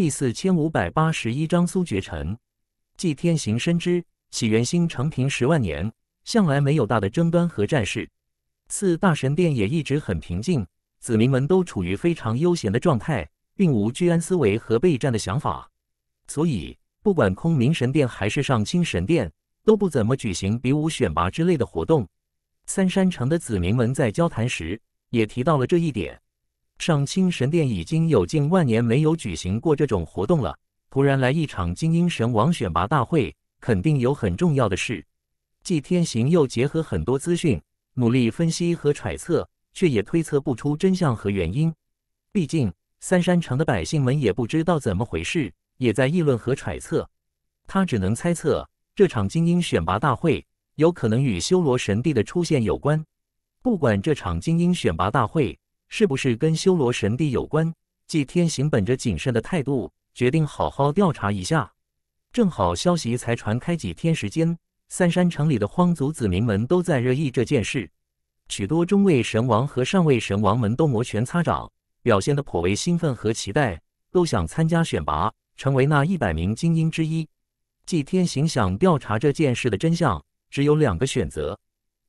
第四千五百八十一章，苏绝尘、祭天行深知，起源星成平十万年，向来没有大的争端和战事。四大神殿也一直很平静，子民们都处于非常悠闲的状态，并无居安思危和备战的想法。所以，不管空明神殿还是上清神殿，都不怎么举行比武选拔之类的活动。三山城的子民们在交谈时也提到了这一点。上清神殿已经有近万年没有举行过这种活动了，突然来一场精英神王选拔大会，肯定有很重要的事。纪天行又结合很多资讯，努力分析和揣测，却也推测不出真相和原因。毕竟三山城的百姓们也不知道怎么回事，也在议论和揣测。他只能猜测，这场精英选拔大会有可能与修罗神帝的出现有关。不管这场精英选拔大会。是不是跟修罗神帝有关？祭天行本着谨慎的态度，决定好好调查一下。正好消息才传开几天时间，三山城里的荒族子民们都在热议这件事，许多中位神王和上位神王们都摩拳擦掌，表现得颇为兴奋和期待，都想参加选拔，成为那一百名精英之一。祭天行想调查这件事的真相，只有两个选择：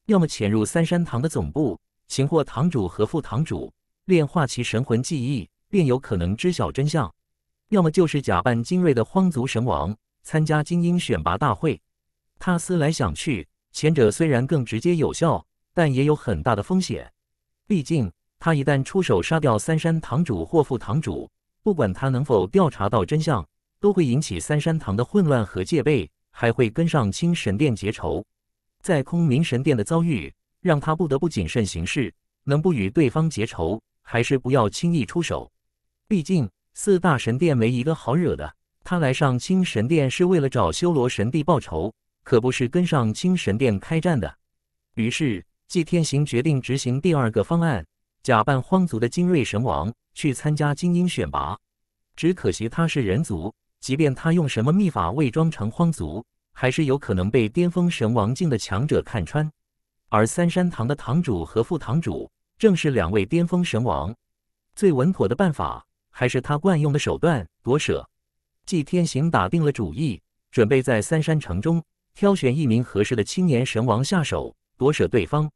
要么潜入三山堂的总部。擒获堂主和副堂主，炼化其神魂记忆，便有可能知晓真相。要么就是假扮精锐的荒族神王，参加精英选拔大会。他思来想去，前者虽然更直接有效，但也有很大的风险。毕竟他一旦出手杀掉三山堂主或副堂主，不管他能否调查到真相，都会引起三山堂的混乱和戒备，还会跟上清神殿结仇。在空明神殿的遭遇。让他不得不谨慎行事，能不与对方结仇，还是不要轻易出手。毕竟四大神殿没一个好惹的。他来上清神殿是为了找修罗神帝报仇，可不是跟上清神殿开战的。于是，纪天行决定执行第二个方案，假扮荒族的精锐神王去参加精英选拔。只可惜他是人族，即便他用什么秘法伪装成荒族，还是有可能被巅峰神王境的强者看穿。而三山堂的堂主和副堂主正是两位巅峰神王，最稳妥的办法还是他惯用的手段夺舍。季天行打定了主意，准备在三山城中挑选一名合适的青年神王下手夺舍对方。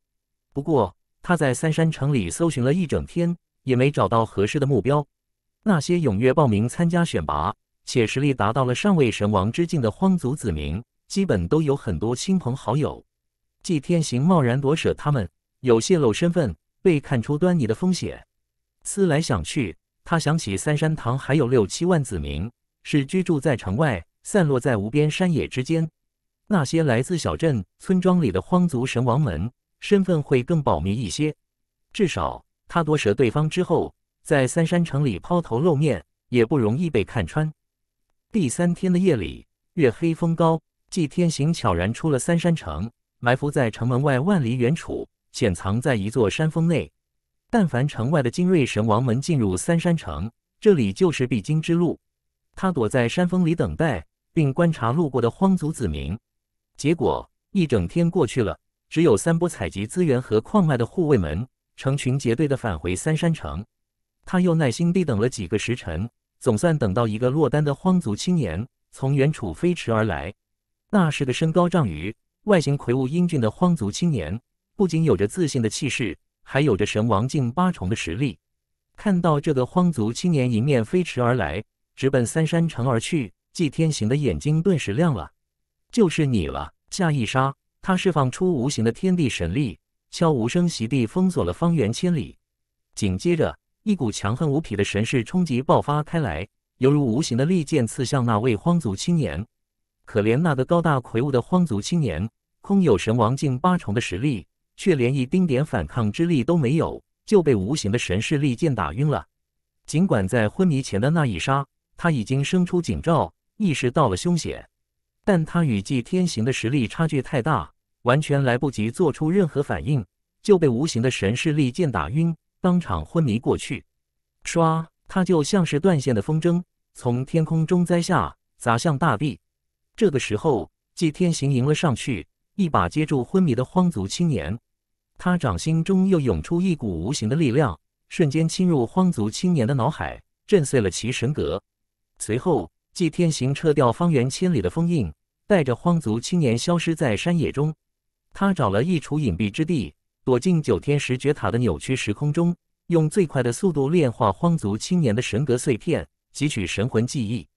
不过他在三山城里搜寻了一整天，也没找到合适的目标。那些踊跃报名参加选拔且实力达到了上位神王之境的荒族子民，基本都有很多亲朋好友。季天行贸然夺舍他们，有泄露身份、被看出端倪的风险。思来想去，他想起三山堂还有六七万子民是居住在城外，散落在无边山野之间。那些来自小镇、村庄里的荒族神王门，身份会更保密一些。至少他夺舍对方之后，在三山城里抛头露面也不容易被看穿。第三天的夜里，月黑风高，祭天行悄然出了三山城。埋伏在城门外万里远处，潜藏在一座山峰内。但凡城外的精锐神王们进入三山城，这里就是必经之路。他躲在山峰里等待，并观察路过的荒族子民。结果一整天过去了，只有三波采集资源和矿脉的护卫们成群结队的返回三山城。他又耐心地等了几个时辰，总算等到一个落单的荒族青年从远处飞驰而来。那是个身高丈余。外形魁梧英俊的荒族青年，不仅有着自信的气势，还有着神王境八重的实力。看到这个荒族青年迎面飞驰而来，直奔三山城而去，纪天行的眼睛顿时亮了：“就是你了，下一杀！”他释放出无形的天地神力，悄无声息地封锁了方圆千里。紧接着，一股强横无匹的神势冲击爆发开来，犹如无形的利剑刺向那位荒族青年。可怜那个高大魁梧的荒族青年，空有神王境八重的实力，却连一丁点反抗之力都没有，就被无形的神势利剑打晕了。尽管在昏迷前的那一刹，他已经生出警兆，意识到了凶险，但他与祭天行的实力差距太大，完全来不及做出任何反应，就被无形的神势利剑打晕，当场昏迷过去。唰，他就像是断线的风筝，从天空中栽下，砸向大地。这个时候，纪天行迎了上去，一把接住昏迷的荒族青年。他掌心中又涌出一股无形的力量，瞬间侵入荒族青年的脑海，震碎了其神格。随后，纪天行撤掉方圆千里的封印，带着荒族青年消失在山野中。他找了一处隐蔽之地，躲进九天十绝塔的扭曲时空中，用最快的速度炼化荒族青年的神格碎片，汲取神魂记忆。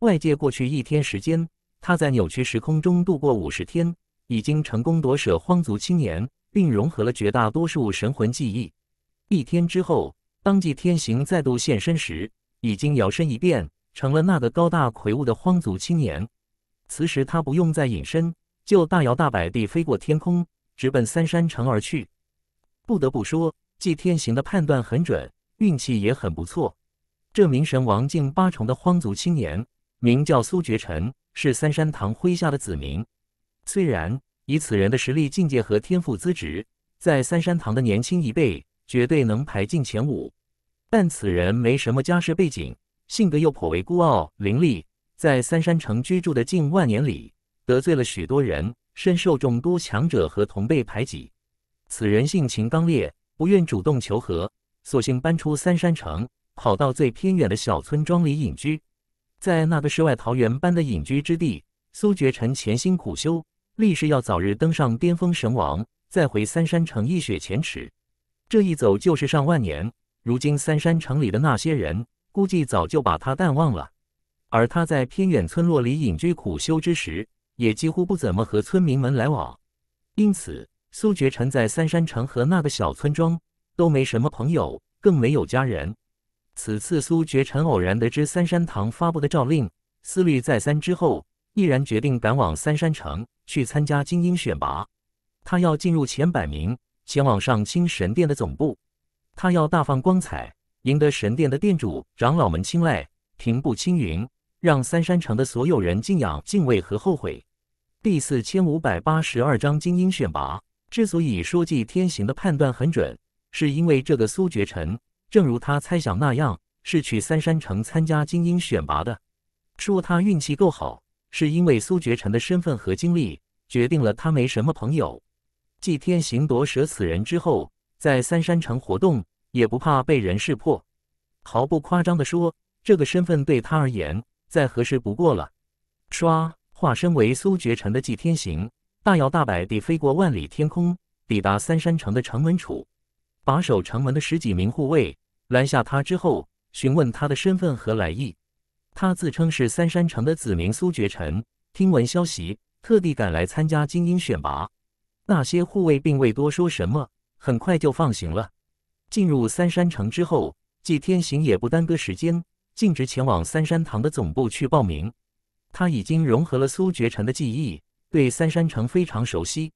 外界过去一天时间。他在扭曲时空中度过五十天，已经成功夺舍荒族青年，并融合了绝大多数神魂记忆。一天之后，当祭天行再度现身时，已经摇身一变成了那个高大魁梧的荒族青年。此时他不用再隐身，就大摇大摆地飞过天空，直奔三山城而去。不得不说，祭天行的判断很准，运气也很不错。这名神王境八重的荒族青年名叫苏觉尘。是三山堂麾下的子民，虽然以此人的实力、境界和天赋资质，在三山堂的年轻一辈绝对能排进前五，但此人没什么家世背景，性格又颇为孤傲凌厉，在三山城居住的近万年里，得罪了许多人，深受众多强者和同辈排挤。此人性情刚烈，不愿主动求和，索性搬出三山城，跑到最偏远的小村庄里隐居。在那个世外桃源般的隐居之地，苏觉臣潜心苦修，立誓要早日登上巅峰神王，再回三山城一雪前耻。这一走就是上万年，如今三山城里的那些人估计早就把他淡忘了。而他在偏远村落里隐居苦修之时，也几乎不怎么和村民们来往。因此，苏觉臣在三山城和那个小村庄都没什么朋友，更没有家人。此次苏决尘偶然得知三山堂发布的诏令，思虑再三之后，毅然决定赶往三山城去参加精英选拔。他要进入前百名，前往上清神殿的总部。他要大放光彩，赢得神殿的殿主长老们青睐，平步青云，让三山城的所有人敬仰、敬畏和后悔。第四千五百八十二章精英选拔。之所以说纪天行的判断很准，是因为这个苏决尘。正如他猜想那样，是去三山城参加精英选拔的。说他运气够好，是因为苏绝尘的身份和经历决定了他没什么朋友。祭天行夺舍此人之后，在三山城活动也不怕被人识破。毫不夸张地说，这个身份对他而言再合适不过了。唰，化身为苏绝尘的祭天行，大摇大摆地飞过万里天空，抵达三山城的城门处。把守城门的十几名护卫拦下他之后，询问他的身份和来意。他自称是三山城的子民苏绝尘，听闻消息特地赶来参加精英选拔。那些护卫并未多说什么，很快就放行了。进入三山城之后，祭天行也不耽搁时间，径直前往三山堂的总部去报名。他已经融合了苏绝尘的记忆，对三山城非常熟悉。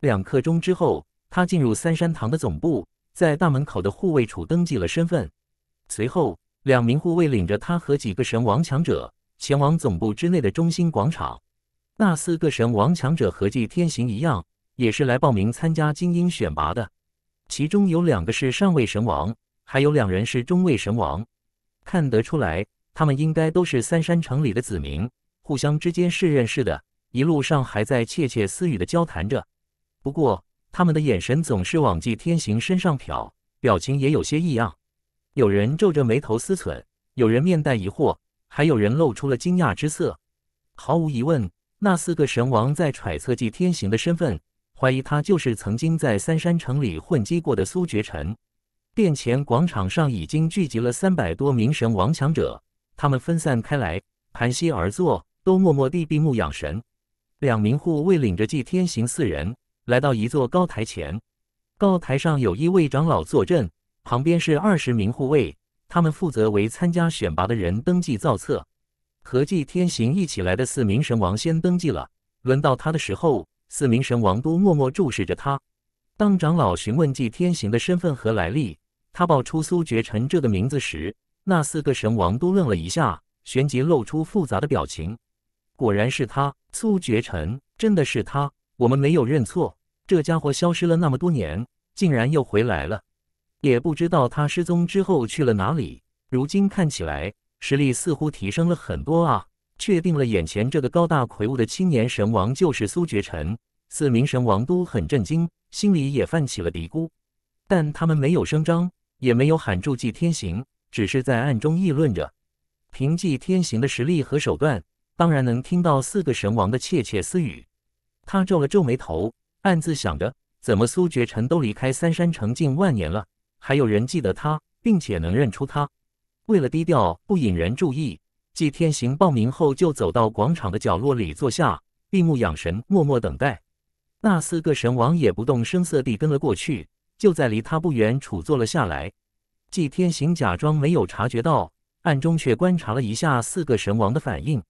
两刻钟之后，他进入三山堂的总部。在大门口的护卫处登记了身份，随后两名护卫领着他和几个神王强者前往总部之内的中心广场。那四个神王强者和计天行一样，也是来报名参加精英选拔的。其中有两个是上位神王，还有两人是中位神王。看得出来，他们应该都是三山城里的子民，互相之间是认识的。一路上还在窃窃私语的交谈着，不过。他们的眼神总是往纪天行身上瞟，表情也有些异样。有人皱着眉头思忖，有人面带疑惑，还有人露出了惊讶之色。毫无疑问，那四个神王在揣测纪天行的身份，怀疑他就是曾经在三山城里混迹过的苏绝尘。殿前广场上已经聚集了三百多名神王强者，他们分散开来，盘膝而坐，都默默地闭目养神。两名护卫领着纪天行四人。来到一座高台前，高台上有一位长老坐镇，旁边是二十名护卫，他们负责为参加选拔的人登记造册。和纪天行一起来的四名神王先登记了，轮到他的时候，四名神王都默默注视着他。当长老询问纪天行的身份和来历，他报出苏绝尘这个名字时，那四个神王都愣了一下，旋即露出复杂的表情。果然是他，苏绝尘，真的是他，我们没有认错。这家伙消失了那么多年，竟然又回来了，也不知道他失踪之后去了哪里。如今看起来，实力似乎提升了很多啊！确定了眼前这个高大魁梧的青年神王就是苏绝尘，四名神王都很震惊，心里也泛起了嘀咕，但他们没有声张，也没有喊住纪天行，只是在暗中议论着。凭纪天行的实力和手段，当然能听到四个神王的窃窃私语。他皱了皱眉头。暗自想着，怎么苏绝尘都离开三山城近万年了，还有人记得他，并且能认出他？为了低调不引人注意，季天行报名后就走到广场的角落里坐下，闭目养神，默默等待。那四个神王也不动声色地跟了过去，就在离他不远处坐了下来。季天行假装没有察觉到，暗中却观察了一下四个神王的反应，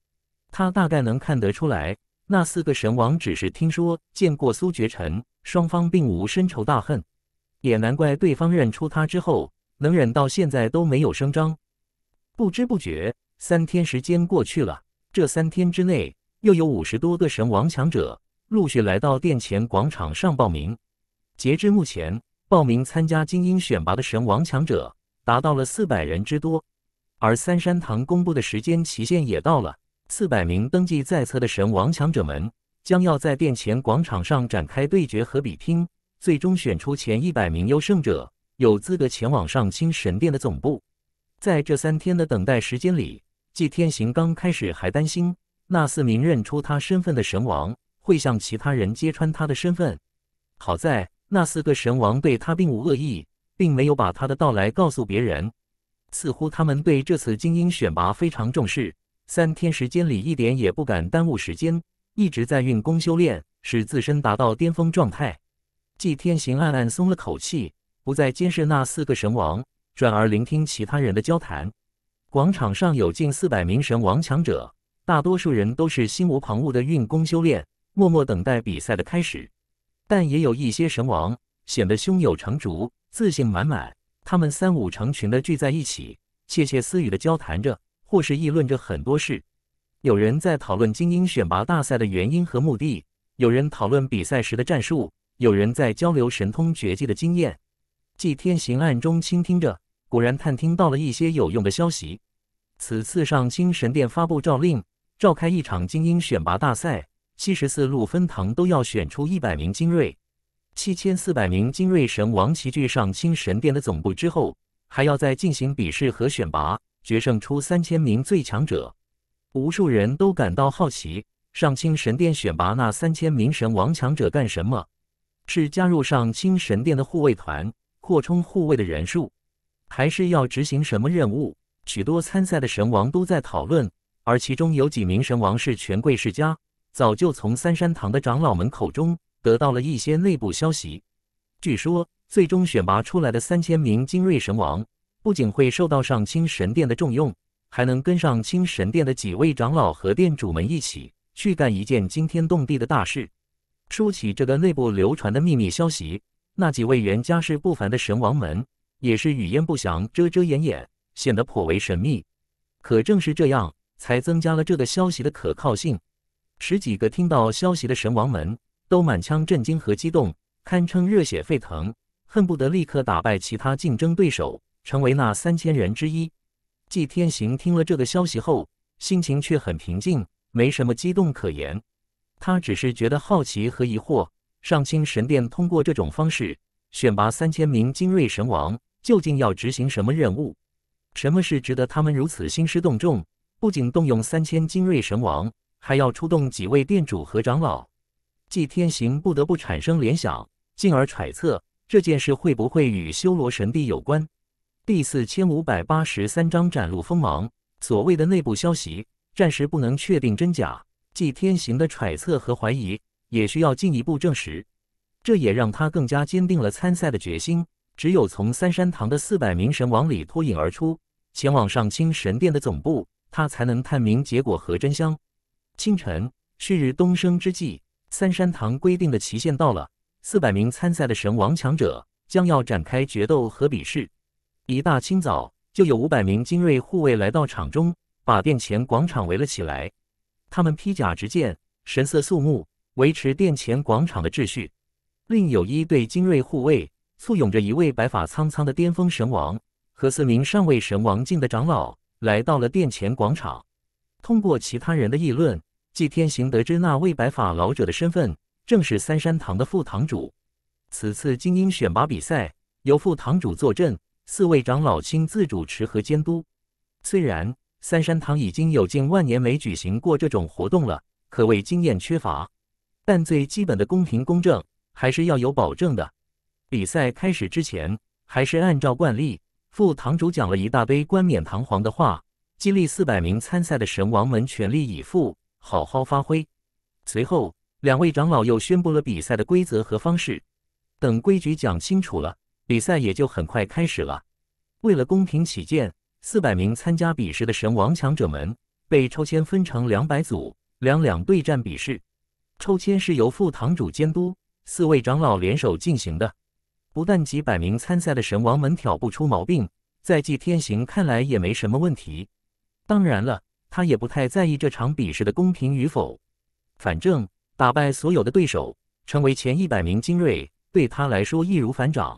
他大概能看得出来。那四个神王只是听说见过苏绝尘，双方并无深仇大恨，也难怪对方认出他之后，能忍到现在都没有声张。不知不觉，三天时间过去了。这三天之内，又有五十多个神王强者陆续来到殿前广场上报名。截至目前，报名参加精英选拔的神王强者达到了四百人之多，而三山堂公布的时间期限也到了。四百名登记在册的神王强者们将要在殿前广场上展开对决和比拼，最终选出前一百名优胜者，有资格前往上清神殿的总部。在这三天的等待时间里，祭天行刚开始还担心那四名认出他身份的神王会向其他人揭穿他的身份。好在那四个神王对他并无恶意，并没有把他的到来告诉别人。似乎他们对这次精英选拔非常重视。三天时间里，一点也不敢耽误时间，一直在运功修炼，使自身达到巅峰状态。季天行暗暗松了口气，不再监视那四个神王，转而聆听其他人的交谈。广场上有近四百名神王强者，大多数人都是心无旁骛的运功修炼，默默等待比赛的开始。但也有一些神王显得胸有成竹，自信满满，他们三五成群的聚在一起，窃窃私语的交谈着。或是议论着很多事，有人在讨论精英选拔大赛的原因和目的，有人讨论比赛时的战术，有人在交流神通绝技的经验。祭天行暗中倾听着，果然探听到了一些有用的消息。此次上清神殿发布诏令，召开一场精英选拔大赛，七十四路分堂都要选出一百名精锐，七千四百名精锐神王齐聚上清神殿的总部之后，还要再进行比试和选拔。决胜出三千名最强者，无数人都感到好奇。上清神殿选拔那三千名神王强者干什么？是加入上清神殿的护卫团，扩充护卫的人数，还是要执行什么任务？许多参赛的神王都在讨论。而其中有几名神王是权贵世家，早就从三山堂的长老们口中得到了一些内部消息。据说，最终选拔出来的三千名精锐神王。不仅会受到上清神殿的重用，还能跟上清神殿的几位长老和店主们一起去干一件惊天动地的大事。说起这个内部流传的秘密消息，那几位原家世不凡的神王门也是语焉不详，遮遮掩掩，显得颇为神秘。可正是这样，才增加了这个消息的可靠性。十几个听到消息的神王门都满腔震惊和激动，堪称热血沸腾，恨不得立刻打败其他竞争对手。成为那三千人之一，季天行听了这个消息后，心情却很平静，没什么激动可言。他只是觉得好奇和疑惑：上清神殿通过这种方式选拔三千名精锐神王，究竟要执行什么任务？什么是值得他们如此兴师动众？不仅动用三千精锐神王，还要出动几位店主和长老。季天行不得不产生联想，进而揣测这件事会不会与修罗神帝有关。第四千五百八十三章展露锋芒。所谓的内部消息，暂时不能确定真假。纪天行的揣测和怀疑也需要进一步证实。这也让他更加坚定了参赛的决心。只有从三山堂的四百名神王里脱颖而出，前往上清神殿的总部，他才能探明结果和真相。清晨，旭日东升之际，三山堂规定的期限到了，四百名参赛的神王强者将要展开决斗和比试。一大清早，就有五百名精锐护卫来到场中，把殿前广场围了起来。他们披甲执剑，神色肃穆，维持殿前广场的秩序。另有一队精锐护卫簇拥着一位白发苍苍的巅峰神王和四名上位神王境的长老，来到了殿前广场。通过其他人的议论，祭天行得知那位白发老者的身份正是三山堂的副堂主。此次精英选拔比赛由副堂主坐镇。四位长老亲自主持和监督。虽然三山堂已经有近万年没举行过这种活动了，可谓经验缺乏，但最基本的公平公正还是要有保证的。比赛开始之前，还是按照惯例，副堂主讲了一大堆冠冕堂皇的话，激励四百名参赛的神王们全力以赴，好好发挥。随后，两位长老又宣布了比赛的规则和方式。等规矩讲清楚了。比赛也就很快开始了。为了公平起见，四百名参加比试的神王强者们被抽签分成两百组，两两对战比试。抽签是由副堂主监督，四位长老联手进行的。不但几百名参赛的神王们挑不出毛病，在祭天行看来也没什么问题。当然了，他也不太在意这场比试的公平与否，反正打败所有的对手，成为前一百名精锐，对他来说易如反掌。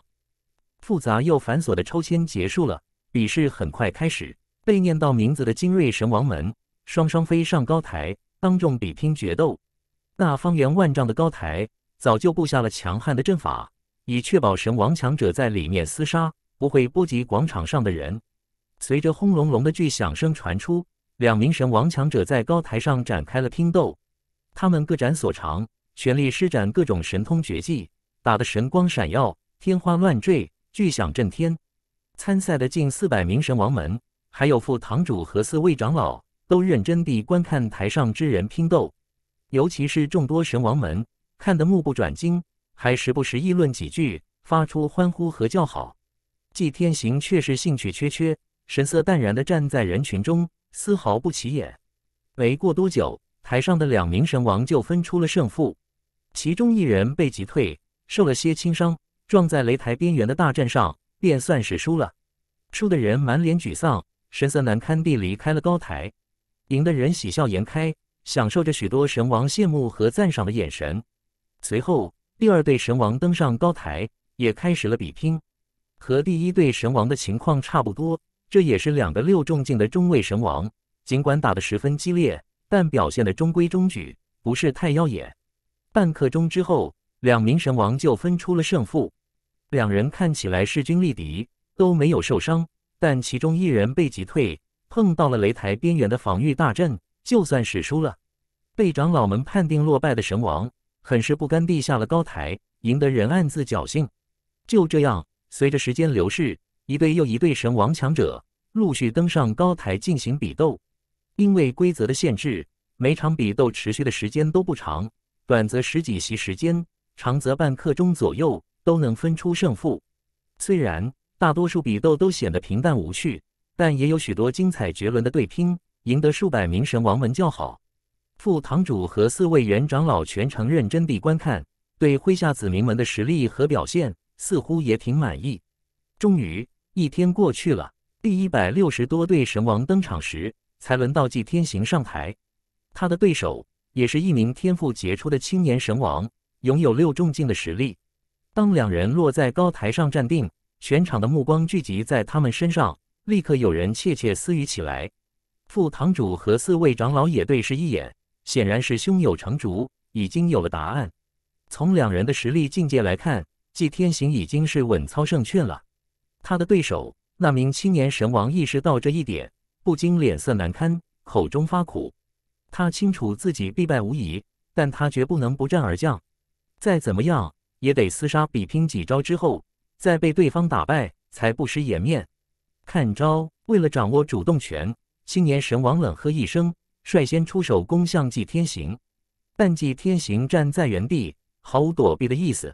复杂又繁琐的抽签结束了，比试很快开始。被念到名字的精锐神王们双双飞上高台，当众比拼决斗。那方圆万丈的高台早就布下了强悍的阵法，以确保神王强者在里面厮杀不会波及广场上的人。随着轰隆隆的巨响声传出，两名神王强者在高台上展开了拼斗。他们各展所长，全力施展各种神通绝技，打得神光闪耀，天花乱坠。巨响震天，参赛的近四百名神王门，还有副堂主和四位长老，都认真地观看台上之人拼斗。尤其是众多神王门，看得目不转睛，还时不时议论几句，发出欢呼和叫好。祭天行却是兴趣缺缺，神色淡然地站在人群中，丝毫不起眼。没过多久，台上的两名神王就分出了胜负，其中一人被击退，受了些轻伤。撞在擂台边缘的大阵上，便算是输了。输的人满脸沮丧，神色难堪地离开了高台；赢的人喜笑颜开，享受着许多神王羡慕和赞赏的眼神。随后，第二队神王登上高台，也开始了比拼。和第一队神王的情况差不多，这也是两个六重境的中位神王。尽管打得十分激烈，但表现的中规中矩，不是太耀眼。半刻钟之后，两名神王就分出了胜负。两人看起来势均力敌，都没有受伤，但其中一人被击退，碰到了擂台边缘的防御大阵，就算是输了，被长老们判定落败的神王，很是不甘地下了高台，赢得人暗自侥幸。就这样，随着时间流逝，一对又一对神王强者陆续登上高台进行比斗。因为规则的限制，每场比斗持续的时间都不长，短则十几席时间，长则半刻钟左右。都能分出胜负。虽然大多数比斗都显得平淡无趣，但也有许多精彩绝伦的对拼，赢得数百名神王们叫好。副堂主和四位元长老全程认真地观看，对麾下子民们的实力和表现似乎也挺满意。终于，一天过去了，第一百六十多对神王登场时，才轮到纪天行上台。他的对手也是一名天赋杰出的青年神王，拥有六重境的实力。当两人落在高台上站定，全场的目光聚集在他们身上，立刻有人窃窃私语起来。副堂主和四位长老也对视一眼，显然是胸有成竹，已经有了答案。从两人的实力境界来看，纪天行已经是稳操胜券了。他的对手那名青年神王意识到这一点，不禁脸色难堪，口中发苦。他清楚自己必败无疑，但他绝不能不战而降。再怎么样。也得厮杀比拼几招之后，再被对方打败，才不失颜面。看招！为了掌握主动权，青年神王冷喝一声，率先出手攻向纪天行。但纪天行站在原地，毫无躲避的意思。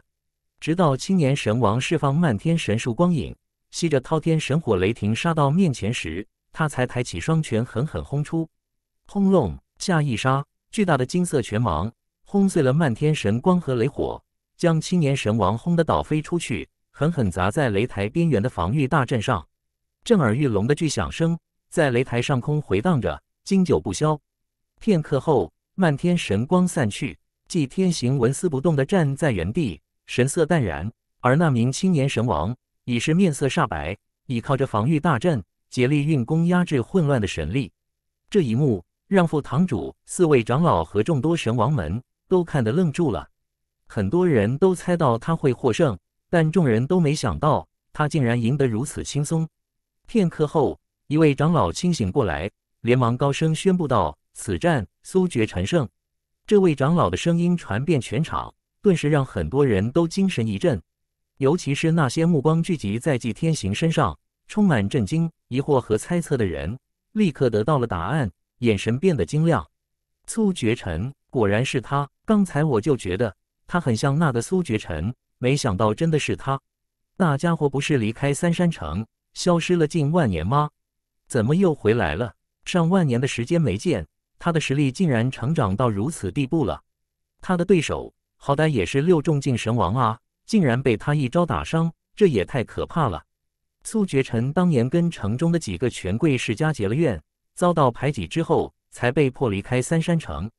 直到青年神王释放漫天神树光影，吸着滔天神火雷霆杀到面前时，他才抬起双拳，狠狠轰出。轰隆！下一杀，巨大的金色拳芒轰碎了漫天神光和雷火。将青年神王轰得倒飞出去，狠狠砸在擂台边缘的防御大阵上，震耳欲聋的巨响声在擂台上空回荡着，经久不消。片刻后，漫天神光散去，纪天行纹丝不动地站在原地，神色淡然；而那名青年神王已是面色煞白，倚靠着防御大阵，竭力运功压制混乱的神力。这一幕让副堂主、四位长老和众多神王们都看得愣住了。很多人都猜到他会获胜，但众人都没想到他竟然赢得如此轻松。片刻后，一位长老清醒过来，连忙高声宣布道：“此战苏决臣胜。”这位长老的声音传遍全场，顿时让很多人都精神一振。尤其是那些目光聚集在季天行身上，充满震惊、疑惑和猜测的人，立刻得到了答案，眼神变得晶亮。苏绝臣果然是他，刚才我就觉得。他很像那个苏绝尘，没想到真的是他。那家伙不是离开三山城，消失了近万年吗？怎么又回来了？上万年的时间没见，他的实力竟然成长到如此地步了。他的对手好歹也是六重境神王啊，竟然被他一招打伤，这也太可怕了。苏绝尘当年跟城中的几个权贵世家结了怨，遭到排挤之后，才被迫离开三山城。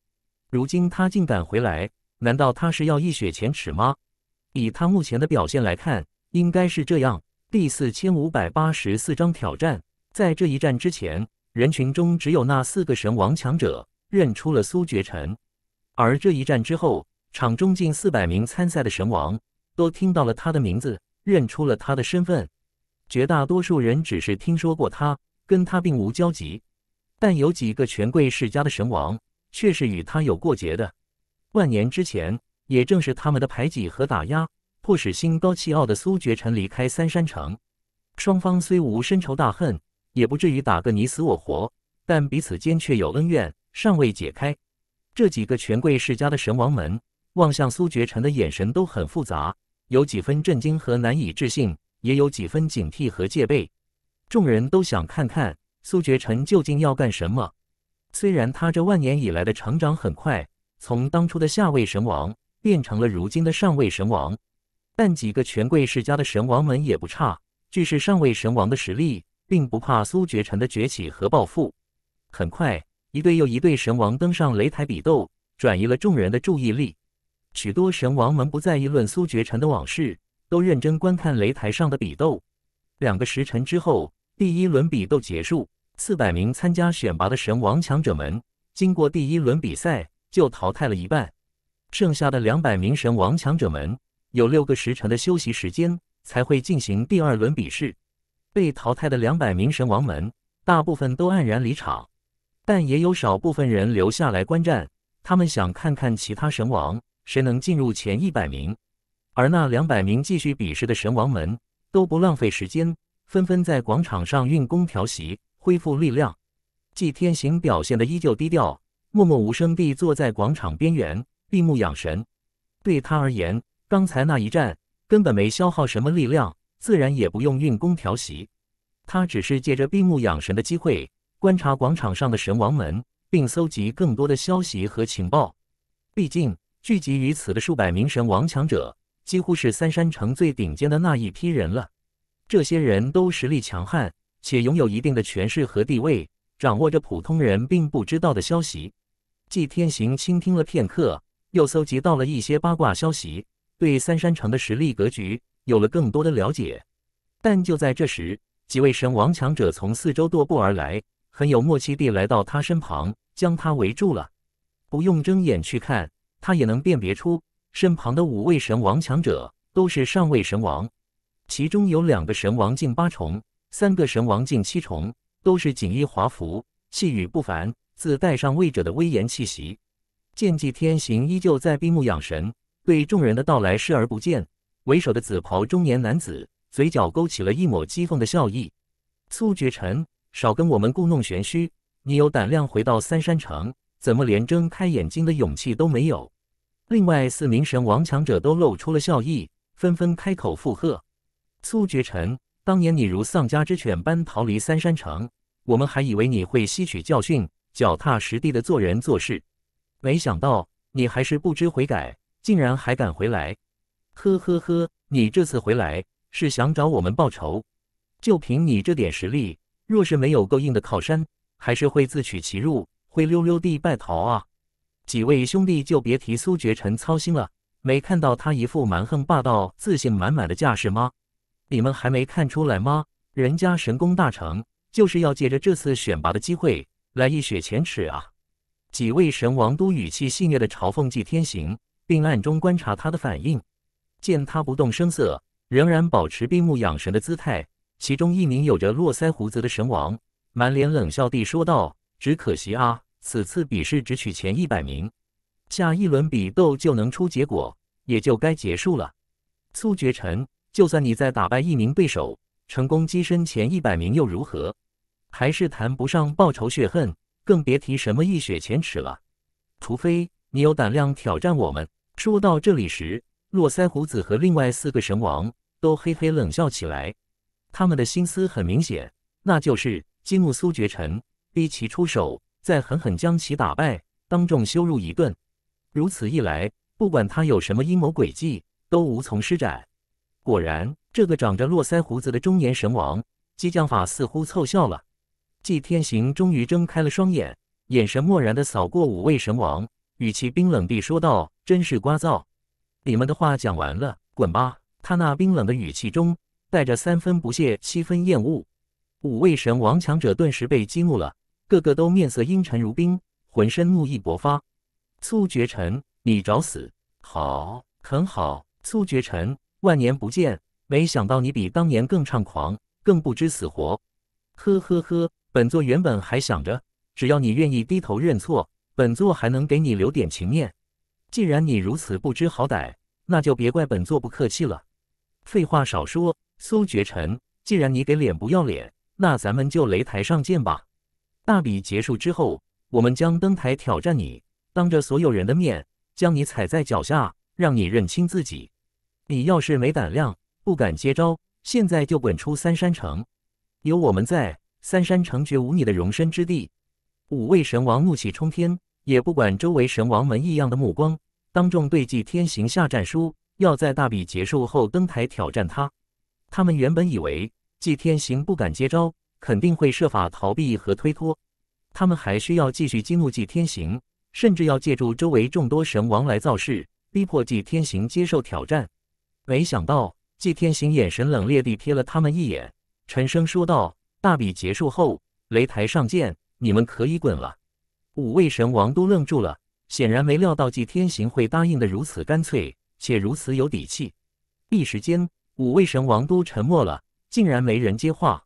如今他竟敢回来！难道他是要一雪前耻吗？以他目前的表现来看，应该是这样。第四千五百八十四章挑战。在这一战之前，人群中只有那四个神王强者认出了苏绝尘，而这一战之后，场中近四百名参赛的神王都听到了他的名字，认出了他的身份。绝大多数人只是听说过他，跟他并无交集，但有几个权贵世家的神王却是与他有过节的。万年之前，也正是他们的排挤和打压，迫使心高气傲的苏绝尘离开三山城。双方虽无深仇大恨，也不至于打个你死我活，但彼此间却有恩怨，尚未解开。这几个权贵世家的神王门望向苏绝尘的眼神都很复杂，有几分震惊和难以置信，也有几分警惕和戒备。众人都想看看苏绝尘究竟要干什么。虽然他这万年以来的成长很快。从当初的下位神王变成了如今的上位神王，但几个权贵世家的神王们也不差，据是上位神王的实力，并不怕苏绝尘的崛起和暴富。很快，一对又一对神王登上擂台比斗，转移了众人的注意力。许多神王们不再议论苏绝尘的往事，都认真观看擂台上的比斗。两个时辰之后，第一轮比斗结束，四百名参加选拔的神王强者们经过第一轮比赛。就淘汰了一半，剩下的两百名神王强者们有六个时辰的休息时间，才会进行第二轮比试。被淘汰的两百名神王们，大部分都黯然离场，但也有少部分人留下来观战，他们想看看其他神王谁能进入前一百名。而那两百名继续比试的神王们都不浪费时间，纷纷在广场上运功调息，恢复力量。祭天行表现的依旧低调。默默无声地坐在广场边缘，闭目养神。对他而言，刚才那一战根本没消耗什么力量，自然也不用运功调息。他只是借着闭目养神的机会，观察广场上的神王们，并搜集更多的消息和情报。毕竟，聚集于此的数百名神王强者，几乎是三山城最顶尖的那一批人了。这些人都实力强悍，且拥有一定的权势和地位，掌握着普通人并不知道的消息。季天行倾听了片刻，又搜集到了一些八卦消息，对三山城的实力格局有了更多的了解。但就在这时，几位神王强者从四周踱步而来，很有默契地来到他身旁，将他围住了。不用睁眼去看，他也能辨别出身旁的五位神王强者都是上位神王，其中有两个神王境八重，三个神王境七重，都是锦衣华服，气宇不凡。自带上位者的威严气息，剑祭天行依旧在闭目养神，对众人的到来视而不见。为首的紫袍中年男子嘴角勾起了一抹讥讽的笑意：“苏绝尘，少跟我们故弄玄虚！你有胆量回到三山城，怎么连睁开眼睛的勇气都没有？”另外四名神王强者都露出了笑意，纷纷开口附和：“苏绝尘，当年你如丧家之犬般逃离三山城，我们还以为你会吸取教训。”脚踏实地的做人做事，没想到你还是不知悔改，竟然还敢回来！呵呵呵，你这次回来是想找我们报仇？就凭你这点实力，若是没有够硬的靠山，还是会自取其辱，灰溜溜地败逃啊！几位兄弟就别提苏绝尘操心了，没看到他一副蛮横霸道、自信满满的架势吗？你们还没看出来吗？人家神功大成，就是要借着这次选拔的机会。来一雪前耻啊！几位神王都语气戏谑的嘲讽祭天行，并暗中观察他的反应。见他不动声色，仍然保持闭目养神的姿态，其中一名有着络腮胡子的神王满脸冷笑地说道：“只可惜啊，此次比试只取前一百名，下一轮比斗就能出结果，也就该结束了。苏绝尘，就算你再打败一名对手，成功跻身前一百名又如何？”还是谈不上报仇雪恨，更别提什么一雪前耻了。除非你有胆量挑战我们。说到这里时，络腮胡子和另外四个神王都嘿嘿冷笑起来。他们的心思很明显，那就是激怒苏绝尘，逼其出手，再狠狠将其打败，当众羞辱一顿。如此一来，不管他有什么阴谋诡计，都无从施展。果然，这个长着络腮胡子的中年神王激将法似乎凑效了。季天行终于睁开了双眼，眼神漠然地扫过五位神王，语气冰冷地说道：“真是聒噪，你们的话讲完了，滚吧！”他那冰冷的语气中带着三分不屑，七分厌恶。五位神王强者顿时被激怒了，个个都面色阴沉如冰，浑身怒意勃发。苏绝尘，你找死！好，很好，苏绝尘，万年不见，没想到你比当年更猖狂，更不知死活。呵呵呵。本座原本还想着，只要你愿意低头认错，本座还能给你留点情面。既然你如此不知好歹，那就别怪本座不客气了。废话少说，苏绝尘，既然你给脸不要脸，那咱们就擂台上见吧。大比结束之后，我们将登台挑战你，当着所有人的面将你踩在脚下，让你认清自己。你要是没胆量，不敢接招，现在就滚出三山城。有我们在。三山城绝无你的容身之地。五位神王怒气冲天，也不管周围神王们异样的目光，当众对纪天行下战书，要在大比结束后登台挑战他。他们原本以为纪天行不敢接招，肯定会设法逃避和推脱。他们还需要继续激怒纪天行，甚至要借助周围众多神王来造势，逼迫纪天行接受挑战。没想到，纪天行眼神冷冽地瞥了他们一眼，沉声说道。大比结束后，擂台上见，你们可以滚了。五位神王都愣住了，显然没料到纪天行会答应的如此干脆，且如此有底气。一时间，五位神王都沉默了，竟然没人接话。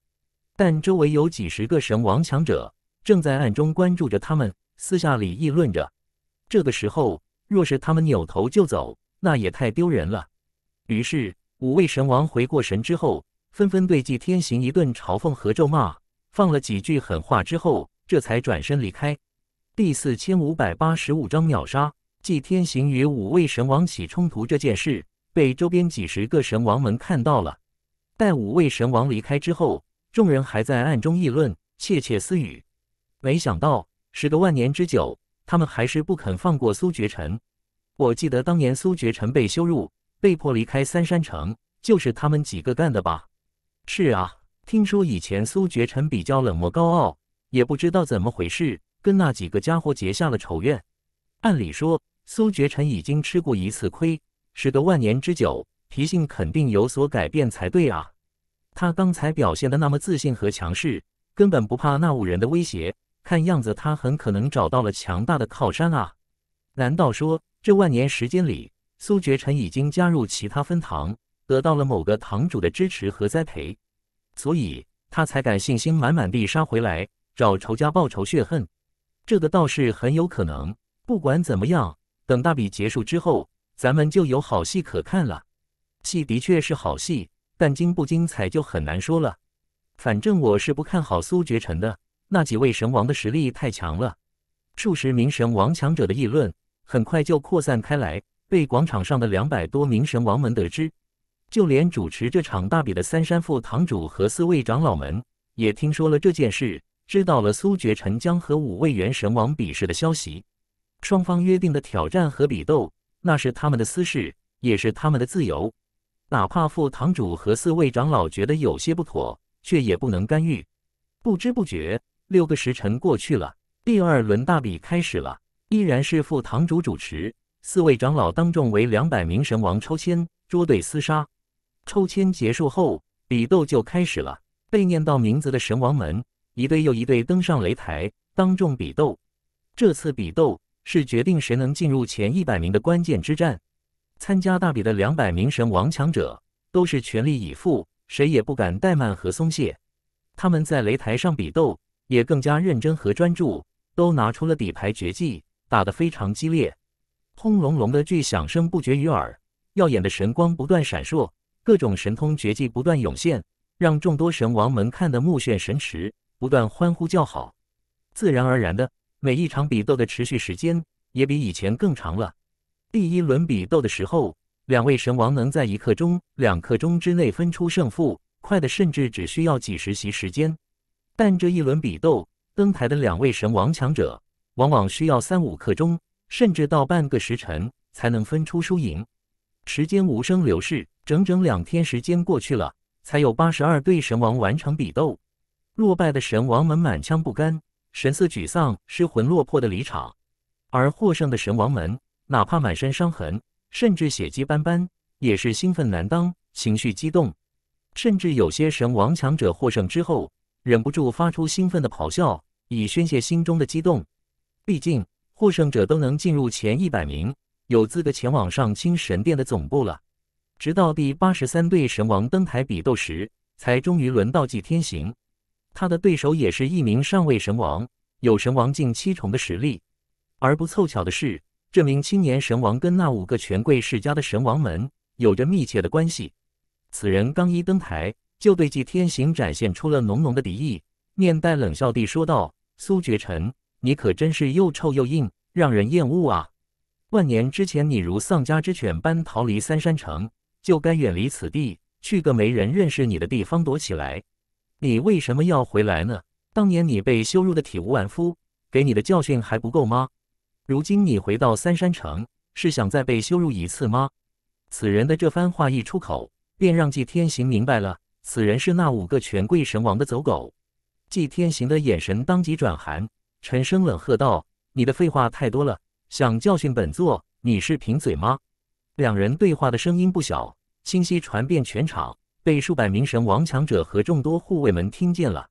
但周围有几十个神王强者正在暗中关注着他们，私下里议论着。这个时候，若是他们扭头就走，那也太丢人了。于是，五位神王回过神之后。纷纷对纪天行一顿嘲讽和咒骂，放了几句狠话之后，这才转身离开。第四千五百八十五章秒杀。纪天行与五位神王起冲突这件事被周边几十个神王们看到了。待五位神王离开之后，众人还在暗中议论，窃窃私语。没想到，时隔万年之久，他们还是不肯放过苏觉尘。我记得当年苏觉尘被羞辱，被迫离开三山城，就是他们几个干的吧？是啊，听说以前苏觉尘比较冷漠高傲，也不知道怎么回事，跟那几个家伙结下了仇怨。按理说，苏觉尘已经吃过一次亏，时隔万年之久，脾性肯定有所改变才对啊。他刚才表现的那么自信和强势，根本不怕那五人的威胁。看样子，他很可能找到了强大的靠山啊。难道说，这万年时间里，苏觉尘已经加入其他分堂？得到了某个堂主的支持和栽培，所以他才敢信心满满的杀回来找仇家报仇血恨。这个倒是很有可能。不管怎么样，等大比结束之后，咱们就有好戏可看了。戏的确是好戏，但精不精彩就很难说了。反正我是不看好苏绝尘的。那几位神王的实力太强了。数十名神王强者的议论很快就扩散开来，被广场上的两百多名神王们得知。就连主持这场大比的三山副堂主和四位长老们也听说了这件事，知道了苏觉陈江和五位元神王比试的消息。双方约定的挑战和比斗，那是他们的私事，也是他们的自由。哪怕副堂主和四位长老觉得有些不妥，却也不能干预。不知不觉，六个时辰过去了，第二轮大比开始了，依然是副堂主主持，四位长老当众为两百名神王抽签捉对厮杀。抽签结束后，比斗就开始了。被念到名字的神王们，一对又一对登上擂台，当众比斗。这次比斗是决定谁能进入前一百名的关键之战。参加大比的两百名神王强者都是全力以赴，谁也不敢怠慢和松懈。他们在擂台上比斗，也更加认真和专注，都拿出了底牌绝技，打得非常激烈。轰隆隆的巨响声不绝于耳，耀眼的神光不断闪烁。各种神通绝技不断涌现，让众多神王们看得目眩神驰，不断欢呼叫好。自然而然的，每一场比斗的持续时间也比以前更长了。第一轮比斗的时候，两位神王能在一刻钟、两刻钟之内分出胜负，快的甚至只需要几十席时间。但这一轮比斗，登台的两位神王强者往往需要三五刻钟，甚至到半个时辰才能分出输赢。时间无声流逝。整整两天时间过去了，才有八十二对神王完成比斗，落败的神王们满腔不甘，神色沮丧，失魂落魄的离场；而获胜的神王们，哪怕满身伤痕，甚至血迹斑斑，也是兴奋难当，情绪激动，甚至有些神王强者获胜之后，忍不住发出兴奋的咆哮，以宣泄心中的激动。毕竟，获胜者都能进入前一百名，有资格前往上清神殿的总部了。直到第八十三对神王登台比斗时，才终于轮到祭天行。他的对手也是一名上位神王，有神王境七重的实力。而不凑巧的是，这名青年神王跟那五个权贵世家的神王门有着密切的关系。此人刚一登台，就对祭天行展现出了浓浓的敌意，面带冷笑地说道：“苏绝尘，你可真是又臭又硬，让人厌恶啊！万年之前，你如丧家之犬般逃离三山城。”就该远离此地，去个没人认识你的地方躲起来。你为什么要回来呢？当年你被羞辱的体无完肤，给你的教训还不够吗？如今你回到三山城，是想再被羞辱一次吗？此人的这番话一出口，便让纪天行明白了，此人是那五个权贵神王的走狗。纪天行的眼神当即转寒，沉声冷喝道：“你的废话太多了，想教训本座，你是贫嘴吗？”两人对话的声音不小，清晰传遍全场，被数百名神王强者和众多护卫们听见了。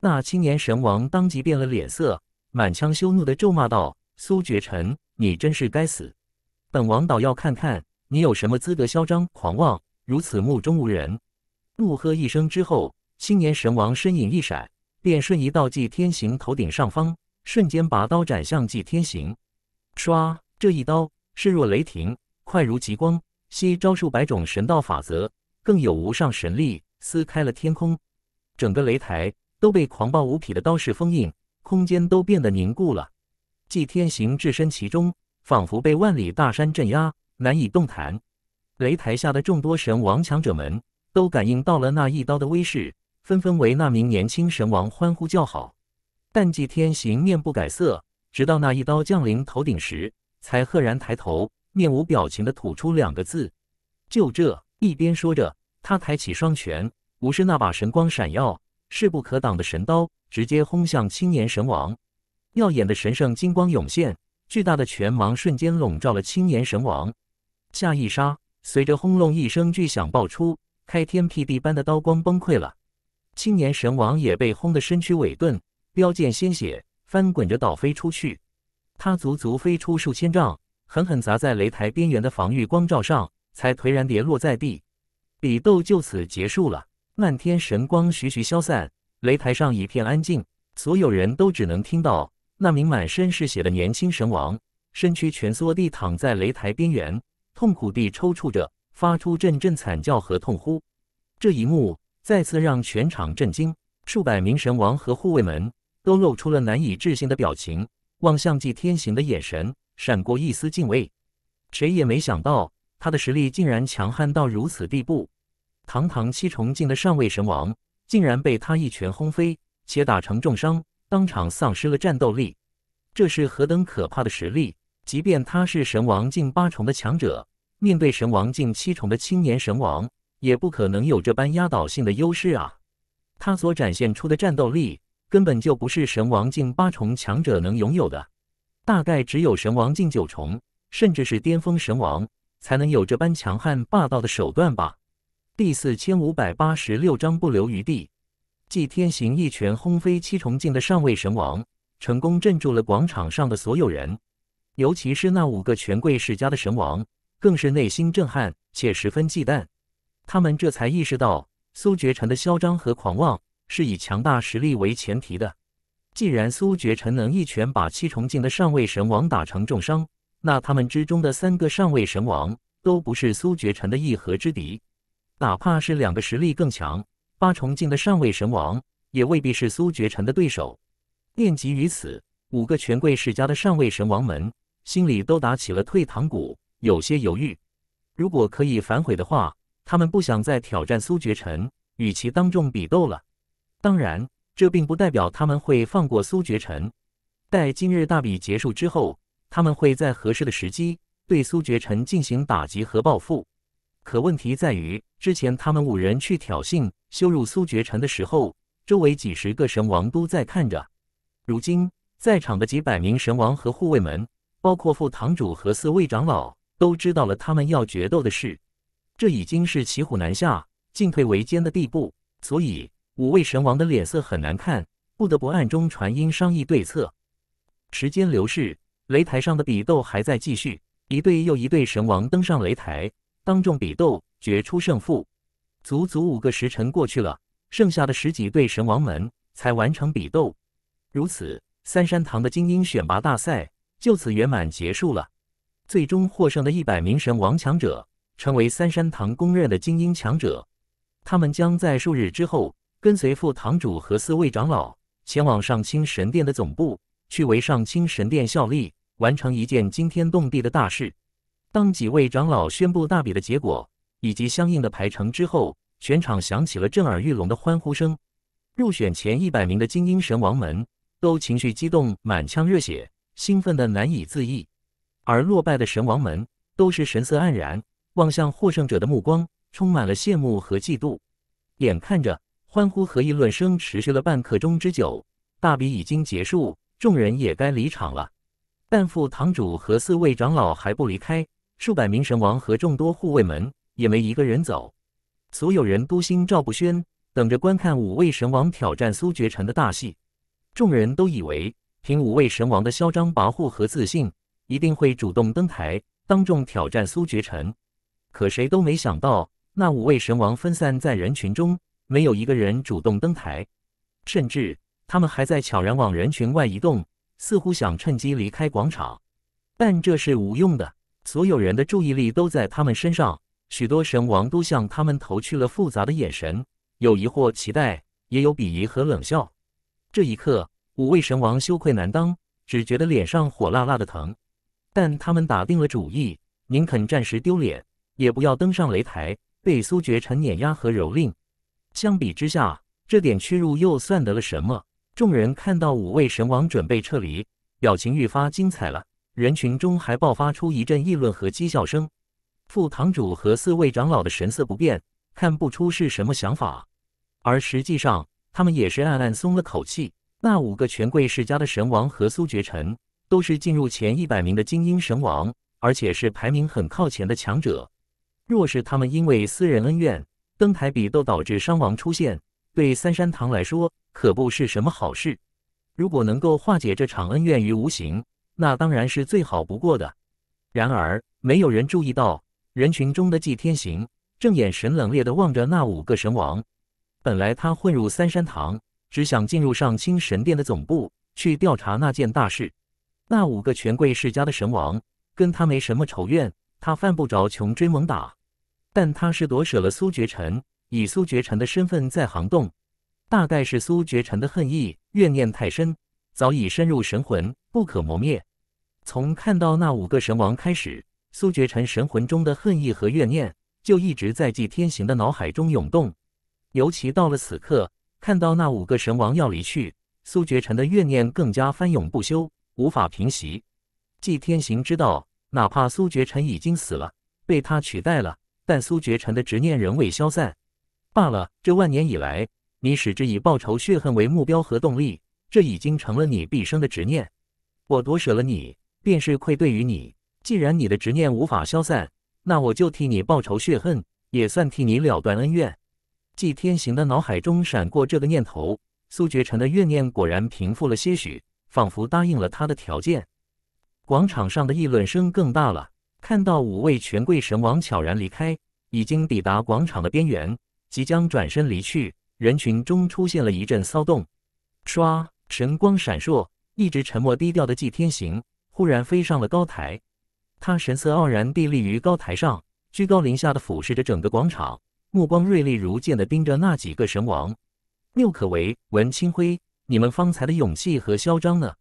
那青年神王当即变了脸色，满腔羞怒地咒骂道：“苏绝尘，你真是该死！本王倒要看看你有什么资格嚣张狂妄，如此目中无人！”怒喝一声之后，青年神王身影一闪，便瞬移到祭天行头顶上方，瞬间拔刀斩向祭天行。唰！这一刀势若雷霆。快如极光，悉招数百种神道法则，更有无上神力撕开了天空，整个擂台都被狂暴无匹的刀势封印，空间都变得凝固了。祭天行置身其中，仿佛被万里大山镇压，难以动弹。擂台下的众多神王强者们，都感应到了那一刀的威势，纷纷为那名年轻神王欢呼叫好。但祭天行面不改色，直到那一刀降临头顶时，才赫然抬头。面无表情地吐出两个字，就这一边说着，他抬起双拳，无视那把神光闪耀、势不可挡的神刀，直接轰向青年神王。耀眼的神圣金光涌现，巨大的拳芒瞬间笼罩了青年神王。下一刹，随着轰隆一声巨响爆出，开天辟地般的刀光崩溃了，青年神王也被轰得身躯萎顿，飙溅鲜血，翻滚着倒飞出去。他足足飞出数千丈。狠狠砸在擂台边缘的防御光罩上，才颓然跌落在地。比斗就此结束了。漫天神光徐徐消散，擂台上一片安静。所有人都只能听到那名满身是血的年轻神王身躯蜷缩地躺在擂台边缘，痛苦地抽搐着，发出阵阵惨叫和痛呼。这一幕再次让全场震惊，数百名神王和护卫们都露出了难以置信的表情，望向祭天行的眼神。闪过一丝敬畏，谁也没想到他的实力竟然强悍到如此地步。堂堂七重境的上位神王，竟然被他一拳轰飞，且打成重伤，当场丧失了战斗力。这是何等可怕的实力！即便他是神王境八重的强者，面对神王境七重的青年神王，也不可能有这般压倒性的优势啊！他所展现出的战斗力，根本就不是神王境八重强者能拥有的。大概只有神王境九重，甚至是巅峰神王，才能有这般强悍霸道的手段吧。第四千五百八十六章不留余地，祭天行一拳轰飞七重境的上位神王，成功镇住了广场上的所有人。尤其是那五个权贵世家的神王，更是内心震撼且十分忌惮。他们这才意识到，苏绝尘的嚣张和狂妄是以强大实力为前提的。既然苏绝尘能一拳把七重境的上位神王打成重伤，那他们之中的三个上位神王都不是苏绝尘的一合之敌。哪怕是两个实力更强、八重境的上位神王，也未必是苏绝尘的对手。念及于此，五个权贵世家的上位神王们心里都打起了退堂鼓，有些犹豫。如果可以反悔的话，他们不想再挑战苏绝尘，与其当众比斗了。当然。这并不代表他们会放过苏觉尘。待今日大比结束之后，他们会在合适的时机对苏觉尘进行打击和报复。可问题在于，之前他们五人去挑衅、羞辱苏觉尘的时候，周围几十个神王都在看着。如今在场的几百名神王和护卫们，包括副堂主和四位长老，都知道了他们要决斗的事。这已经是骑虎难下、进退维艰的地步，所以。五位神王的脸色很难看，不得不暗中传音商议对策。时间流逝，擂台上的比斗还在继续，一对又一对神王登上擂台，当众比斗，决出胜负。足足五个时辰过去了，剩下的十几对神王们才完成比斗。如此，三山堂的精英选拔大赛就此圆满结束了。最终获胜的一百名神王强者，成为三山堂公认的精英强者。他们将在数日之后。跟随副堂主和四位长老前往上清神殿的总部，去为上清神殿效力，完成一件惊天动地的大事。当几位长老宣布大比的结果以及相应的排程之后，全场响起了震耳欲聋的欢呼声。入选前一百名的精英神王们都情绪激动，满腔热血，兴奋的难以自抑；而落败的神王们都是神色黯然，望向获胜者的目光充满了羡慕和嫉妒。眼看着。欢呼和议论声持续了半刻钟之久。大比已经结束，众人也该离场了。但副堂主和四位长老还不离开，数百名神王和众多护卫们也没一个人走。所有人都心照不宣，等着观看五位神王挑战苏绝尘的大戏。众人都以为凭五位神王的嚣张跋扈和自信，一定会主动登台当众挑战苏绝尘。可谁都没想到，那五位神王分散在人群中。没有一个人主动登台，甚至他们还在悄然往人群外移动，似乎想趁机离开广场。但这是无用的，所有人的注意力都在他们身上。许多神王都向他们投去了复杂的眼神，有疑惑、期待，也有鄙夷和冷笑。这一刻，五位神王羞愧难当，只觉得脸上火辣辣的疼。但他们打定了主意，宁肯暂时丢脸，也不要登上擂台被苏决臣碾压和蹂躏。相比之下，这点屈辱又算得了什么？众人看到五位神王准备撤离，表情愈发精彩了。人群中还爆发出一阵议论和讥笑声。副堂主和四位长老的神色不变，看不出是什么想法。而实际上，他们也是暗暗松了口气。那五个权贵世家的神王和苏绝尘，都是进入前一百名的精英神王，而且是排名很靠前的强者。若是他们因为私人恩怨，登台比斗导致伤亡出现，对三山堂来说可不是什么好事。如果能够化解这场恩怨于无形，那当然是最好不过的。然而，没有人注意到人群中的纪天行正眼神冷冽地望着那五个神王。本来他混入三山堂，只想进入上清神殿的总部去调查那件大事。那五个权贵世家的神王跟他没什么仇怨，他犯不着穷追猛打。但他是夺舍了苏绝尘，以苏绝尘的身份在行动。大概是苏绝尘的恨意怨念太深，早已深入神魂，不可磨灭。从看到那五个神王开始，苏绝尘神魂中的恨意和怨念就一直在纪天行的脑海中涌动。尤其到了此刻，看到那五个神王要离去，苏绝尘的怨念更加翻涌不休，无法平息。纪天行知道，哪怕苏绝尘已经死了，被他取代了。但苏绝尘的执念仍未消散。罢了，这万年以来，你使之以报仇血恨为目标和动力，这已经成了你毕生的执念。我夺舍了你，便是愧对于你。既然你的执念无法消散，那我就替你报仇血恨，也算替你了断恩怨。季天行的脑海中闪过这个念头，苏绝尘的怨念果然平复了些许，仿佛答应了他的条件。广场上的议论声更大了。看到五位权贵神王悄然离开，已经抵达广场的边缘，即将转身离去，人群中出现了一阵骚动。唰，神光闪烁，一直沉默低调的祭天行忽然飞上了高台，他神色傲然地立于高台上，居高临下地俯视着整个广场，目光锐利如剑地盯着那几个神王。缪可为、文清辉，你们方才的勇气和嚣张呢？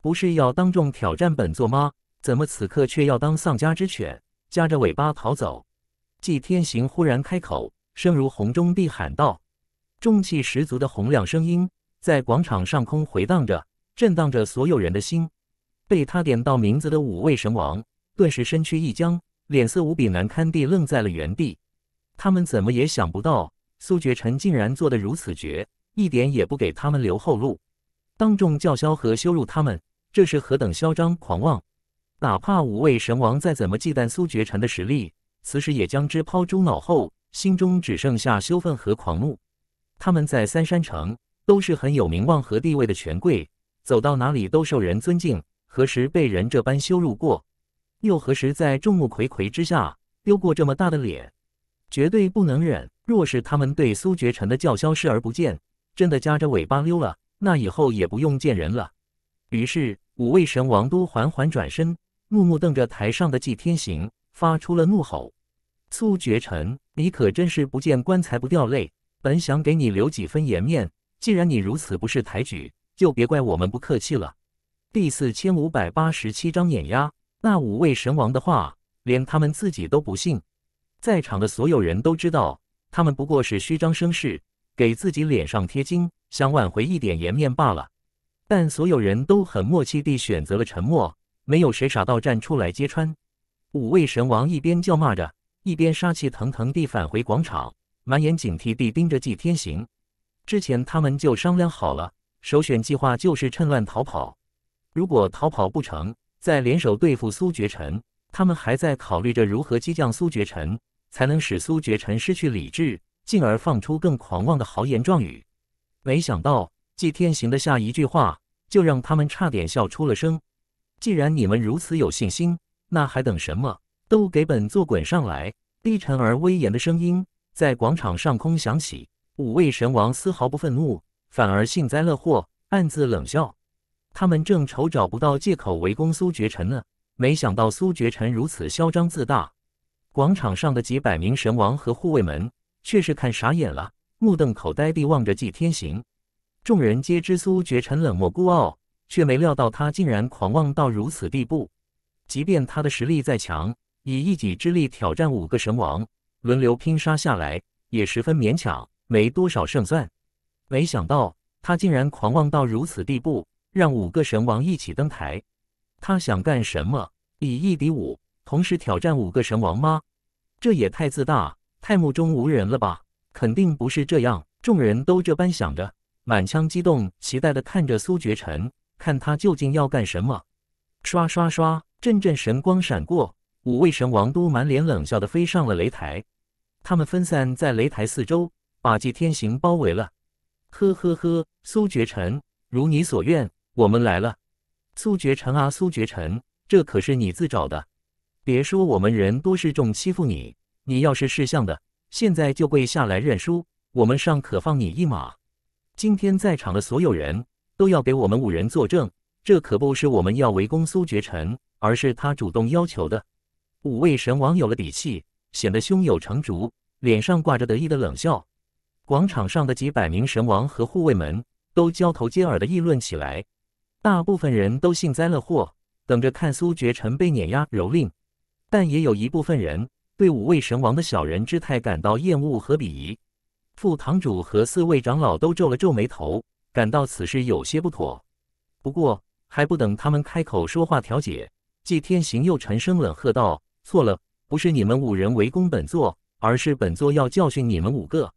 不是要当众挑战本座吗？怎么此刻却要当丧家之犬，夹着尾巴逃走？季天行忽然开口，声如洪钟地喊道：“重气十足的洪亮声音在广场上空回荡着，震荡着所有人的心。”被他点到名字的五位神王顿时身躯一僵，脸色无比难堪地愣在了原地。他们怎么也想不到，苏觉尘竟然做得如此绝，一点也不给他们留后路，当众叫嚣和羞辱他们，这是何等嚣张狂妄！哪怕五位神王再怎么忌惮苏绝尘的实力，此时也将之抛诸脑后，心中只剩下羞愤和狂怒。他们在三山城都是很有名望和地位的权贵，走到哪里都受人尊敬。何时被人这般羞辱过？又何时在众目睽睽之下丢过这么大的脸？绝对不能忍！若是他们对苏绝尘的叫嚣视而不见，真的夹着尾巴溜了，那以后也不用见人了。于是五位神王都缓缓转身。木木瞪着台上的季天行，发出了怒吼：“苏绝尘，你可真是不见棺材不掉泪！本想给你留几分颜面，既然你如此不识抬举，就别怪我们不客气了。”第四千五百八十七章碾压。那五位神王的话，连他们自己都不信。在场的所有人都知道，他们不过是虚张声势，给自己脸上贴金，想挽回一点颜面罢了。但所有人都很默契地选择了沉默。没有谁傻到站出来揭穿。五位神王一边叫骂着，一边杀气腾腾地返回广场，满眼警惕地盯着季天行。之前他们就商量好了，首选计划就是趁乱逃跑。如果逃跑不成，再联手对付苏绝尘。他们还在考虑着如何激将苏绝尘，才能使苏绝尘失去理智，进而放出更狂妄的豪言壮语。没想到季天行的下一句话，就让他们差点笑出了声。既然你们如此有信心，那还等什么？都给本座滚上来！低沉而威严的声音在广场上空响起。五位神王丝毫不愤怒，反而幸灾乐祸，暗自冷笑。他们正愁找不到借口围攻苏绝尘呢，没想到苏绝尘如此嚣张自大。广场上的几百名神王和护卫们却是看傻眼了，目瞪口呆地望着纪天行。众人皆知苏绝尘冷漠孤傲。却没料到他竟然狂妄到如此地步，即便他的实力再强，以一己之力挑战五个神王，轮流拼杀下来也十分勉强，没多少胜算。没想到他竟然狂妄到如此地步，让五个神王一起登台，他想干什么？以一敌五，同时挑战五个神王吗？这也太自大，太目中无人了吧？肯定不是这样，众人都这般想着，满腔激动期待地看着苏绝尘。看他究竟要干什么？刷刷刷，阵阵神光闪过，五位神王都满脸冷笑的飞上了擂台。他们分散在擂台四周，把祭天行包围了。呵呵呵，苏绝尘，如你所愿，我们来了。苏绝尘啊，苏绝尘，这可是你自找的。别说我们人多势众欺负你，你要是识相的，现在就跪下来认输，我们尚可放你一马。今天在场的所有人。都要给我们五人作证，这可不是我们要围攻苏绝尘，而是他主动要求的。五位神王有了底气，显得胸有成竹，脸上挂着得意的冷笑。广场上的几百名神王和护卫们都交头接耳的议论起来，大部分人都幸灾乐祸，等着看苏绝尘被碾压蹂躏，但也有一部分人对五位神王的小人之态感到厌恶和鄙夷。副堂主和四位长老都皱了皱眉头。感到此事有些不妥，不过还不等他们开口说话调解，季天行又沉声冷喝道：“错了，不是你们五人围攻本座，而是本座要教训你们五个。”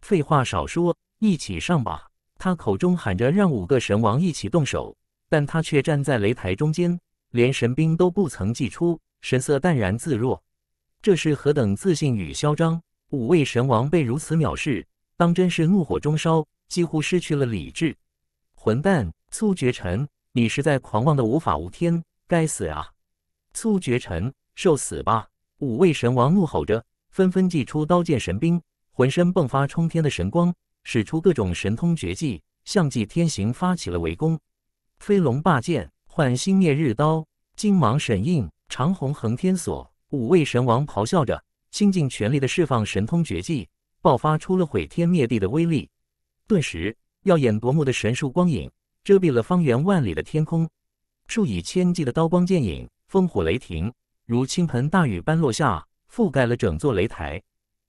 废话少说，一起上吧！他口中喊着让五个神王一起动手，但他却站在擂台中间，连神兵都不曾祭出，神色淡然自若。这是何等自信与嚣张！五位神王被如此藐视，当真是怒火中烧。几乎失去了理智，混蛋，苏绝尘，你实在狂妄的无法无天！该死啊，苏绝尘，受死吧！五位神王怒吼着，纷纷祭出刀剑神兵，浑身迸发冲天的神光，使出各种神通绝技，向祭天行发起了围攻。飞龙霸剑、幻星灭日刀、金芒神印、长虹横天锁，五位神王咆哮着，倾尽全力的释放神通绝技，爆发出了毁天灭地的威力。顿时，耀眼夺目的神树光影遮蔽了方圆万里的天空，数以千计的刀光剑影、烽火雷霆如倾盆大雨般落下，覆盖了整座擂台。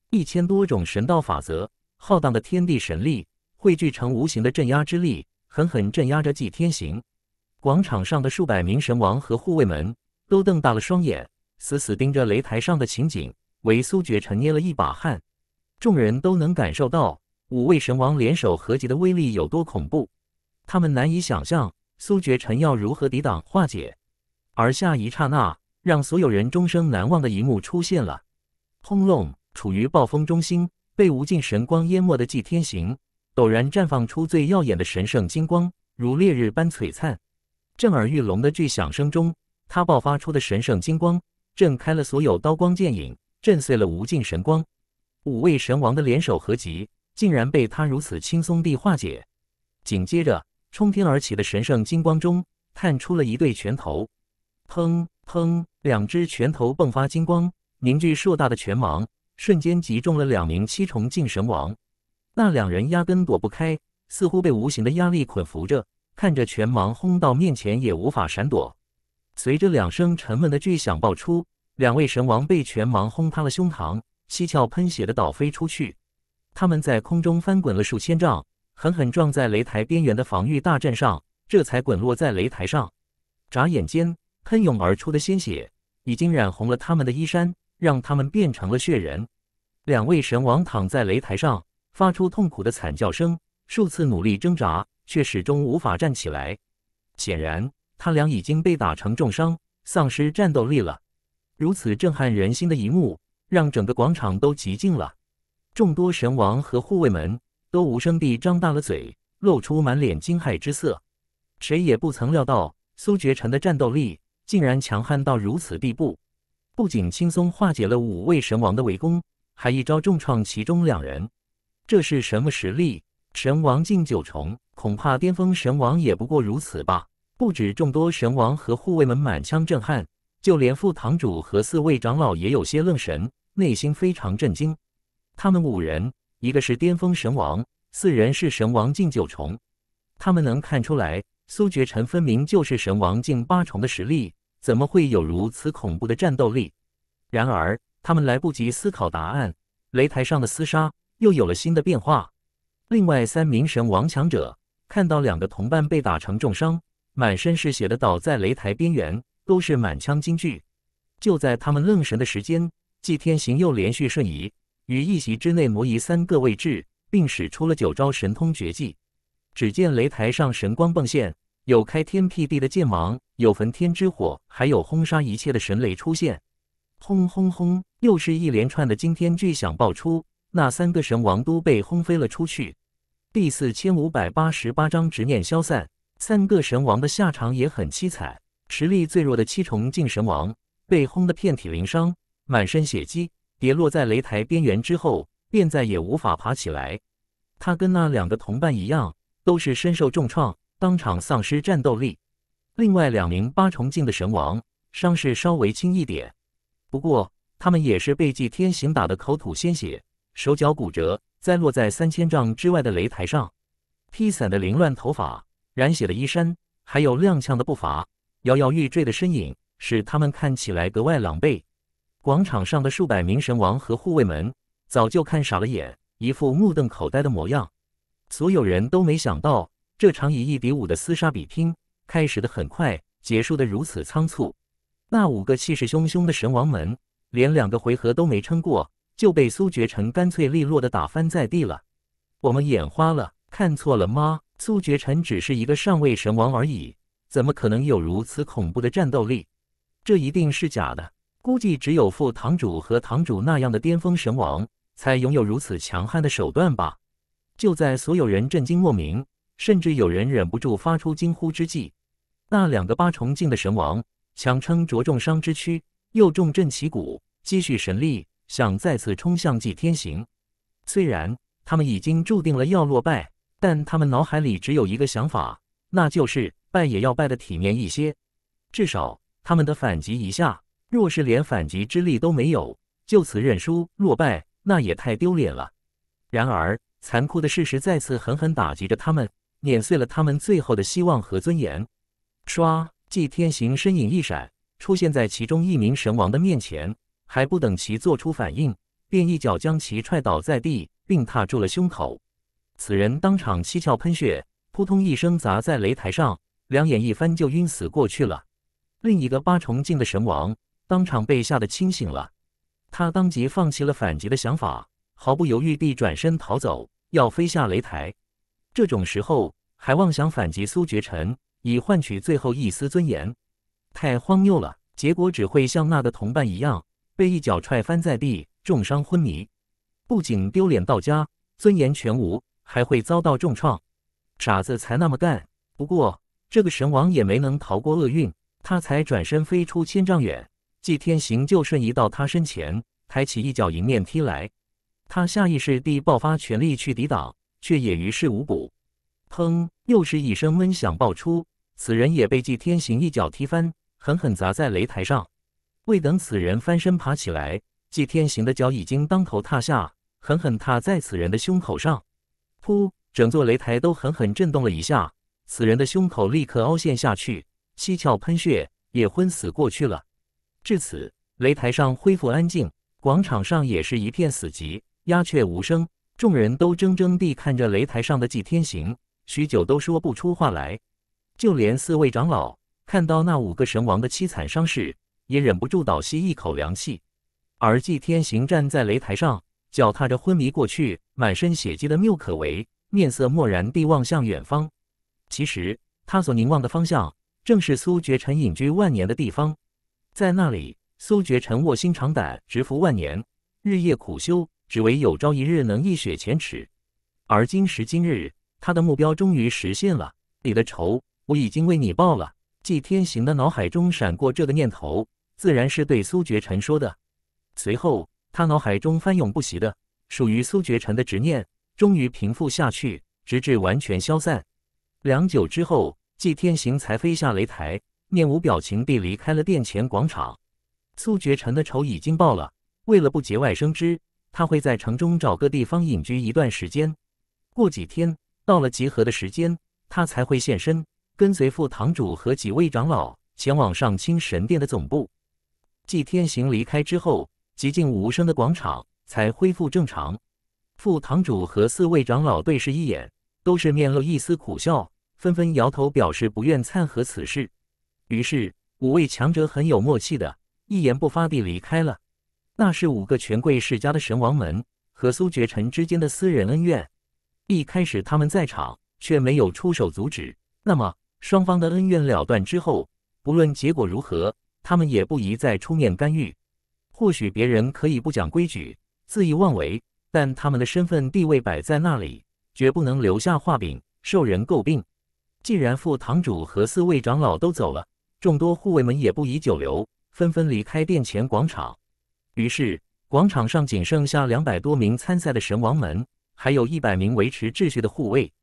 一千多种神道法则，浩荡的天地神力汇聚成无形的镇压之力，狠狠镇压着祭天行。广场上的数百名神王和护卫们都瞪大了双眼，死死盯着擂台上的情景，为苏决沉捏了一把汗。众人都能感受到。五位神王联手合击的威力有多恐怖？他们难以想象苏决尘要如何抵挡化解。而下一刹那，让所有人终生难忘的一幕出现了：轰隆！处于暴风中心、被无尽神光淹没的祭天行，陡然绽放出最耀眼的神圣金光，如烈日般璀璨。震耳欲聋的巨响声中，他爆发出的神圣金光震开了所有刀光剑影，震碎了无尽神光。五位神王的联手合集竟然被他如此轻松地化解。紧接着，冲天而起的神圣金光中探出了一对拳头，砰砰，两只拳头迸发金光，凝聚硕大的拳芒，瞬间击中了两名七重境神王。那两人压根躲不开，似乎被无形的压力捆缚着，看着拳芒轰到面前也无法闪躲。随着两声沉闷的巨响爆出，两位神王被拳芒轰塌了胸膛，七窍喷血的倒飞出去。他们在空中翻滚了数千丈，狠狠撞在擂台边缘的防御大阵上，这才滚落在擂台上。眨眼间，喷涌而出的鲜血已经染红了他们的衣衫，让他们变成了血人。两位神王躺在擂台上，发出痛苦的惨叫声，数次努力挣扎，却始终无法站起来。显然，他俩已经被打成重伤，丧失战斗力了。如此震撼人心的一幕，让整个广场都寂静了。众多神王和护卫们都无声地张大了嘴，露出满脸惊骇之色。谁也不曾料到，苏绝尘的战斗力竟然强悍到如此地步，不仅轻松化解了五位神王的围攻，还一招重创其中两人。这是什么实力？神王境九重，恐怕巅峰神王也不过如此吧？不止众多神王和护卫们满腔震撼，就连副堂主和四位长老也有些愣神，内心非常震惊。他们五人，一个是巅峰神王，四人是神王境九重。他们能看出来，苏觉尘分明就是神王境八重的实力，怎么会有如此恐怖的战斗力？然而，他们来不及思考答案，擂台上的厮杀又有了新的变化。另外三名神王强者看到两个同伴被打成重伤，满身是血的倒在擂台边缘，都是满腔惊惧。就在他们愣神的时间，纪天行又连续瞬移。于一席之内挪移三个位置，并使出了九招神通绝技。只见擂台上神光迸现，有开天辟地的剑芒，有焚天之火，还有轰杀一切的神雷出现。轰轰轰！又是一连串的惊天巨响爆出，那三个神王都被轰飞了出去。第四千五百八十八章执念消散，三个神王的下场也很凄惨。实力最弱的七重境神王被轰得遍体鳞伤，满身血迹。跌落在擂台边缘之后，便再也无法爬起来。他跟那两个同伴一样，都是身受重创，当场丧失战斗力。另外两名八重境的神王伤势稍微轻一点，不过他们也是被祭天行打得口吐鲜血、手脚骨折，栽落在三千丈之外的擂台上，披散的凌乱头发、染血的衣衫，还有踉跄的步伐、摇摇欲坠的身影，使他们看起来格外狼狈。广场上的数百名神王和护卫们早就看傻了眼，一副目瞪口呆的模样。所有人都没想到，这场以一敌五的厮杀比拼开始的很快，结束的如此仓促。那五个气势汹汹的神王门连两个回合都没撑过，就被苏觉尘干脆利落的打翻在地了。我们眼花了，看错了吗？苏觉尘只是一个上位神王而已，怎么可能有如此恐怖的战斗力？这一定是假的！估计只有副堂主和堂主那样的巅峰神王，才拥有如此强悍的手段吧。就在所有人震惊莫名，甚至有人忍不住发出惊呼之际，那两个八重境的神王强撑着重伤之躯，又重振旗鼓，积蓄神力，想再次冲向祭天行。虽然他们已经注定了要落败，但他们脑海里只有一个想法，那就是败也要败的体面一些，至少他们得反击一下。若是连反击之力都没有，就此认输落败，那也太丢脸了。然而，残酷的事实再次狠狠打击着他们，碾碎了他们最后的希望和尊严。唰，季天行身影一闪，出现在其中一名神王的面前，还不等其做出反应，便一脚将其踹倒在地，并踏住了胸口。此人当场七窍喷血，扑通一声砸在擂台上，两眼一翻就晕死过去了。另一个八重境的神王。当场被吓得清醒了，他当即放弃了反击的想法，毫不犹豫地转身逃走，要飞下擂台。这种时候还妄想反击苏绝尘，以换取最后一丝尊严，太荒谬了。结果只会像那个同伴一样，被一脚踹翻在地，重伤昏迷，不仅丢脸到家，尊严全无，还会遭到重创。傻子才那么干。不过这个神王也没能逃过厄运，他才转身飞出千丈远。季天行就瞬移到他身前，抬起一脚迎面踢来。他下意识地爆发全力去抵挡，却也于事无补。砰！又是一声闷响爆出，此人也被季天行一脚踢翻，狠狠砸在擂台上。未等此人翻身爬起来，季天行的脚已经当头踏下，狠狠踏在此人的胸口上。噗！整座擂台都狠狠震动了一下，此人的胸口立刻凹陷下去，七窍喷血，也昏死过去了。至此，擂台上恢复安静，广场上也是一片死寂，鸦雀无声。众人都怔怔地看着擂台上的祭天行，许久都说不出话来。就连四位长老看到那五个神王的凄惨伤势，也忍不住倒吸一口凉气。而祭天行站在擂台上，脚踏着昏迷过去、满身血迹的缪可为，面色漠然地望向远方。其实，他所凝望的方向，正是苏绝尘隐居万年的地方。在那里，苏觉尘卧薪尝胆，直服万年，日夜苦修，只为有朝一日能一雪前耻。而今时今日，他的目标终于实现了。你的仇，我已经为你报了。季天行的脑海中闪过这个念头，自然是对苏觉尘说的。随后，他脑海中翻涌不息的属于苏觉尘的执念，终于平复下去，直至完全消散。良久之后，季天行才飞下擂台。面无表情地离开了殿前广场。苏觉尘的仇已经报了，为了不节外生枝，他会在城中找个地方隐居一段时间。过几天到了集合的时间，他才会现身，跟随副堂主和几位长老前往上清神殿的总部。纪天行离开之后，寂静无声的广场才恢复正常。副堂主和四位长老对视一眼，都是面露一丝苦笑，纷纷摇头表示不愿掺和此事。于是，五位强者很有默契的，一言不发地离开了。那是五个权贵世家的神王门和苏绝尘之间的私人恩怨。一开始他们在场却没有出手阻止。那么，双方的恩怨了断之后，不论结果如何，他们也不宜再出面干预。或许别人可以不讲规矩、肆意妄为，但他们的身份地位摆在那里，绝不能留下画饼受人诟病。既然副堂主和四位长老都走了，众多护卫们也不宜久留，纷纷离开殿前广场。于是，广场上仅剩下两百多名参赛的神王门，还有一百名维持秩序的护卫。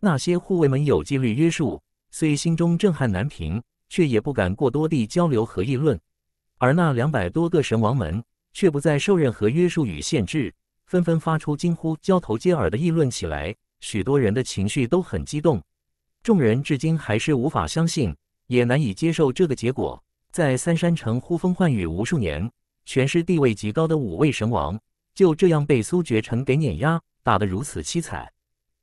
那些护卫们有纪律约束，虽心中震撼难平，却也不敢过多地交流和议论。而那两百多个神王门却不再受任何约束与限制，纷纷发出惊呼，交头接耳的议论起来。许多人的情绪都很激动，众人至今还是无法相信。也难以接受这个结果。在三山城呼风唤雨无数年，权势地位极高的五位神王，就这样被苏绝尘给碾压，打得如此凄惨。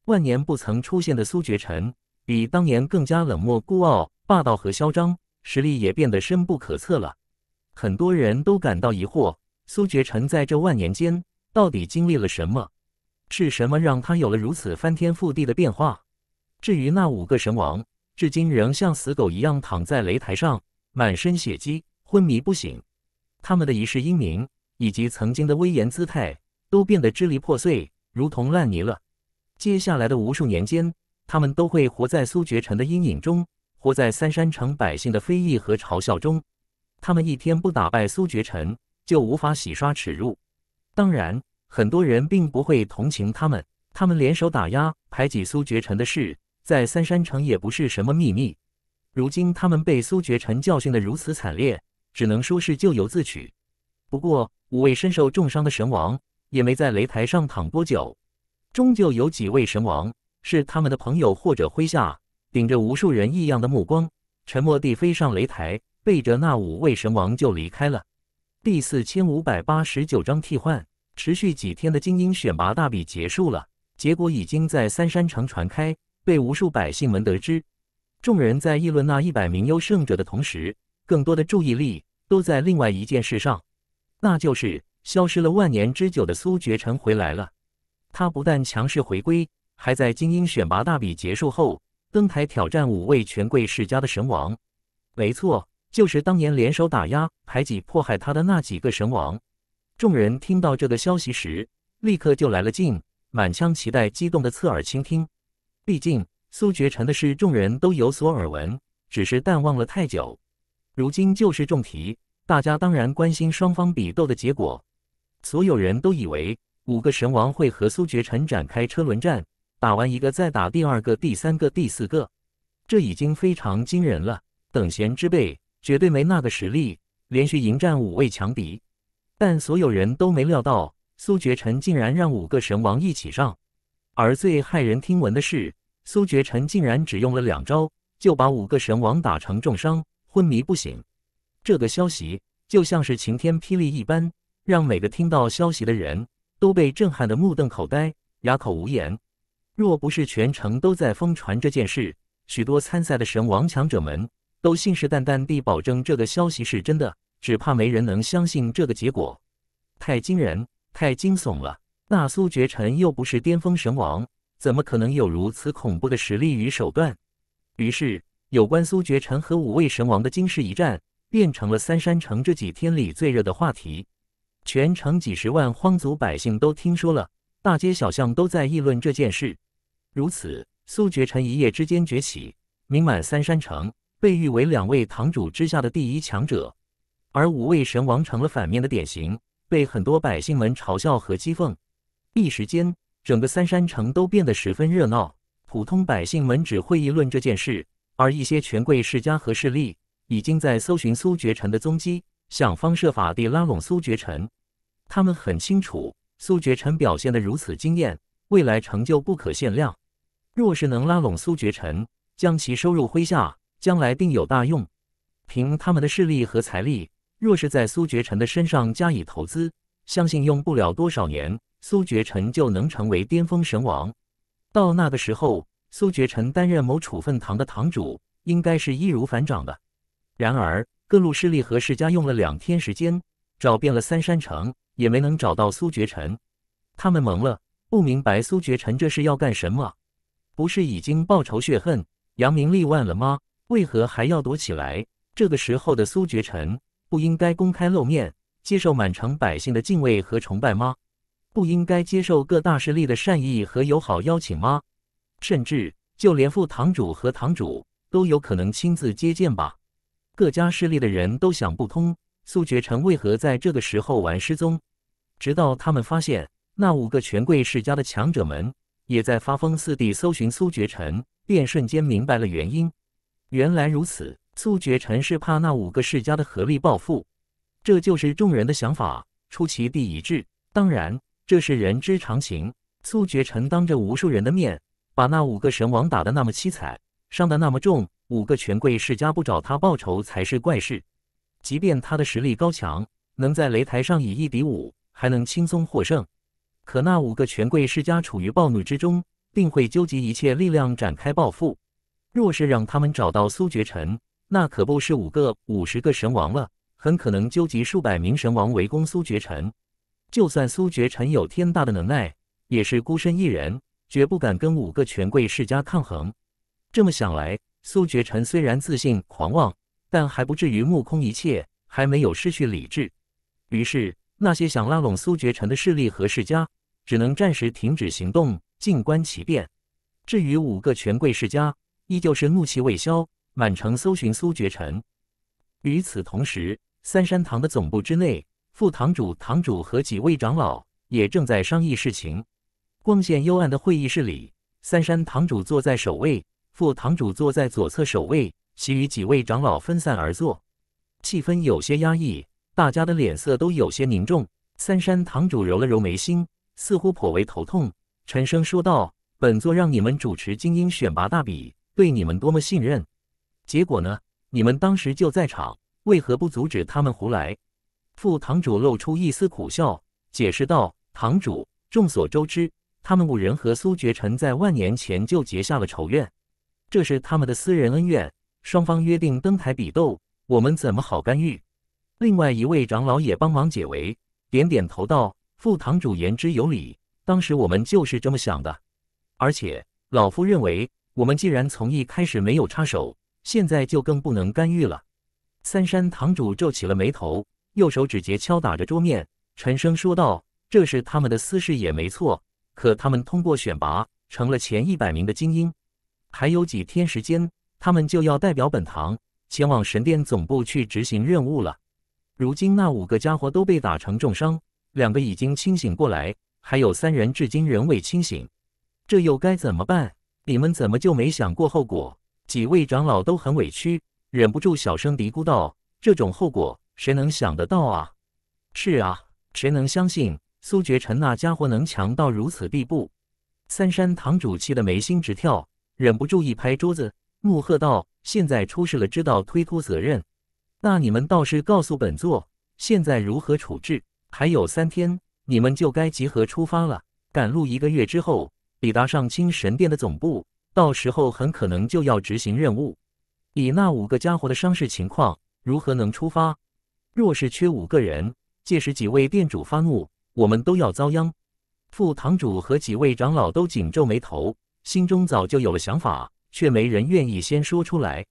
万年不曾出现的苏绝尘，比当年更加冷漠、孤傲、霸道和嚣张，实力也变得深不可测了。很多人都感到疑惑：苏绝尘在这万年间到底经历了什么？是什么让他有了如此翻天覆地的变化？至于那五个神王。至今仍像死狗一样躺在擂台上，满身血迹，昏迷不醒。他们的一世英名以及曾经的威严姿态都变得支离破碎，如同烂泥了。接下来的无数年间，他们都会活在苏绝尘的阴影中，活在三山城百姓的非议和嘲笑中。他们一天不打败苏绝尘，就无法洗刷耻辱。当然，很多人并不会同情他们，他们联手打压排挤苏绝尘的事。在三山城也不是什么秘密。如今他们被苏觉臣教训的如此惨烈，只能说是咎由自取。不过，五位身受重伤的神王也没在擂台上躺多久，终究有几位神王是他们的朋友或者麾下，顶着无数人异样的目光，沉默地飞上擂台，背着那五位神王就离开了。第四千五百八十九章替换。持续几天的精英选拔大比结束了，结果已经在三山城传开。被无数百姓们得知，众人在议论那一百名优胜者的同时，更多的注意力都在另外一件事上，那就是消失了万年之久的苏绝尘回来了。他不但强势回归，还在精英选拔大比结束后登台挑战五位权贵世家的神王。没错，就是当年联手打压、排挤、迫害他的那几个神王。众人听到这个消息时，立刻就来了劲，满腔期待、激动的侧耳倾听。毕竟苏绝尘的事，众人都有所耳闻，只是淡忘了太久。如今旧事重提，大家当然关心双方比斗的结果。所有人都以为五个神王会和苏绝尘展开车轮战，打完一个再打第二个、第三个、第四个，这已经非常惊人了。等闲之辈绝对没那个实力，连续迎战五位强敌。但所有人都没料到，苏绝尘竟然让五个神王一起上。而最骇人听闻的是，苏绝尘竟然只用了两招，就把五个神王打成重伤，昏迷不醒。这个消息就像是晴天霹雳一般，让每个听到消息的人都被震撼得目瞪口呆，哑口无言。若不是全城都在疯传这件事，许多参赛的神王强者们都信誓旦旦地保证这个消息是真的，只怕没人能相信这个结果。太惊人，太惊悚了！那苏绝尘又不是巅峰神王，怎么可能有如此恐怖的实力与手段？于是，有关苏绝尘和五位神王的惊世一战，变成了三山城这几天里最热的话题。全城几十万荒族百姓都听说了，大街小巷都在议论这件事。如此，苏绝尘一夜之间崛起，名满三山城，被誉为两位堂主之下的第一强者。而五位神王成了反面的典型，被很多百姓们嘲笑和讥讽。一时间，整个三山城都变得十分热闹。普通百姓们只会议论这件事，而一些权贵世家和势力已经在搜寻苏绝尘的踪迹，想方设法地拉拢苏绝尘。他们很清楚，苏绝尘表现得如此惊艳，未来成就不可限量。若是能拉拢苏绝尘，将其收入麾下，将来定有大用。凭他们的势力和财力，若是在苏绝尘的身上加以投资，相信用不了多少年。苏觉臣就能成为巅峰神王，到那个时候，苏觉臣担任某处分堂的堂主，应该是易如反掌的。然而，各路势力和世家用了两天时间，找遍了三山城，也没能找到苏觉臣。他们懵了，不明白苏觉臣这是要干什么？不是已经报仇雪恨、扬名立万了吗？为何还要躲起来？这个时候的苏觉臣不应该公开露面，接受满城百姓的敬畏和崇拜吗？不应该接受各大势力的善意和友好邀请吗？甚至就连副堂主和堂主都有可能亲自接见吧。各家势力的人都想不通苏觉尘为何在这个时候玩失踪，直到他们发现那五个权贵世家的强者们也在发疯似地搜寻苏觉尘，便瞬间明白了原因。原来如此，苏觉尘是怕那五个世家的合力报复，这就是众人的想法，出其地一致。当然。这是人之常情。苏绝尘当着无数人的面，把那五个神王打得那么凄惨，伤得那么重，五个权贵世家不找他报仇才是怪事。即便他的实力高强，能在擂台上以一敌五，还能轻松获胜，可那五个权贵世家处于暴怒之中，定会纠集一切力量展开报复。若是让他们找到苏绝尘，那可不是五个、五十个神王了，很可能纠集数百名神王围攻苏绝尘。就算苏决臣有天大的能耐，也是孤身一人，绝不敢跟五个权贵世家抗衡。这么想来，苏决臣虽然自信狂妄，但还不至于目空一切，还没有失去理智。于是，那些想拉拢苏决臣的势力和世家，只能暂时停止行动，静观其变。至于五个权贵世家，依旧是怒气未消，满城搜寻苏决臣。与此同时，三山堂的总部之内。副堂主、堂主和几位长老也正在商议事情。光线幽暗的会议室里，三山堂主坐在首位，副堂主坐在左侧首位，其余几位长老分散而坐，气氛有些压抑，大家的脸色都有些凝重。三山堂主揉了揉眉心，似乎颇为头痛，沉声说道：“本座让你们主持精英选拔大比，对你们多么信任，结果呢？你们当时就在场，为何不阻止他们胡来？”副堂主露出一丝苦笑，解释道：“堂主，众所周知，他们五人和苏绝尘在万年前就结下了仇怨，这是他们的私人恩怨。双方约定登台比斗，我们怎么好干预？”另外一位长老也帮忙解围，点点头道：“副堂主言之有理，当时我们就是这么想的。而且老夫认为，我们既然从一开始没有插手，现在就更不能干预了。”三山堂主皱起了眉头。右手指节敲打着桌面，沉声说道：“这是他们的私事也没错，可他们通过选拔成了前一百名的精英。还有几天时间，他们就要代表本堂前往神殿总部去执行任务了。如今那五个家伙都被打成重伤，两个已经清醒过来，还有三人至今仍未清醒。这又该怎么办？你们怎么就没想过后果？”几位长老都很委屈，忍不住小声嘀咕道：“这种后果。”谁能想得到啊？是啊，谁能相信苏绝尘那家伙能强到如此地步？三山堂主气得眉心直跳，忍不住一拍桌子，怒喝道：“现在出事了，知道推脱责任？那你们倒是告诉本座，现在如何处置？还有三天，你们就该集合出发了。赶路一个月之后，抵达上清神殿的总部，到时候很可能就要执行任务。以那五个家伙的伤势情况，如何能出发？”若是缺五个人，届时几位店主发怒，我们都要遭殃。副堂主和几位长老都紧皱眉头，心中早就有了想法，却没人愿意先说出来。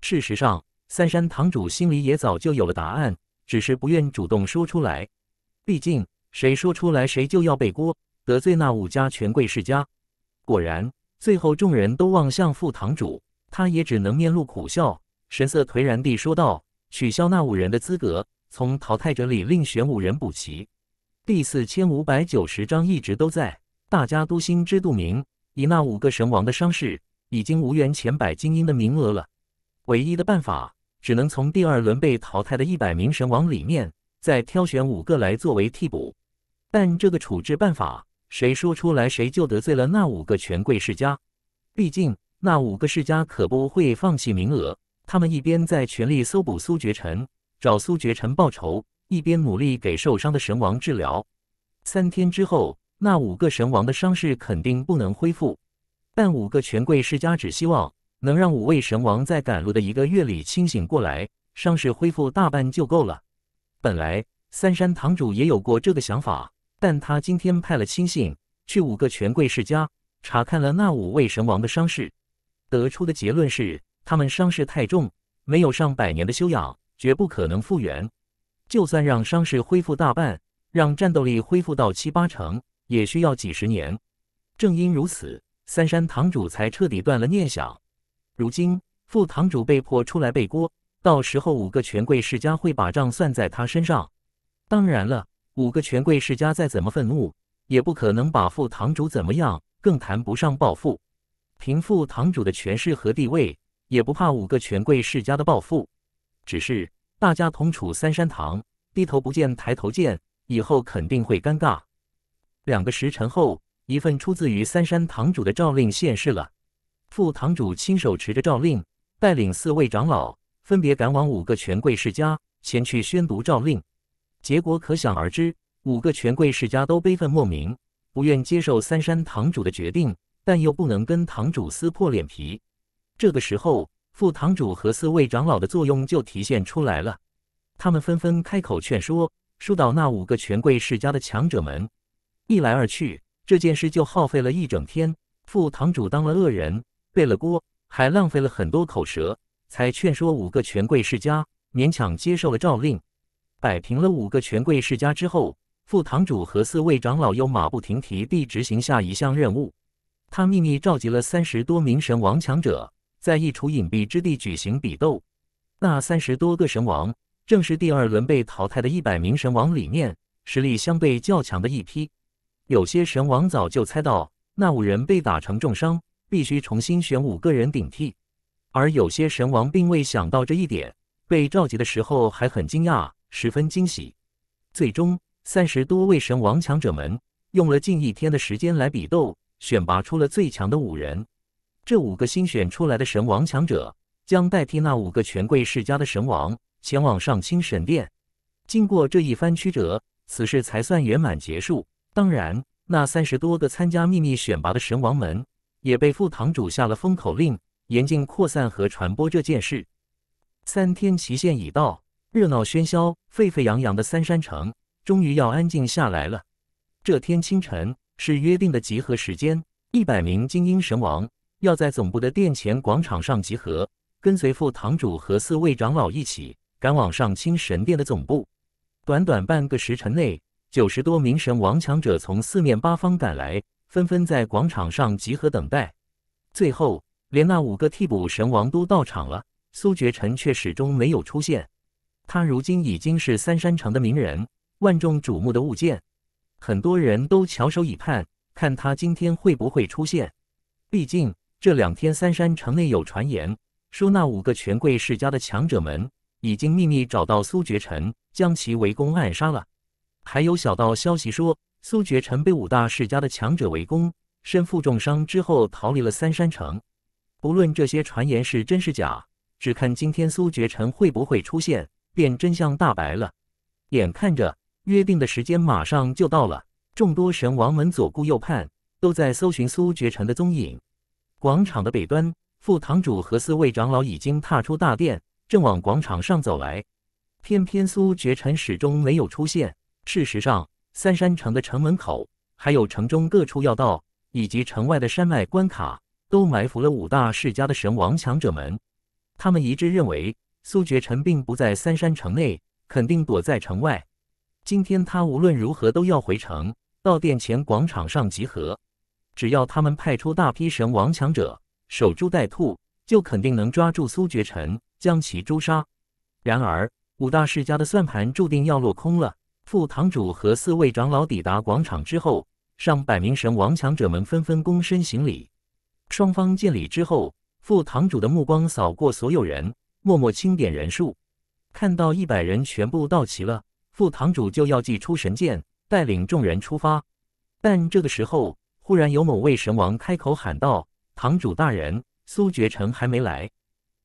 事实上，三山堂主心里也早就有了答案，只是不愿主动说出来。毕竟，谁说出来谁就要背锅，得罪那五家权贵世家。果然，最后众人都望向副堂主，他也只能面露苦笑，神色颓然地说道。取消那五人的资格，从淘汰者里另选五人补齐。第四千五百九十章一直都在，大家都心知肚明。以那五个神王的伤势，已经无缘前百精英的名额了。唯一的办法，只能从第二轮被淘汰的一百名神王里面，再挑选五个来作为替补。但这个处置办法，谁说出来谁就得罪了那五个权贵世家。毕竟那五个世家可不会放弃名额。他们一边在全力搜捕苏绝尘，找苏绝尘报仇，一边努力给受伤的神王治疗。三天之后，那五个神王的伤势肯定不能恢复，但五个权贵世家只希望能让五位神王在赶路的一个月里清醒过来，伤势恢复大半就够了。本来三山堂主也有过这个想法，但他今天派了亲信去五个权贵世家查看了那五位神王的伤势，得出的结论是。他们伤势太重，没有上百年的修养，绝不可能复原。就算让伤势恢复大半，让战斗力恢复到七八成，也需要几十年。正因如此，三山堂主才彻底断了念想。如今副堂主被迫出来背锅，到时候五个权贵世家会把账算在他身上。当然了，五个权贵世家再怎么愤怒，也不可能把副堂主怎么样，更谈不上报复平复堂主的权势和地位。也不怕五个权贵世家的报复，只是大家同处三山堂，低头不见抬头见，以后肯定会尴尬。两个时辰后，一份出自于三山堂主的诏令现世了。副堂主亲手持着诏令，带领四位长老，分别赶往五个权贵世家，前去宣读诏令。结果可想而知，五个权贵世家都悲愤莫名，不愿接受三山堂主的决定，但又不能跟堂主撕破脸皮。这个时候，副堂主和四位长老的作用就体现出来了。他们纷纷开口劝说，疏导那五个权贵世家的强者们。一来二去，这件事就耗费了一整天。副堂主当了恶人，背了锅，还浪费了很多口舌，才劝说五个权贵世家勉强接受了诏令，摆平了五个权贵世家之后，副堂主和四位长老又马不停蹄地执行下一项任务。他秘密召集了三十多名神王强者。在一处隐蔽之地举行比斗，那三十多个神王正是第二轮被淘汰的一百名神王里面实力相对较强的一批。有些神王早就猜到那五人被打成重伤，必须重新选五个人顶替；而有些神王并未想到这一点，被召集的时候还很惊讶，十分惊喜。最终，三十多位神王强者们用了近一天的时间来比斗，选拔出了最强的五人。这五个新选出来的神王强者将代替那五个权贵世家的神王前往上清神殿。经过这一番曲折，此事才算圆满结束。当然，那三十多个参加秘密选拔的神王门也被副堂主下了封口令，严禁扩散和传播这件事。三天期限已到，热闹喧嚣、沸沸扬扬的三山城终于要安静下来了。这天清晨是约定的集合时间，一百名精英神王。要在总部的殿前广场上集合，跟随副堂主和四位长老一起赶往上清神殿的总部。短短半个时辰内，九十多名神王强者从四面八方赶来，纷纷在广场上集合等待。最后，连那五个替补神王都到场了，苏觉尘却始终没有出现。他如今已经是三山城的名人，万众瞩目的物件，很多人都翘首以盼，看他今天会不会出现。毕竟。这两天，三山城内有传言说，那五个权贵世家的强者们已经秘密找到苏绝尘，将其围攻暗杀了。还有小道消息说，苏绝尘被五大世家的强者围攻，身负重伤之后逃离了三山城。不论这些传言是真是假，只看今天苏绝尘会不会出现，便真相大白了。眼看着约定的时间马上就到了，众多神王们左顾右盼，都在搜寻苏绝尘的踪影。广场的北端，副堂主和四位长老已经踏出大殿，正往广场上走来。偏偏苏决尘始终没有出现。事实上，三山城的城门口，还有城中各处要道，以及城外的山脉关卡，都埋伏了五大世家的神王强者们。他们一致认为，苏决尘并不在三山城内，肯定躲在城外。今天他无论如何都要回城，到殿前广场上集合。只要他们派出大批神王强者守株待兔，就肯定能抓住苏绝尘，将其诛杀。然而，五大世家的算盘注定要落空了。副堂主和四位长老抵达广场之后，上百名神王强者们纷纷躬身行礼。双方见礼之后，副堂主的目光扫过所有人，默默清点人数。看到一百人全部到齐了，副堂主就要祭出神剑，带领众人出发。但这个时候。忽然有某位神王开口喊道：“堂主大人，苏觉成还没来。”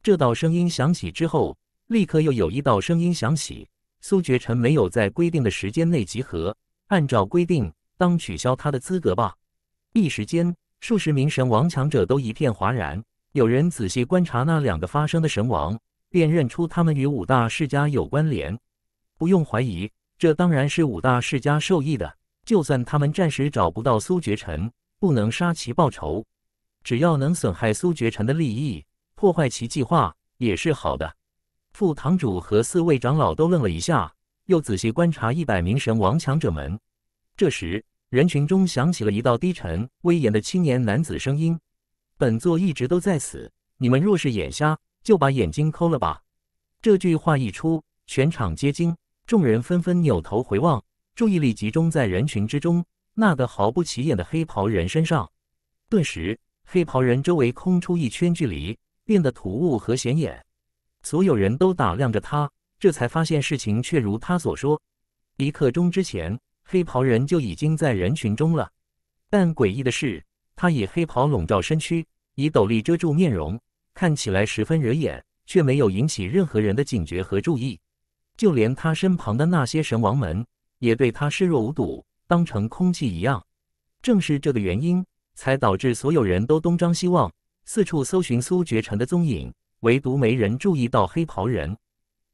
这道声音响起之后，立刻又有一道声音响起：“苏觉成没有在规定的时间内集合，按照规定，当取消他的资格吧。”一时间，数十名神王强者都一片哗然。有人仔细观察那两个发声的神王，辨认出他们与五大世家有关联。不用怀疑，这当然是五大世家授意的。就算他们暂时找不到苏绝尘，不能杀其报仇，只要能损害苏绝尘的利益，破坏其计划也是好的。副堂主和四位长老都愣了一下，又仔细观察一百名神王强者们。这时，人群中响起了一道低沉威严的青年男子声音：“本座一直都在此，你们若是眼瞎，就把眼睛抠了吧。”这句话一出，全场皆惊，众人纷纷扭头回望。注意力集中在人群之中那个毫不起眼的黑袍人身上，顿时黑袍人周围空出一圈距离，变得突兀和显眼。所有人都打量着他，这才发现事情却如他所说：一刻钟之前，黑袍人就已经在人群中了。但诡异的是，他以黑袍笼罩身躯，以斗笠遮住面容，看起来十分惹眼，却没有引起任何人的警觉和注意，就连他身旁的那些神王们也对他视若无睹，当成空气一样。正是这个原因，才导致所有人都东张西望，四处搜寻苏绝尘的踪影，唯独没人注意到黑袍人。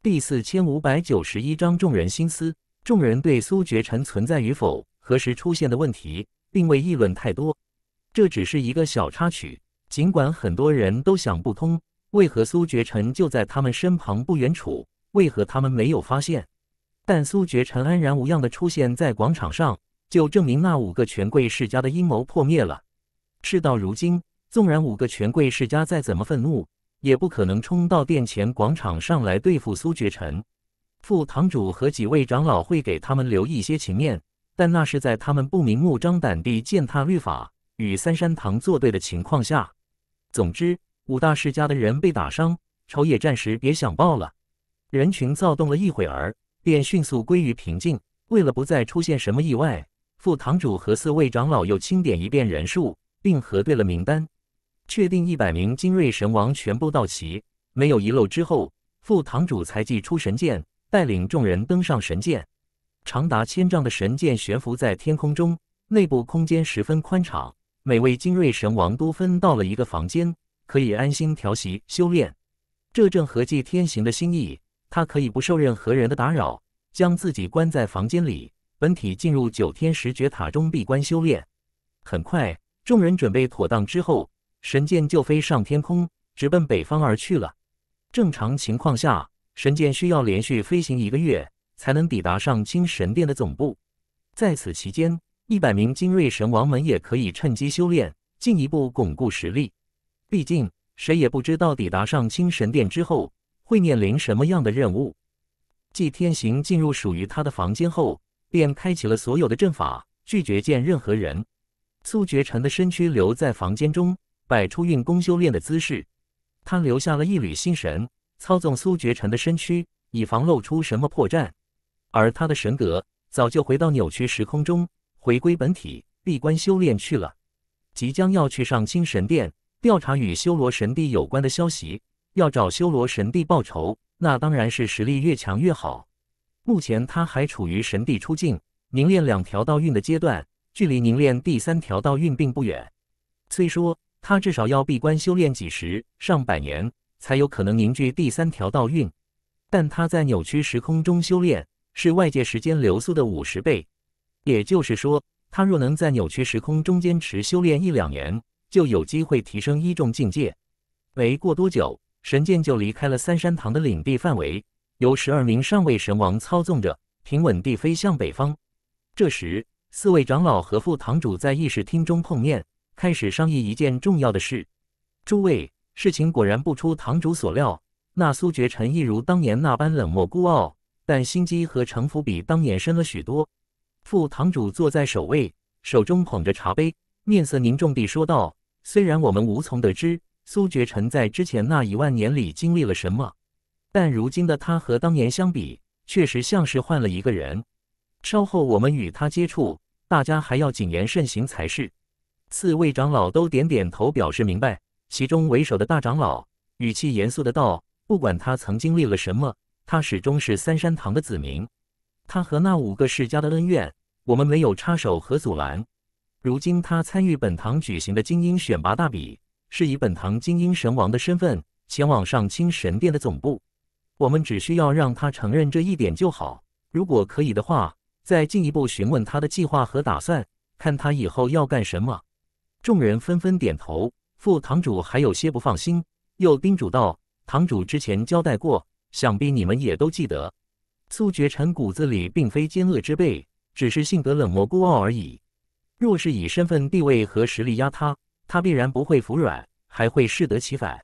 第四千五百九十一章众人心思，众人对苏绝尘存在与否、何时出现的问题，并未议论太多。这只是一个小插曲，尽管很多人都想不通，为何苏绝尘就在他们身旁不远处，为何他们没有发现。但苏绝尘安然无恙的出现在广场上，就证明那五个权贵世家的阴谋破灭了。事到如今，纵然五个权贵世家再怎么愤怒，也不可能冲到殿前广场上来对付苏绝尘。副堂主和几位长老会给他们留一些情面，但那是在他们不明目张胆地践踏律法、与三山堂作对的情况下。总之，五大世家的人被打伤，仇也暂时别想报了。人群躁动了一会儿。便迅速归于平静。为了不再出现什么意外，副堂主和四位长老又清点一遍人数，并核对了名单，确定一百名精锐神王全部到齐，没有遗漏之后，副堂主才祭出神剑，带领众人登上神剑。长达千丈的神剑悬浮在天空中，内部空间十分宽敞，每位精锐神王都分到了一个房间，可以安心调息修炼。这正合祭天行的心意。他可以不受任何人的打扰，将自己关在房间里，本体进入九天十绝塔中闭关修炼。很快，众人准备妥当之后，神剑就飞上天空，直奔北方而去了。正常情况下，神剑需要连续飞行一个月，才能抵达上清神殿的总部。在此期间，一百名精锐神王们也可以趁机修炼，进一步巩固实力。毕竟，谁也不知道抵达上清神殿之后。会面临什么样的任务？继天行进入属于他的房间后，便开启了所有的阵法，拒绝见任何人。苏觉尘的身躯留在房间中，摆出运功修炼的姿势。他留下了一缕心神，操纵苏觉尘的身躯，以防露出什么破绽。而他的神格早就回到扭曲时空中，回归本体，闭关修炼去了。即将要去上清神殿调查与修罗神帝有关的消息。要找修罗神帝报仇，那当然是实力越强越好。目前他还处于神帝出境凝练两条道运的阶段，距离凝练第三条道运并不远。虽说他至少要闭关修炼几十上百年才有可能凝聚第三条道运，但他在扭曲时空中修炼是外界时间流速的五十倍。也就是说，他若能在扭曲时空中坚持修炼一两年，就有机会提升一重境界。没过多久。神剑就离开了三山堂的领地范围，由十二名上位神王操纵着，平稳地飞向北方。这时，四位长老和副堂主在议事厅中碰面，开始商议一件重要的事。诸位，事情果然不出堂主所料，那苏觉尘一如当年那般冷漠孤傲，但心机和城府比当年深了许多。副堂主坐在首位，手中捧着茶杯，面色凝重地说道：“虽然我们无从得知。”苏绝尘在之前那一万年里经历了什么？但如今的他和当年相比，确实像是换了一个人。稍后我们与他接触，大家还要谨言慎行才是。四位长老都点点头，表示明白。其中为首的大长老语气严肃的道：“不管他曾经历了什么，他始终是三山堂的子民。他和那五个世家的恩怨，我们没有插手和阻拦。如今他参与本堂举行的精英选拔大比。”是以本堂精英神王的身份前往上清神殿的总部，我们只需要让他承认这一点就好。如果可以的话，再进一步询问他的计划和打算，看他以后要干什么。众人纷纷点头。副堂主还有些不放心，又叮嘱道：“堂主之前交代过，想必你们也都记得。苏觉臣骨子里并非奸恶之辈，只是性格冷漠孤傲而已。若是以身份地位和实力压他。”他必然不会服软，还会适得其反。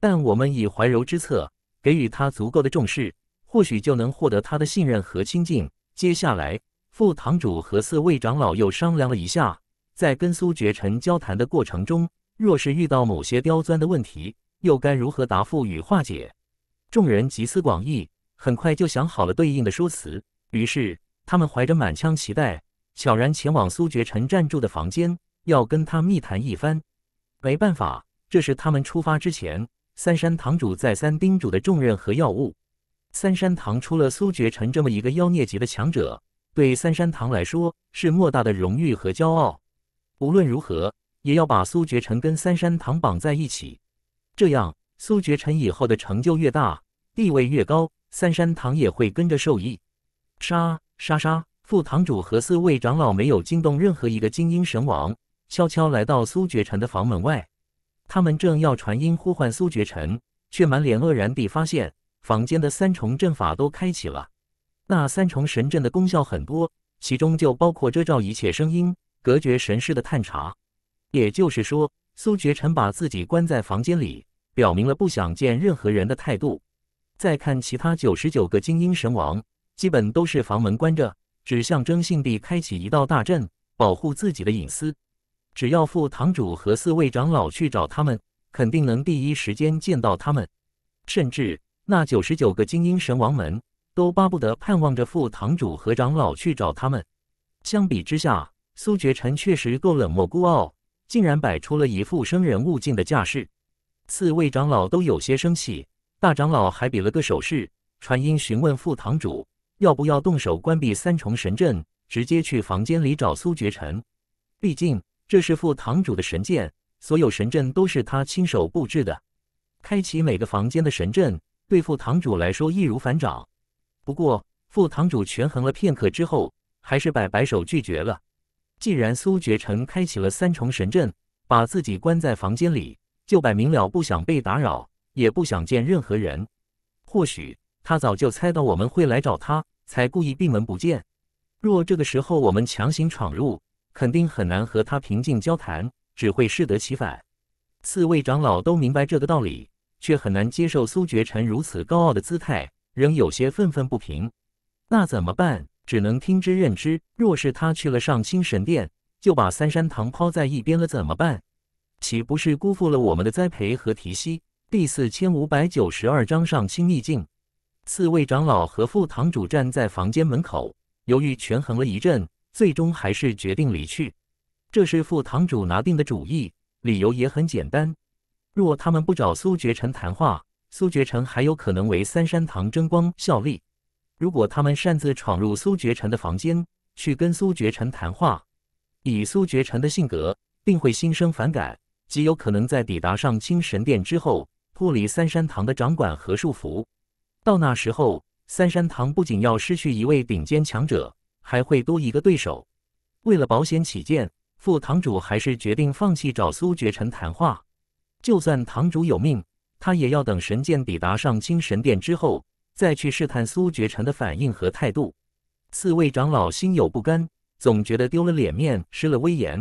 但我们以怀柔之策，给予他足够的重视，或许就能获得他的信任和亲近。接下来，副堂主和四位长老又商量了一下，在跟苏觉尘交谈的过程中，若是遇到某些刁钻的问题，又该如何答复与化解？众人集思广益，很快就想好了对应的说辞。于是，他们怀着满腔期待，悄然前往苏觉尘暂住的房间。要跟他密谈一番，没办法，这是他们出发之前三山堂主再三叮嘱的重任和要务。三山堂出了苏觉尘这么一个妖孽级的强者，对三山堂来说是莫大的荣誉和骄傲。无论如何，也要把苏觉尘跟三山堂绑在一起，这样苏觉尘以后的成就越大，地位越高，三山堂也会跟着受益。杀杀杀！副堂主和四位长老没有惊动任何一个精英神王。悄悄来到苏绝尘的房门外，他们正要传音呼唤苏绝尘，却满脸愕然地发现房间的三重阵法都开启了。那三重神阵的功效很多，其中就包括遮罩一切声音、隔绝神识的探查。也就是说，苏绝尘把自己关在房间里，表明了不想见任何人的态度。再看其他九十九个精英神王，基本都是房门关着，只象征性地开启一道大阵，保护自己的隐私。只要副堂主和四位长老去找他们，肯定能第一时间见到他们。甚至那九十九个精英神王们都巴不得盼望着副堂主和长老去找他们。相比之下，苏觉尘确实够冷漠孤傲，竟然摆出了一副生人勿近的架势。四位长老都有些生气，大长老还比了个手势，传音询问副堂主要不要动手关闭三重神阵，直接去房间里找苏觉尘。毕竟。这是副堂主的神剑，所有神阵都是他亲手布置的。开启每个房间的神阵，对副堂主来说易如反掌。不过副堂主权衡了片刻之后，还是摆摆手拒绝了。既然苏绝尘开启了三重神阵，把自己关在房间里，就摆明了不想被打扰，也不想见任何人。或许他早就猜到我们会来找他，才故意闭门不见。若这个时候我们强行闯入，肯定很难和他平静交谈，只会适得其反。四位长老都明白这个道理，却很难接受苏觉尘如此高傲的姿态，仍有些愤愤不平。那怎么办？只能听之任之。若是他去了上清神殿，就把三山堂抛在一边了，怎么办？岂不是辜负了我们的栽培和提携？第四千五百九十二章上清秘境。四位长老和副堂主站在房间门口，犹豫权衡了一阵。最终还是决定离去，这是副堂主拿定的主意。理由也很简单，若他们不找苏绝尘谈话，苏绝尘还有可能为三山堂争光效力。如果他们擅自闯入苏绝尘的房间去跟苏绝尘谈话，以苏绝尘的性格，定会心生反感，极有可能在抵达上清神殿之后脱离三山堂的掌管和束缚。到那时候，三山堂不仅要失去一位顶尖强者。还会多一个对手，为了保险起见，副堂主还是决定放弃找苏绝尘谈话。就算堂主有命，他也要等神剑抵达上清神殿之后，再去试探苏绝尘的反应和态度。四位长老心有不甘，总觉得丢了脸面，失了威严。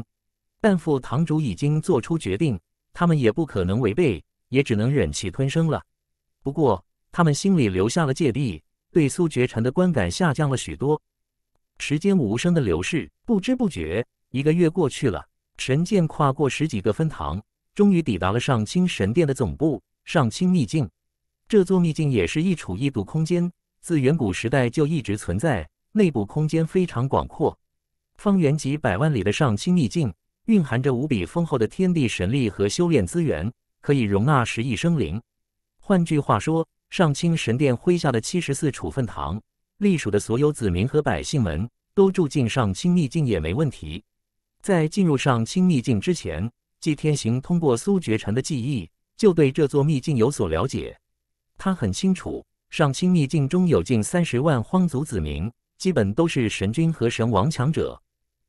但副堂主已经做出决定，他们也不可能违背，也只能忍气吞声了。不过，他们心里留下了芥蒂，对苏绝尘的观感下降了许多。时间无声的流逝，不知不觉一个月过去了。神剑跨过十几个分堂，终于抵达了上清神殿的总部——上清秘境。这座秘境也是一处异度空间，自远古时代就一直存在，内部空间非常广阔，方圆几百万里的上清秘境蕴含着无比丰厚的天地神力和修炼资源，可以容纳十亿生灵。换句话说，上清神殿麾下的七十四处分堂。隶属的所有子民和百姓们都住进上清秘境也没问题。在进入上清秘境之前，纪天行通过苏觉尘的记忆，就对这座秘境有所了解。他很清楚，上清秘境中有近三十万荒族子民，基本都是神君和神王强者。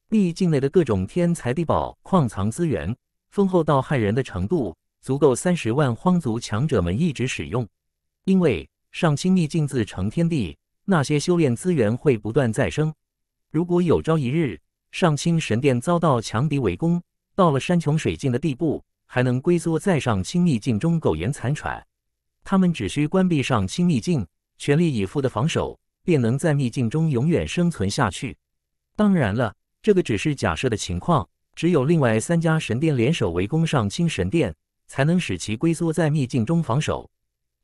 秘境内的各种天材地宝、矿藏资源，丰厚到骇人的程度，足够三十万荒族强者们一直使用。因为上清秘境自成天地。那些修炼资源会不断再生。如果有朝一日上清神殿遭到强敌围攻，到了山穷水尽的地步，还能龟缩在上清秘境中苟延残喘。他们只需关闭上清秘境，全力以赴的防守，便能在秘境中永远生存下去。当然了，这个只是假设的情况。只有另外三家神殿联手围攻上清神殿，才能使其龟缩在秘境中防守。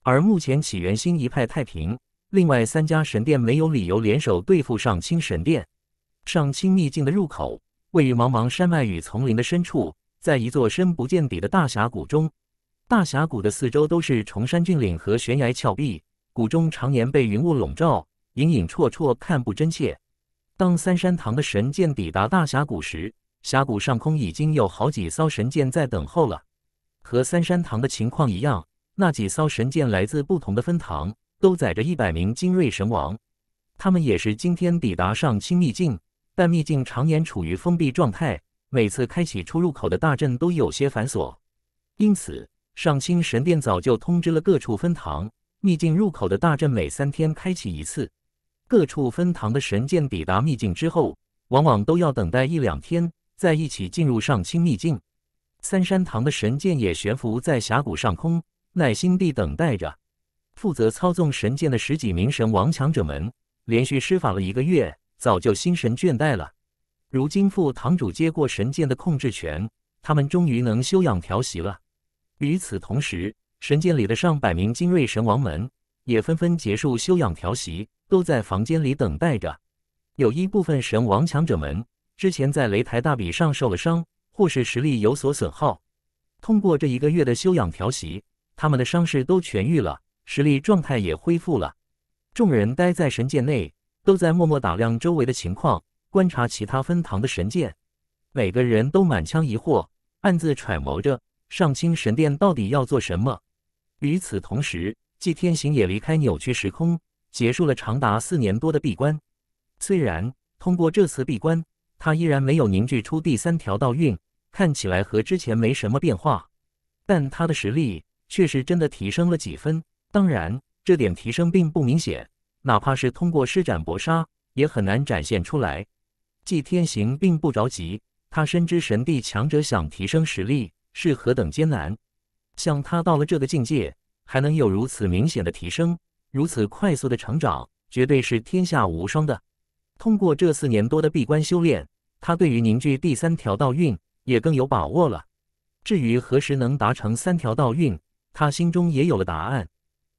而目前起源星一派太平。另外三家神殿没有理由联手对付上清神殿。上清秘境的入口位于茫茫山脉与丛林的深处，在一座深不见底的大峡谷中。大峡谷的四周都是崇山峻岭和悬崖峭壁，谷中常年被云雾笼罩，隐隐绰绰，看不真切。当三山堂的神剑抵达大峡谷时，峡谷上空已经有好几艘神剑在等候了。和三山堂的情况一样，那几艘神剑来自不同的分堂。都载着一百名精锐神王，他们也是今天抵达上清秘境。但秘境常年处于封闭状态，每次开启出入口的大阵都有些繁琐，因此上清神殿早就通知了各处分堂，秘境入口的大阵每三天开启一次。各处分堂的神剑抵达秘境之后，往往都要等待一两天，再一起进入上清秘境。三山堂的神剑也悬浮在峡谷上空，耐心地等待着。负责操纵神剑的十几名神王强者们，连续施法了一个月，早就心神倦怠了。如今副堂主接过神剑的控制权，他们终于能休养调息了。与此同时，神剑里的上百名精锐神王们也纷纷结束休养调息，都在房间里等待着。有一部分神王强者们之前在擂台大比上受了伤，或是实力有所损耗，通过这一个月的休养调息，他们的伤势都痊愈了。实力状态也恢复了，众人待在神界内，都在默默打量周围的情况，观察其他分堂的神界。每个人都满腔疑惑，暗自揣摩着上清神殿到底要做什么。与此同时，纪天行也离开扭曲时空，结束了长达四年多的闭关。虽然通过这次闭关，他依然没有凝聚出第三条道运，看起来和之前没什么变化，但他的实力却是真的提升了几分。当然，这点提升并不明显，哪怕是通过施展搏杀，也很难展现出来。季天行并不着急，他深知神帝强者想提升实力是何等艰难。像他到了这个境界，还能有如此明显的提升，如此快速的成长，绝对是天下无双的。通过这四年多的闭关修炼，他对于凝聚第三条道运也更有把握了。至于何时能达成三条道运，他心中也有了答案。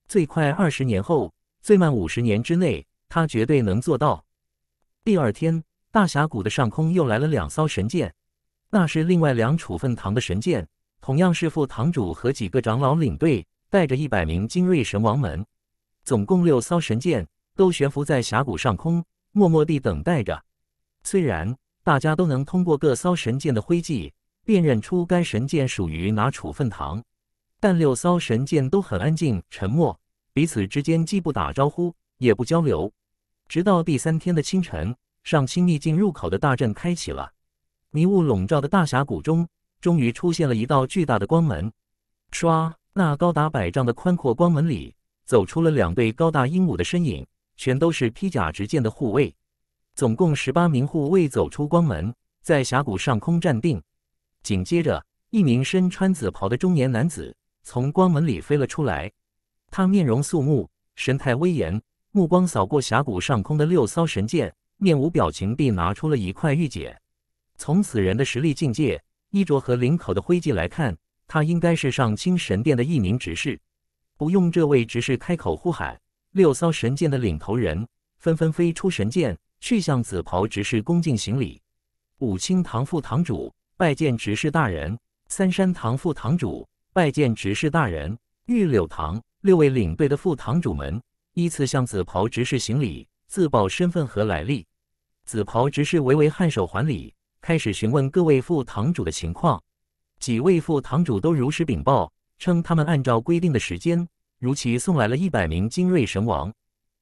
最快二十年后，最慢五十年之内，他绝对能做到。第二天，大峡谷的上空又来了两艘神舰，那是另外两处分堂的神舰，同样是副堂主和几个长老领队带着一百名精锐神王门，总共六艘神舰都悬浮在峡谷上空，默默地等待着。虽然大家都能通过各艘神舰的徽记辨认出该神舰属于哪处分堂。但六艘神剑都很安静、沉默，彼此之间既不打招呼，也不交流。直到第三天的清晨，上清秘境入口的大阵开启了，迷雾笼罩的大峡谷中，终于出现了一道巨大的光门。唰，那高达百丈的宽阔光门里走出了两对高大鹦鹉的身影，全都是披甲执剑的护卫，总共十八名护卫走出光门，在峡谷上空站定。紧接着，一名身穿紫袍的中年男子。从光门里飞了出来，他面容肃穆，神态威严，目光扫过峡谷上空的六艘神剑，面无表情地拿出了一块玉简。从此人的实力境界、衣着和领口的徽记来看，他应该是上清神殿的一名执事。不用这位执事开口呼喊，六艘神剑的领头人纷纷飞出神剑，去向紫袍执事恭敬行礼：“武清堂副堂主拜见执事大人，三山堂副堂主。”拜见执事大人，御柳堂六位领队的副堂主们依次向紫袍执事行礼，自报身份和来历。紫袍执事微微颔首还礼，开始询问各位副堂主的情况。几位副堂主都如实禀报，称他们按照规定的时间，如期送来了一百名精锐神王。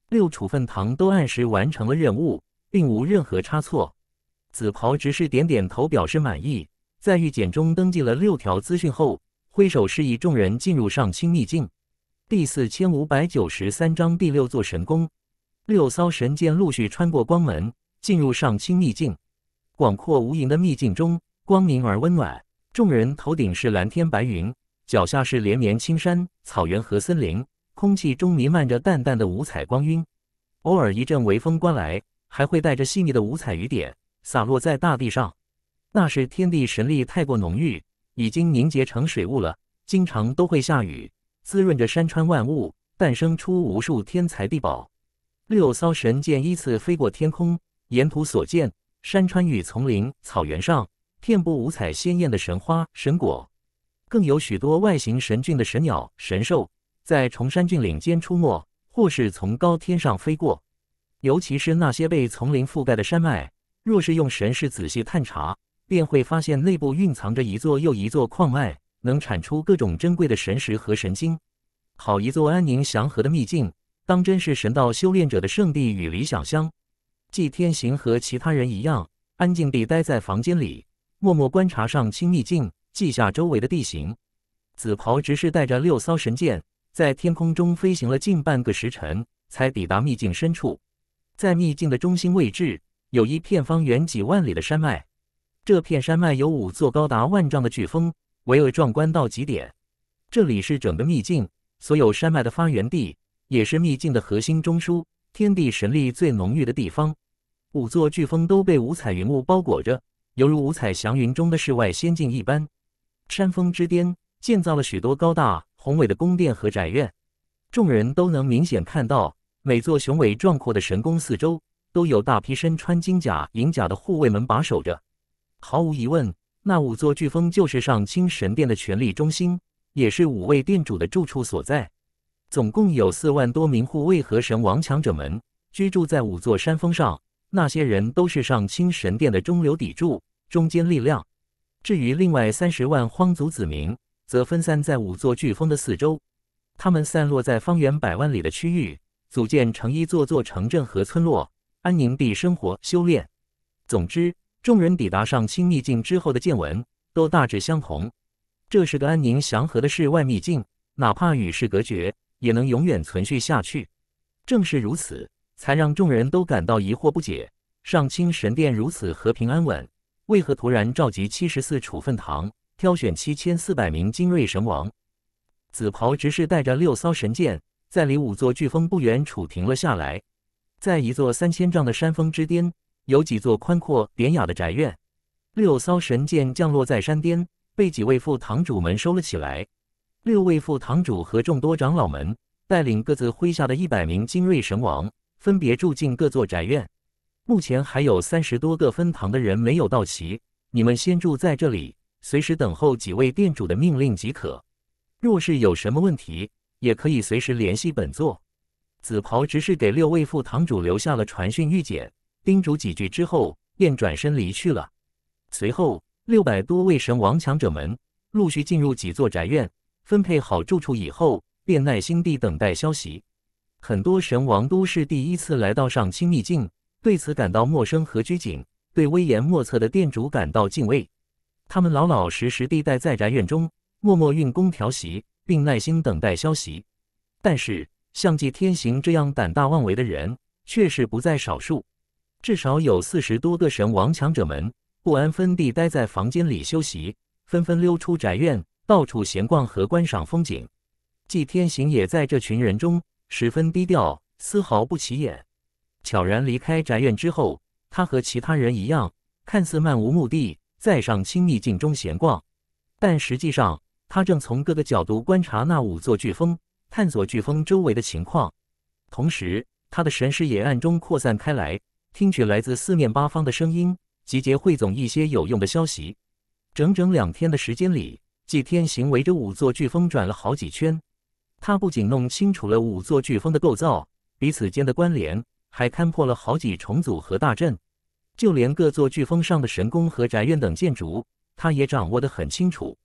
六处分堂都按时完成了任务，并无任何差错。紫袍执事点点头表示满意，在御简中登记了六条资讯后。挥手示意众人进入上清秘境。第四千五百九十三章第六座神宫，六艘神舰陆续穿过光门，进入上清秘境。广阔无垠的秘境中，光明而温暖。众人头顶是蓝天白云，脚下是连绵青山、草原和森林。空气中弥漫着淡淡的五彩光晕，偶尔一阵微风刮来，还会带着细腻的五彩雨点洒落在大地上。那是天地神力太过浓郁。已经凝结成水雾了，经常都会下雨，滋润着山川万物，诞生出无数天才地宝。六艘神剑依次飞过天空，沿途所见，山川与丛林、草原上，遍布五彩鲜艳的神花、神果，更有许多外形神俊的神鸟、神兽，在崇山峻岭间出没，或是从高天上飞过。尤其是那些被丛林覆盖的山脉，若是用神识仔细探查。便会发现内部蕴藏着一座又一座矿脉，能产出各种珍贵的神石和神晶。好一座安宁祥和的秘境，当真是神道修炼者的圣地与理想乡。祭天行和其他人一样，安静地待在房间里，默默观察上清秘境，记下周围的地形。紫袍执事带着六艘神舰，在天空中飞行了近半个时辰，才抵达秘境深处。在秘境的中心位置，有一片方圆几万里的山脉。这片山脉有五座高达万丈的巨峰，巍峨壮观到极点。这里是整个秘境所有山脉的发源地，也是秘境的核心中枢，天地神力最浓郁的地方。五座巨峰都被五彩云雾包裹着，犹如五彩祥云中的世外仙境一般。山峰之巅建造了许多高大宏伟的宫殿和宅院，众人都能明显看到，每座雄伟壮阔的神宫四周都有大批身穿金甲银甲的护卫们把守着。毫无疑问，那五座巨峰就是上清神殿的权力中心，也是五位殿主的住处所在。总共有四万多名护卫和神王强者们居住在五座山峰上。那些人都是上清神殿的中流砥柱、中坚力量。至于另外三十万荒族子民，则分散在五座巨峰的四周。他们散落在方圆百万里的区域，组建成一座座城镇和村落，安宁地生活、修炼。总之。众人抵达上清秘境之后的见闻都大致相同，这是个安宁祥和的世外秘境，哪怕与世隔绝，也能永远存续下去。正是如此，才让众人都感到疑惑不解。上清神殿如此和平安稳，为何突然召集七十四处分堂，挑选七千四百名精锐神王？紫袍执事带着六艘神舰，在离五座巨峰不远处停了下来，在一座三千丈的山峰之巅。有几座宽阔典雅的宅院，六艘神剑降落在山巅，被几位副堂主们收了起来。六位副堂主和众多长老们带领各自麾下的一百名精锐神王，分别住进各座宅院。目前还有三十多个分堂的人没有到齐，你们先住在这里，随时等候几位店主的命令即可。若是有什么问题，也可以随时联系本座。紫袍执事给六位副堂主留下了传讯玉简。叮嘱几句之后，便转身离去了。随后，六百多位神王强者们陆续进入几座宅院，分配好住处以后，便耐心地等待消息。很多神王都是第一次来到上清秘境，对此感到陌生和拘谨，对威严莫测的店主感到敬畏。他们老老实实地待在宅院中，默默运功调息，并耐心等待消息。但是，像季天行这样胆大妄为的人，却是不在少数。至少有四十多个神王强者们不安分地待在房间里休息，纷纷溜出宅院，到处闲逛和观赏风景。季天行也在这群人中，十分低调，丝毫不起眼。悄然离开宅院之后，他和其他人一样，看似漫无目的在上清秘境中闲逛，但实际上他正从各个角度观察那五座巨峰，探索巨峰周围的情况。同时，他的神识也暗中扩散开来。听取来自四面八方的声音，集结汇总一些有用的消息。整整两天的时间里，祭天行围着五座飓风转了好几圈。他不仅弄清楚了五座飓风的构造、彼此间的关联，还勘破了好几重组合大阵。就连各座飓风上的神宫和宅院等建筑，他也掌握得很清楚。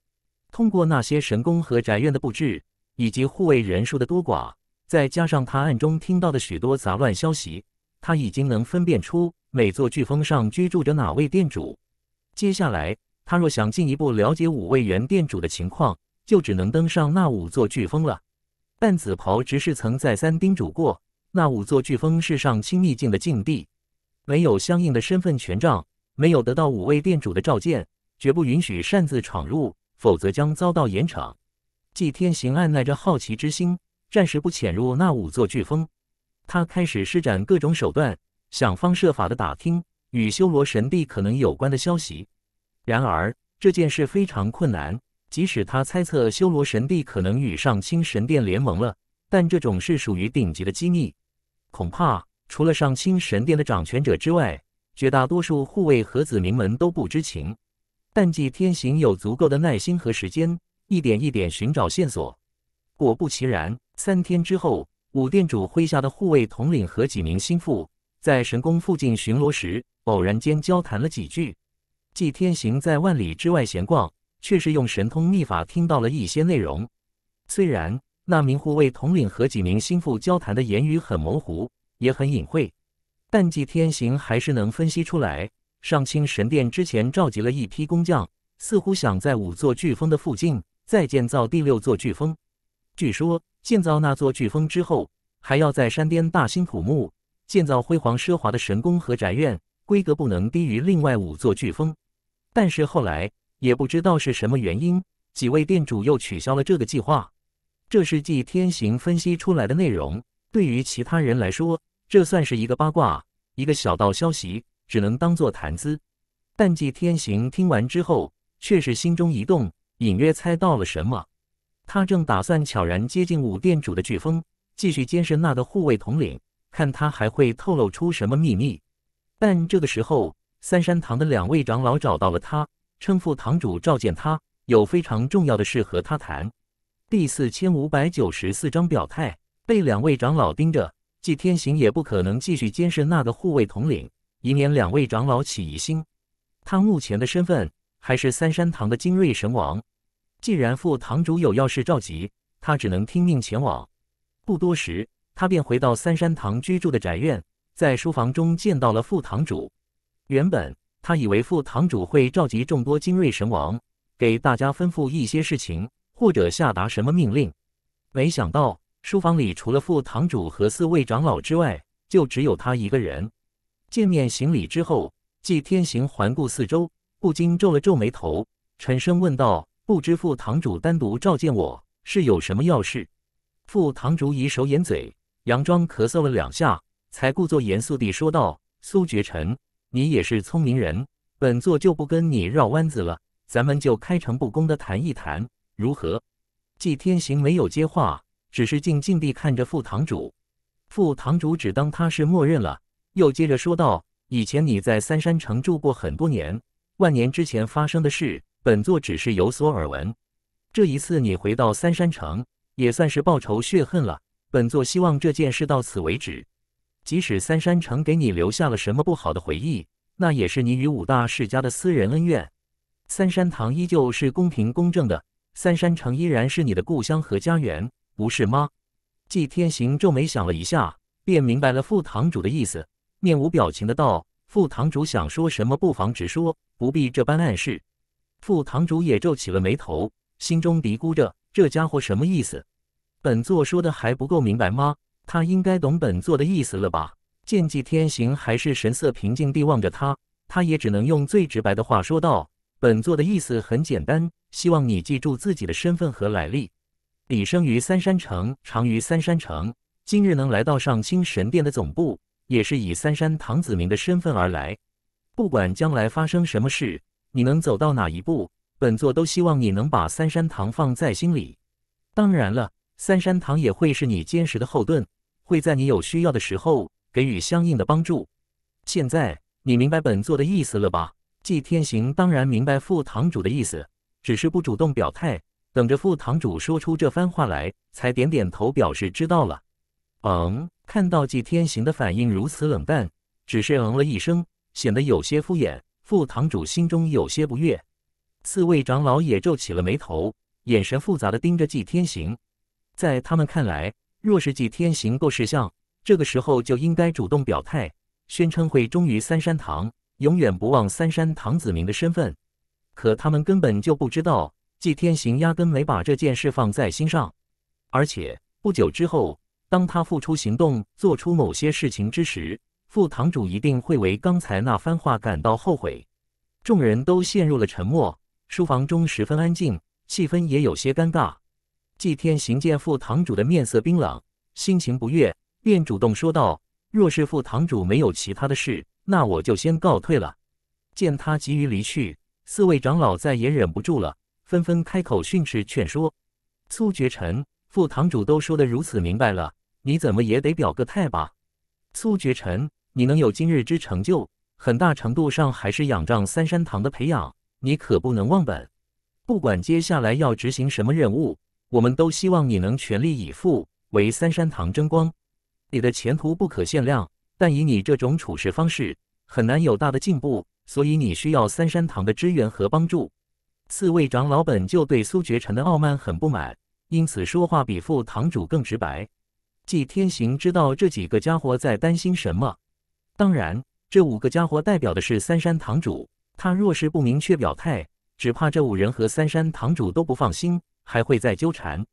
通过那些神宫和宅院的布置，以及护卫人数的多寡，再加上他暗中听到的许多杂乱消息。他已经能分辨出每座飓峰上居住着哪位店主。接下来，他若想进一步了解五位原店主的情况，就只能登上那五座飓峰了。但紫袍执事曾再三叮嘱过，那五座飓峰是上清秘境的禁地，没有相应的身份权杖，没有得到五位店主的召见，绝不允许擅自闯入，否则将遭到严惩。祭天行按捺着好奇之心，暂时不潜入那五座飓峰。他开始施展各种手段，想方设法的打听与修罗神帝可能有关的消息。然而这件事非常困难，即使他猜测修罗神帝可能与上清神殿联盟了，但这种是属于顶级的机密，恐怕除了上清神殿的掌权者之外，绝大多数护卫和子民们都不知情。但季天行有足够的耐心和时间，一点一点寻找线索。果不其然，三天之后。五殿主麾下的护卫统领和几名心腹在神宫附近巡逻时，偶然间交谈了几句。季天行在万里之外闲逛，却是用神通秘法听到了一些内容。虽然那名护卫统领和几名心腹交谈的言语很模糊，也很隐晦，但季天行还是能分析出来，上清神殿之前召集了一批工匠，似乎想在五座巨峰的附近再建造第六座巨峰。据说。建造那座巨峰之后，还要在山巅大兴土木，建造辉煌奢华的神宫和宅院，规格不能低于另外五座巨峰。但是后来也不知道是什么原因，几位店主又取消了这个计划。这是继天行分析出来的内容，对于其他人来说，这算是一个八卦，一个小道消息，只能当做谈资。但继天行听完之后，却是心中一动，隐约猜到了什么。他正打算悄然接近五殿主的飓风，继续监视那个护卫统领，看他还会透露出什么秘密。但这个时候，三山堂的两位长老找到了他，称副堂主召见他，有非常重要的事和他谈。第四千五百九十四章表态被两位长老盯着，季天行也不可能继续监视那个护卫统领，以免两位长老起疑心。他目前的身份还是三山堂的精锐神王。既然副堂主有要事召集，他只能听命前往。不多时，他便回到三山堂居住的宅院，在书房中见到了副堂主。原本他以为副堂主会召集众多精锐神王，给大家吩咐一些事情或者下达什么命令，没想到书房里除了副堂主和四位长老之外，就只有他一个人。见面行礼之后，纪天行环顾四周，不禁皱了皱眉头，沉声问道。不知副堂主单独召见我，是有什么要事？副堂主以手掩嘴，佯装咳嗽了两下，才故作严肃地说道：“苏绝尘，你也是聪明人，本座就不跟你绕弯子了，咱们就开诚布公地谈一谈，如何？”季天行没有接话，只是静静地看着副堂主。副堂主只当他是默认了，又接着说道：“以前你在三山城住过很多年，万年之前发生的事。”本座只是有所耳闻，这一次你回到三山城也算是报仇雪恨了。本座希望这件事到此为止，即使三山城给你留下了什么不好的回忆，那也是你与五大世家的私人恩怨。三山堂依旧是公平公正的，三山城依然是你的故乡和家园，不是吗？季天行皱眉想了一下，便明白了副堂主的意思，面无表情的道：“副堂主想说什么，不妨直说，不必这般暗示。”副堂主也皱起了眉头，心中嘀咕着：“这家伙什么意思？本座说的还不够明白吗？他应该懂本座的意思了吧？”见季天行还是神色平静地望着他，他也只能用最直白的话说道：“本座的意思很简单，希望你记住自己的身份和来历。你生于三山城，长于三山城，今日能来到上清神殿的总部，也是以三山唐子明的身份而来。不管将来发生什么事。”你能走到哪一步，本座都希望你能把三山堂放在心里。当然了，三山堂也会是你坚实的后盾，会在你有需要的时候给予相应的帮助。现在你明白本座的意思了吧？季天行当然明白副堂主的意思，只是不主动表态，等着副堂主说出这番话来，才点点头表示知道了。嗯，看到季天行的反应如此冷淡，只是嗯了一声，显得有些敷衍。副堂主心中有些不悦，四位长老也皱起了眉头，眼神复杂的盯着季天行。在他们看来，若是季天行够识相，这个时候就应该主动表态，宣称会忠于三山堂，永远不忘三山堂子民的身份。可他们根本就不知道，季天行压根没把这件事放在心上。而且不久之后，当他付出行动，做出某些事情之时，副堂主一定会为刚才那番话感到后悔。众人都陷入了沉默，书房中十分安静，气氛也有些尴尬。祭天行见副堂主的面色冰冷，心情不悦，便主动说道：“若是副堂主没有其他的事，那我就先告退了。”见他急于离去，四位长老再也忍不住了，纷纷开口训斥劝说：“苏绝尘，副堂主都说得如此明白了，你怎么也得表个态吧？”苏绝尘。你能有今日之成就，很大程度上还是仰仗三山堂的培养，你可不能忘本。不管接下来要执行什么任务，我们都希望你能全力以赴，为三山堂争光。你的前途不可限量，但以你这种处事方式，很难有大的进步，所以你需要三山堂的支援和帮助。四位长老本就对苏觉尘的傲慢很不满，因此说话比副堂主更直白。纪天行知道这几个家伙在担心什么。当然，这五个家伙代表的是三山堂主。他若是不明确表态，只怕这五人和三山堂主都不放心，还会再纠缠。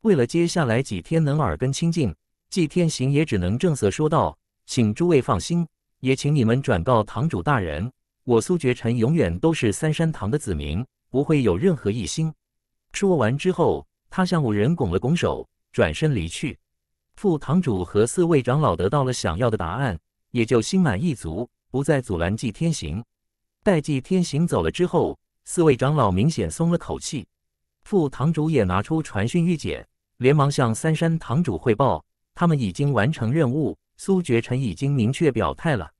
为了接下来几天能耳根清净，祭天行也只能正色说道：“请诸位放心，也请你们转告堂主大人，我苏觉尘永远都是三山堂的子民，不会有任何异心。”说完之后，他向五人拱了拱手，转身离去。副堂主和四位长老得到了想要的答案。也就心满意足，不再阻拦祭天行。待祭天行走了之后，四位长老明显松了口气。副堂主也拿出传讯玉简，连忙向三山堂主汇报：他们已经完成任务，苏绝尘已经明确表态了。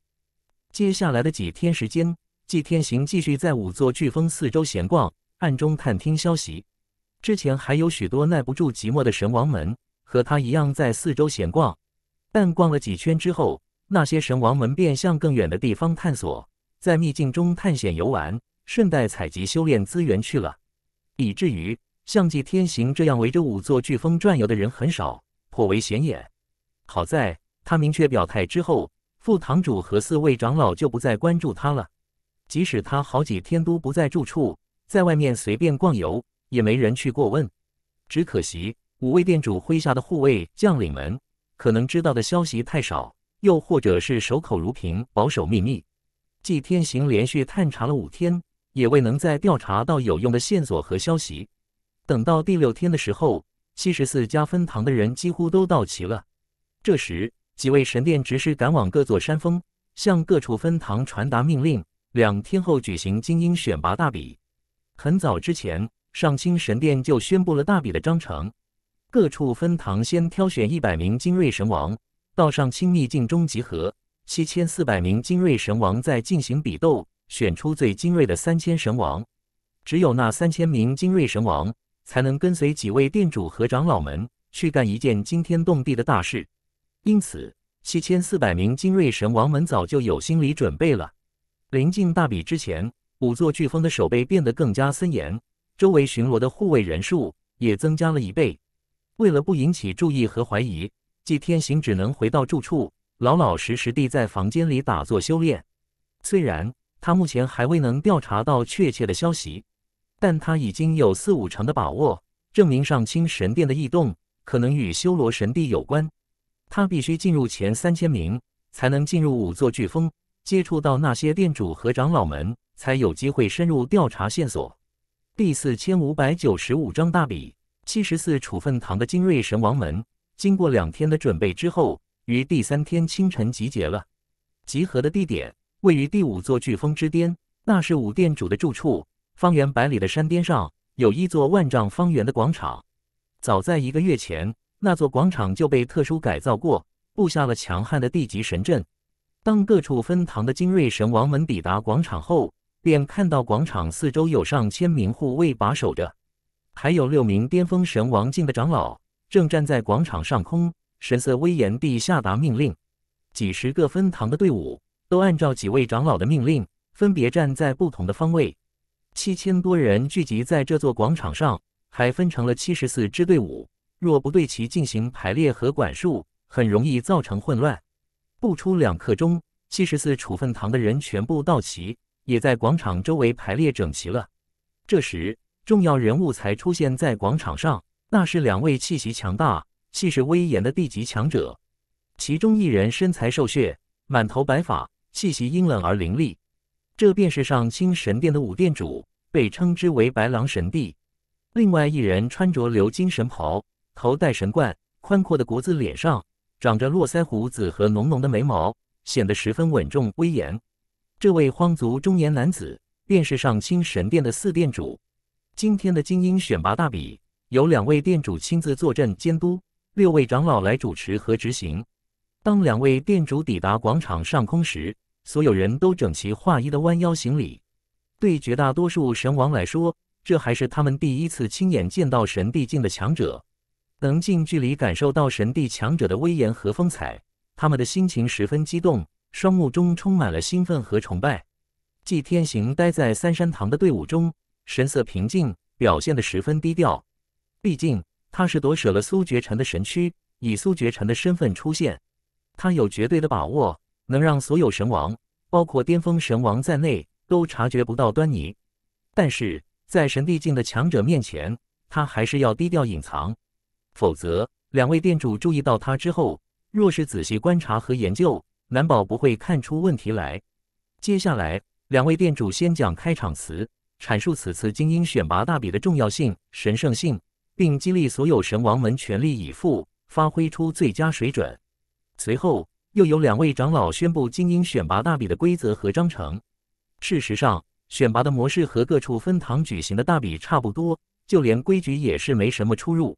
接下来的几天时间，祭天行继续在五座巨峰四周闲逛，暗中探听消息。之前还有许多耐不住寂寞的神王门，和他一样在四周闲逛，但逛了几圈之后。那些神王们便向更远的地方探索，在秘境中探险游玩，顺带采集修炼资源去了。以至于像季天行这样围着五座巨峰转悠的人很少，颇为显眼。好在他明确表态之后，副堂主和四位长老就不再关注他了。即使他好几天都不在住处，在外面随便逛游，也没人去过问。只可惜五位店主麾下的护卫将领们，可能知道的消息太少。又或者是守口如瓶，保守秘密。季天行连续探查了五天，也未能再调查到有用的线索和消息。等到第六天的时候，七十四家分堂的人几乎都到齐了。这时，几位神殿执事赶往各座山峰，向各处分堂传达命令：两天后举行精英选拔大比。很早之前，上清神殿就宣布了大比的章程，各处分堂先挑选一百名精锐神王。道上清秘境中集合七千四百名精锐神王，在进行比斗，选出最精锐的三千神王。只有那三千名精锐神王，才能跟随几位店主和长老们去干一件惊天动地的大事。因此，七千四百名精锐神王们早就有心理准备了。临近大比之前，五座飓风的守备变得更加森严，周围巡逻的护卫人数也增加了一倍。为了不引起注意和怀疑。祭天行只能回到住处，老老实实地在房间里打坐修炼。虽然他目前还未能调查到确切的消息，但他已经有四五成的把握，证明上清神殿的异动可能与修罗神帝有关。他必须进入前三千名，才能进入五座飓风，接触到那些店主和长老们，才有机会深入调查线索。第四千五百九十五章大比，七十四处分堂的精锐神王门。经过两天的准备之后，于第三天清晨集结了。集合的地点位于第五座飓风之巅，那是五殿主的住处。方圆百里的山巅上有一座万丈方圆的广场。早在一个月前，那座广场就被特殊改造过，布下了强悍的地级神阵。当各处分堂的精锐神王们抵达广场后，便看到广场四周有上千名护卫把守着，还有六名巅峰神王境的长老。正站在广场上空，神色威严地下达命令。几十个分堂的队伍都按照几位长老的命令，分别站在不同的方位。七千多人聚集在这座广场上，还分成了七十四支队伍。若不对其进行排列和管束，很容易造成混乱。不出两刻钟，七十四处分堂的人全部到齐，也在广场周围排列整齐了。这时，重要人物才出现在广场上。那是两位气息强大、气势威严的地级强者，其中一人身材瘦削，满头白发，气息阴冷而凌厉，这便是上清神殿的五殿主，被称之为白狼神帝。另外一人穿着鎏金神袍，头戴神冠，宽阔的国字脸上长着络腮胡子和浓浓的眉毛，显得十分稳重威严。这位荒族中年男子便是上清神殿的四殿主。今天的精英选拔大比。由两位店主亲自坐镇监督，六位长老来主持和执行。当两位店主抵达广场上空时，所有人都整齐划一的弯腰行礼。对绝大多数神王来说，这还是他们第一次亲眼见到神帝境的强者，能近距离感受到神帝强者的威严和风采。他们的心情十分激动，双目中充满了兴奋和崇拜。祭天行待在三山堂的队伍中，神色平静，表现得十分低调。毕竟他是夺舍了苏绝尘的神躯，以苏绝尘的身份出现，他有绝对的把握能让所有神王，包括巅峰神王在内，都察觉不到端倪。但是在神帝境的强者面前，他还是要低调隐藏，否则两位店主注意到他之后，若是仔细观察和研究，难保不会看出问题来。接下来，两位店主先讲开场词，阐述此次精英选拔大比的重要性、神圣性。并激励所有神王们全力以赴，发挥出最佳水准。随后，又有两位长老宣布精英选拔大比的规则和章程。事实上，选拔的模式和各处分堂举行的大比差不多，就连规矩也是没什么出入。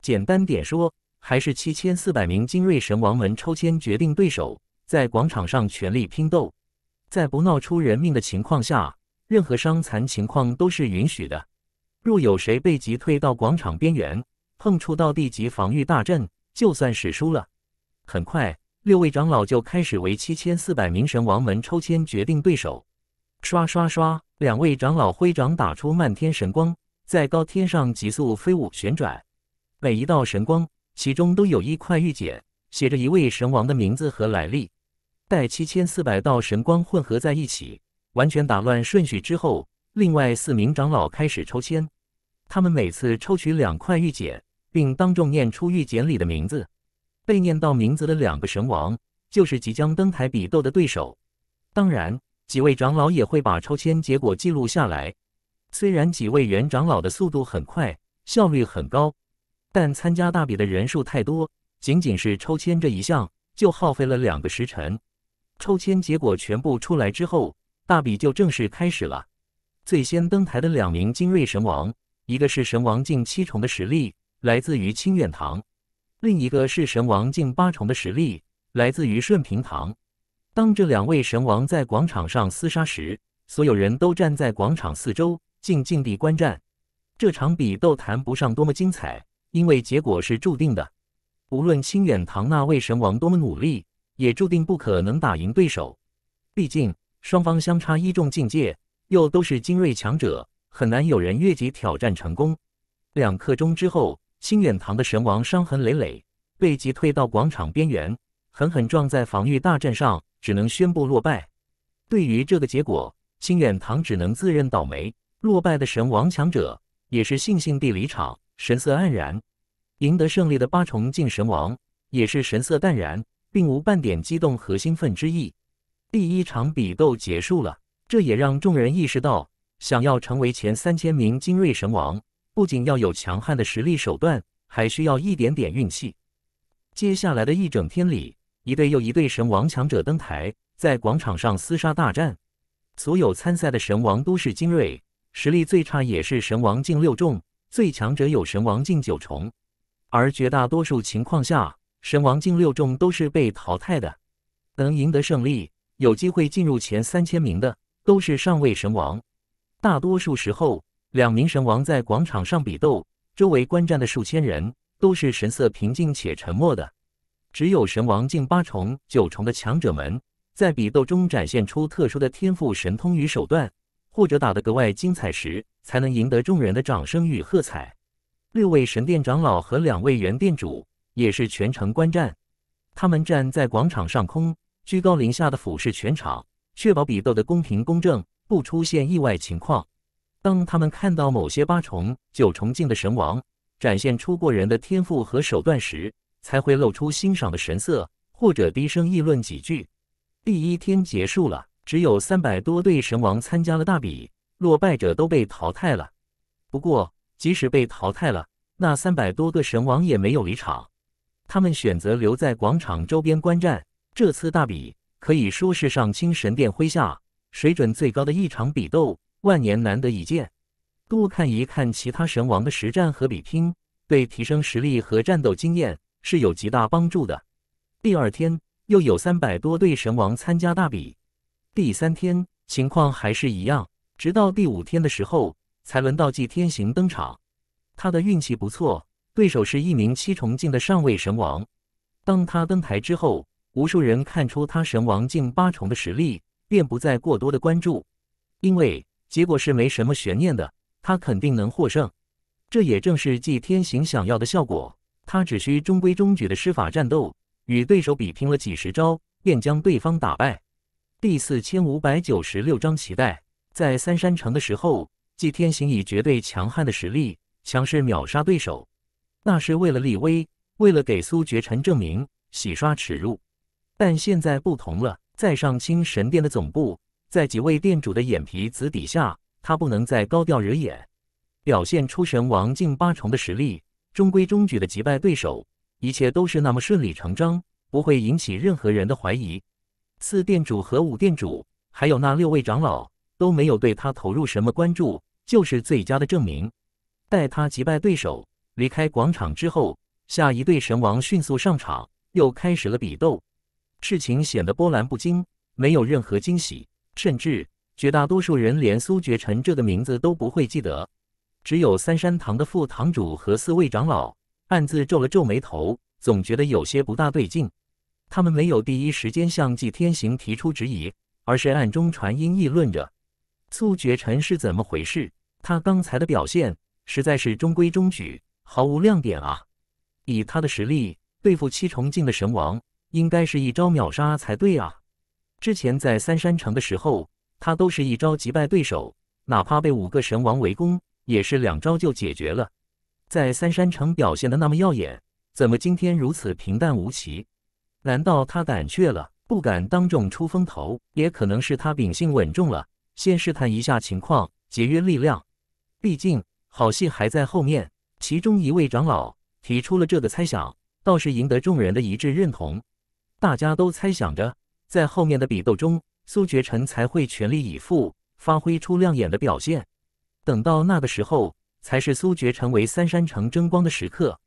简单点说，还是七千四百名精锐神王们抽签决定对手，在广场上全力拼斗。在不闹出人命的情况下，任何伤残情况都是允许的。若有谁被击退到广场边缘，碰触到地级防御大阵，就算是输了。很快，六位长老就开始为七千四百名神王们抽签决定对手。刷刷刷，两位长老挥掌打出漫天神光，在高天上急速飞舞旋转。每一道神光其中都有一块玉简，写着一位神王的名字和来历。待七千四百道神光混合在一起，完全打乱顺序之后，另外四名长老开始抽签。他们每次抽取两块玉简，并当众念出玉简里的名字，被念到名字的两个神王就是即将登台比斗的对手。当然，几位长老也会把抽签结果记录下来。虽然几位元长老的速度很快，效率很高，但参加大比的人数太多，仅仅是抽签这一项就耗费了两个时辰。抽签结果全部出来之后，大比就正式开始了。最先登台的两名精锐神王。一个是神王境七重的实力，来自于清远堂；另一个是神王境八重的实力，来自于顺平堂。当这两位神王在广场上厮杀时，所有人都站在广场四周，静静地观战。这场比斗谈不上多么精彩，因为结果是注定的。无论清远堂那位神王多么努力，也注定不可能打赢对手。毕竟双方相差一重境界，又都是精锐强者。很难有人越级挑战成功。两刻钟之后，清远堂的神王伤痕累累，被击退到广场边缘，狠狠撞在防御大阵上，只能宣布落败。对于这个结果，清远堂只能自认倒霉。落败的神王强者也是悻悻地离场，神色黯然。赢得胜利的八重镜神王也是神色淡然，并无半点激动和兴奋之意。第一场比斗结束了，这也让众人意识到。想要成为前三千名精锐神王，不仅要有强悍的实力手段，还需要一点点运气。接下来的一整天里，一对又一对神王强者登台，在广场上厮杀大战。所有参赛的神王都是精锐，实力最差也是神王境六重，最强者有神王境九重。而绝大多数情况下，神王境六重都是被淘汰的。能赢得胜利，有机会进入前三千名的，都是上位神王。大多数时候，两名神王在广场上比斗，周围观战的数千人都是神色平静且沉默的。只有神王近八重、九重的强者们，在比斗中展现出特殊的天赋、神通与手段，或者打得格外精彩时，才能赢得众人的掌声与喝彩。六位神殿长老和两位元殿主也是全程观战，他们站在广场上空，居高临下的俯视全场，确保比斗的公平公正。不出现意外情况，当他们看到某些八重、九重境的神王展现出过人的天赋和手段时，才会露出欣赏的神色，或者低声议论几句。第一天结束了，只有三百多对神王参加了大比，落败者都被淘汰了。不过，即使被淘汰了，那三百多个神王也没有离场，他们选择留在广场周边观战。这次大比可以说是上清神殿麾下。水准最高的一场比斗，万年难得一见。多看一看其他神王的实战和比拼，对提升实力和战斗经验是有极大帮助的。第二天又有三百多对神王参加大比，第三天情况还是一样。直到第五天的时候，才轮到祭天行登场。他的运气不错，对手是一名七重境的上位神王。当他登台之后，无数人看出他神王境八重的实力。便不再过多的关注，因为结果是没什么悬念的，他肯定能获胜。这也正是季天行想要的效果，他只需中规中矩的施法战斗，与对手比拼了几十招，便将对方打败。第四千五百九十六章：脐带。在三山城的时候，季天行以绝对强悍的实力强势秒杀对手，那是为了立威，为了给苏绝尘证明、洗刷耻辱。但现在不同了。在上清神殿的总部，在几位殿主的眼皮子底下，他不能再高调惹眼，表现出神王境八重的实力，中规中矩的击败对手，一切都是那么顺理成章，不会引起任何人的怀疑。四殿主和五殿主，还有那六位长老都没有对他投入什么关注，就是最佳的证明。待他击败对手，离开广场之后，下一对神王迅速上场，又开始了比斗。事情显得波澜不惊，没有任何惊喜，甚至绝大多数人连苏觉尘这个名字都不会记得。只有三山堂的副堂主和四位长老暗自皱了皱眉头，总觉得有些不大对劲。他们没有第一时间向纪天行提出质疑，而是暗中传音议论着：苏觉尘是怎么回事？他刚才的表现实在是中规中矩，毫无亮点啊！以他的实力对付七重境的神王。应该是一招秒杀才对啊！之前在三山城的时候，他都是一招击败对手，哪怕被五个神王围攻，也是两招就解决了。在三山城表现的那么耀眼，怎么今天如此平淡无奇？难道他胆怯了，不敢当众出风头？也可能是他秉性稳重了，先试探一下情况，节约力量。毕竟好戏还在后面。其中一位长老提出了这个猜想，倒是赢得众人的一致认同。大家都猜想着，在后面的比斗中，苏觉尘才会全力以赴，发挥出亮眼的表现。等到那个时候，才是苏觉成为三山城争光的时刻。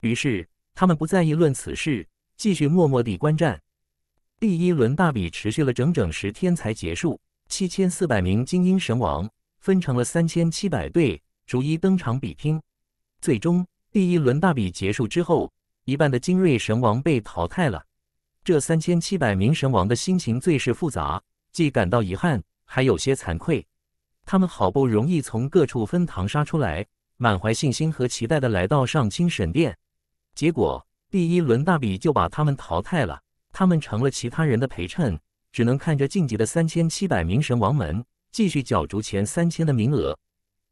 于是，他们不再议论此事，继续默默地观战。第一轮大比持续了整整十天才结束，七千四百名精英神王分成了三千七百队，逐一登场比拼。最终，第一轮大比结束之后，一半的精锐神王被淘汰了。这三千七百名神王的心情最是复杂，既感到遗憾，还有些惭愧。他们好不容易从各处分堂杀出来，满怀信心和期待的来到上清神殿，结果第一轮大比就把他们淘汰了。他们成了其他人的陪衬，只能看着晋级的三千七百名神王们继续角逐前三千的名额。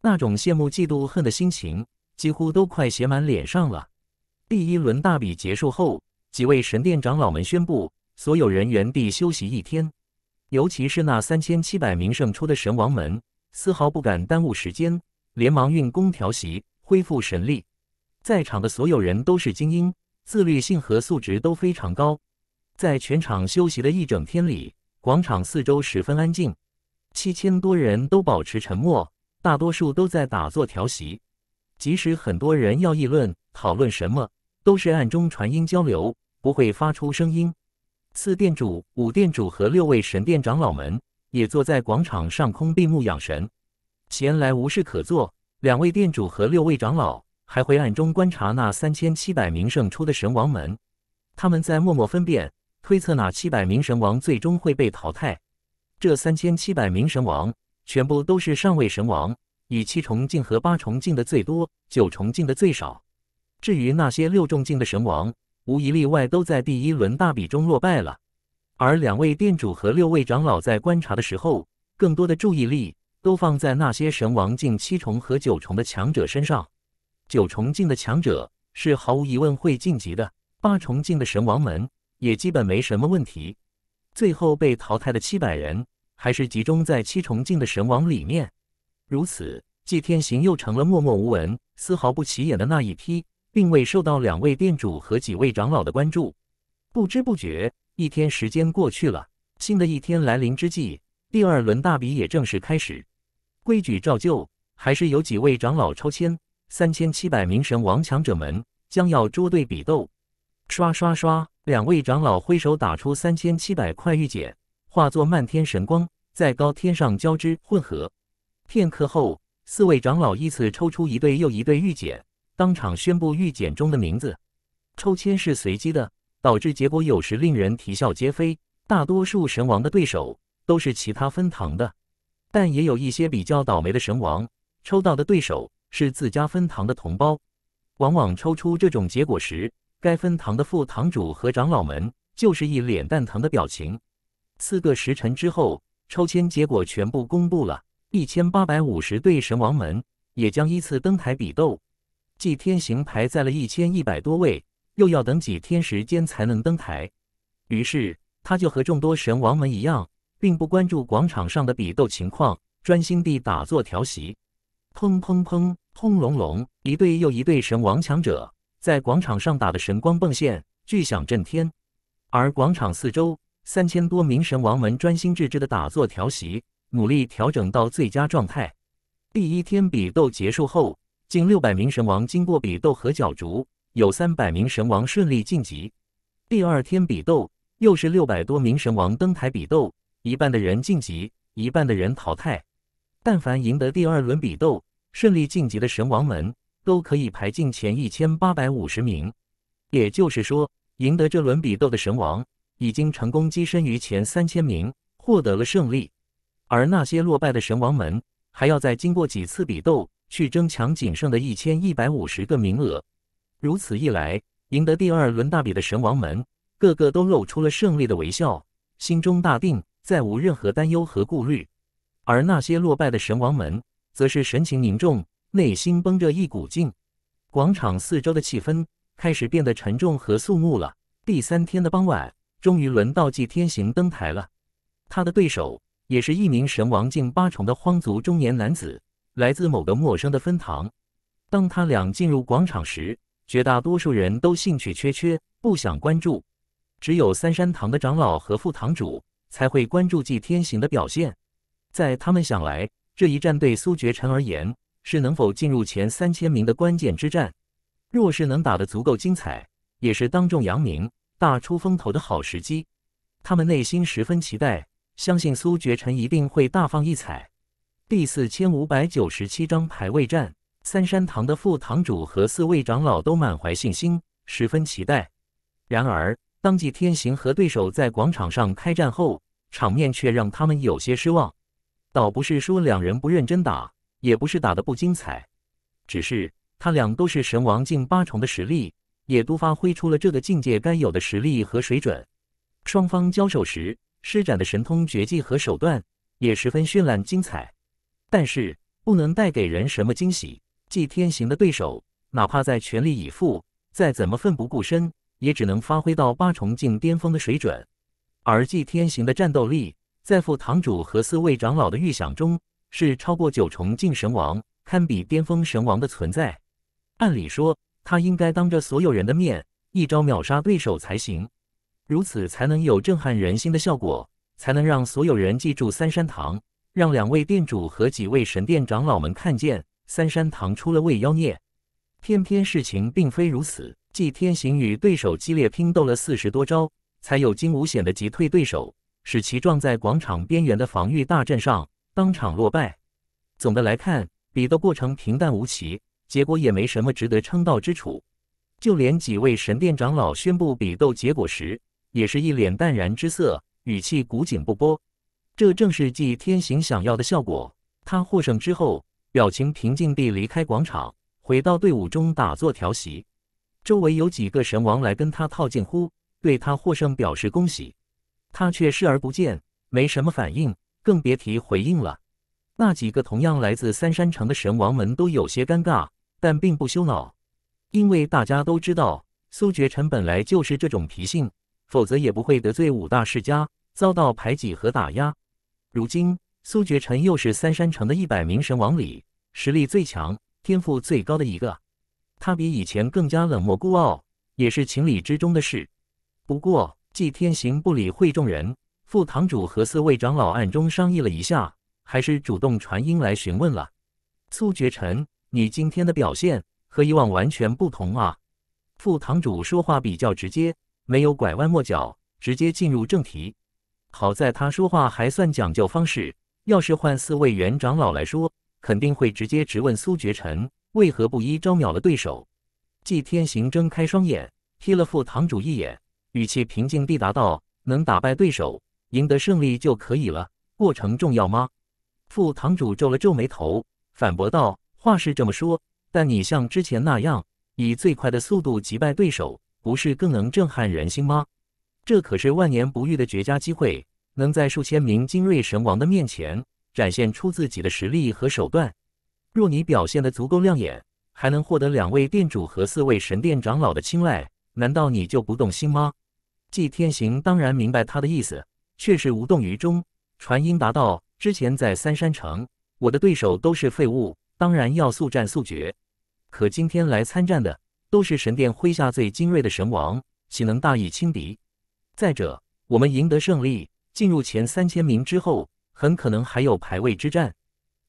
那种羡慕、嫉妒、恨的心情，几乎都快写满脸上了。第一轮大比结束后。几位神殿长老们宣布，所有人原地休息一天。尤其是那三千七百名胜出的神王门，丝毫不敢耽误时间，连忙运功调息，恢复神力。在场的所有人都是精英，自律性和素质都非常高。在全场休息的一整天里，广场四周十分安静，七千多人都保持沉默，大多数都在打坐调息。即使很多人要议论讨论什么，都是暗中传音交流。不会发出声音。四店主、五店主和六位神殿长老们也坐在广场上空闭目养神。闲来无事可做，两位店主和六位长老还会暗中观察那三千七百名胜出的神王们。他们在默默分辨、推测哪七百名神王最终会被淘汰。这三千七百名神王全部都是上位神王，以七重境和八重境的最多，九重境的最少。至于那些六重境的神王，无一例外都在第一轮大比中落败了，而两位店主和六位长老在观察的时候，更多的注意力都放在那些神王境七重和九重的强者身上。九重境的强者是毫无疑问会晋级的，八重境的神王们也基本没什么问题。最后被淘汰的七百人，还是集中在七重境的神王里面。如此，祭天行又成了默默无闻、丝毫不起眼的那一批。并未受到两位店主和几位长老的关注。不知不觉，一天时间过去了。新的一天来临之际，第二轮大比也正式开始。规矩照旧，还是有几位长老抽签。三千七百名神王强者们将要捉对比斗。刷刷刷，两位长老挥手打出三千七百块玉简，化作漫天神光，在高天上交织混合。片刻后，四位长老依次抽出一对又一对玉简。当场宣布预检中的名字，抽签是随机的，导致结果有时令人啼笑皆非。大多数神王的对手都是其他分堂的，但也有一些比较倒霉的神王，抽到的对手是自家分堂的同胞。往往抽出这种结果时，该分堂的副堂主和长老们就是一脸蛋疼的表情。四个时辰之后，抽签结果全部公布了，一千八百五十对神王门也将依次登台比斗。祭天行排在了一千一百多位，又要等几天时间才能登台。于是他就和众多神王门一样，并不关注广场上的比斗情况，专心地打坐调息。砰砰砰，轰隆隆，一对又一对神王强者在广场上打的神光迸现，巨响震天。而广场四周三千多名神王们专心致志的打坐调息，努力调整到最佳状态。第一天比斗结束后。近六百名神王经过比斗和角逐，有三百名神王顺利晋级。第二天比斗又是六百多名神王登台比斗，一半的人晋级，一半的人淘汰。但凡赢得第二轮比斗，顺利晋级的神王们都可以排进前一千八百五十名。也就是说，赢得这轮比斗的神王已经成功跻身于前三千名，获得了胜利。而那些落败的神王们，还要再经过几次比斗。去争抢仅剩的一千一百五十个名额。如此一来，赢得第二轮大比的神王门个个都露出了胜利的微笑，心中大定，再无任何担忧和顾虑。而那些落败的神王门，则是神情凝重，内心绷着一股劲。广场四周的气氛开始变得沉重和肃穆了。第三天的傍晚，终于轮到纪天行登台了。他的对手也是一名神王境八重的荒族中年男子。来自某个陌生的分堂。当他俩进入广场时，绝大多数人都兴趣缺缺，不想关注。只有三山堂的长老和副堂主才会关注祭天行的表现。在他们想来，这一战对苏觉尘而言是能否进入前三千名的关键之战。若是能打得足够精彩，也是当众扬名、大出风头的好时机。他们内心十分期待，相信苏觉尘一定会大放异彩。第四千五百九十七章排位战。三山堂的副堂主和四位长老都满怀信心，十分期待。然而，当季天行和对手在广场上开战后，场面却让他们有些失望。倒不是说两人不认真打，也不是打的不精彩，只是他俩都是神王境八重的实力，也都发挥出了这个境界该有的实力和水准。双方交手时施展的神通、绝技和手段也十分绚烂精彩。但是不能带给人什么惊喜。祭天行的对手，哪怕再全力以赴，再怎么奋不顾身，也只能发挥到八重境巅峰的水准。而祭天行的战斗力，在副堂主和四位长老的预想中，是超过九重境神王，堪比巅峰神王的存在。按理说，他应该当着所有人的面，一招秒杀对手才行，如此才能有震撼人心的效果，才能让所有人记住三山堂。让两位店主和几位神殿长老们看见，三山堂出了位妖孽。偏偏事情并非如此，季天行与对手激烈拼斗了四十多招，才有惊无险的击退对手，使其撞在广场边缘的防御大阵上，当场落败。总的来看，比斗过程平淡无奇，结果也没什么值得称道之处。就连几位神殿长老宣布比斗结果时，也是一脸淡然之色，语气古井不波。这正是继天行想要的效果。他获胜之后，表情平静地离开广场，回到队伍中打坐调息。周围有几个神王来跟他套近乎，对他获胜表示恭喜，他却视而不见，没什么反应，更别提回应了。那几个同样来自三山城的神王们都有些尴尬，但并不羞恼，因为大家都知道苏觉臣本来就是这种脾性，否则也不会得罪五大世家，遭到排挤和打压。如今，苏绝尘又是三山城的一百名神王里实力最强、天赋最高的一个。他比以前更加冷漠孤傲，也是情理之中的事。不过，纪天行不理会众人，副堂主和四位长老暗中商议了一下，还是主动传音来询问了：“苏绝尘，你今天的表现和以往完全不同啊！”副堂主说话比较直接，没有拐弯抹角，直接进入正题。好在他说话还算讲究方式，要是换四位元长老来说，肯定会直接直问苏绝尘为何不一招秒了对手。季天行睁开双眼，瞥了副堂主一眼，语气平静地答道：“能打败对手，赢得胜利就可以了，过程重要吗？”副堂主皱了皱眉头，反驳道：“话是这么说，但你像之前那样，以最快的速度击败对手，不是更能震撼人心吗？”这可是万年不遇的绝佳机会，能在数千名精锐神王的面前展现出自己的实力和手段。若你表现得足够亮眼，还能获得两位店主和四位神殿长老的青睐，难道你就不动心吗？季天行当然明白他的意思，却是无动于衷。传音答道：“之前在三山城，我的对手都是废物，当然要速战速决。可今天来参战的都是神殿麾下最精锐的神王，岂能大意轻敌？”再者，我们赢得胜利，进入前三千名之后，很可能还有排位之战。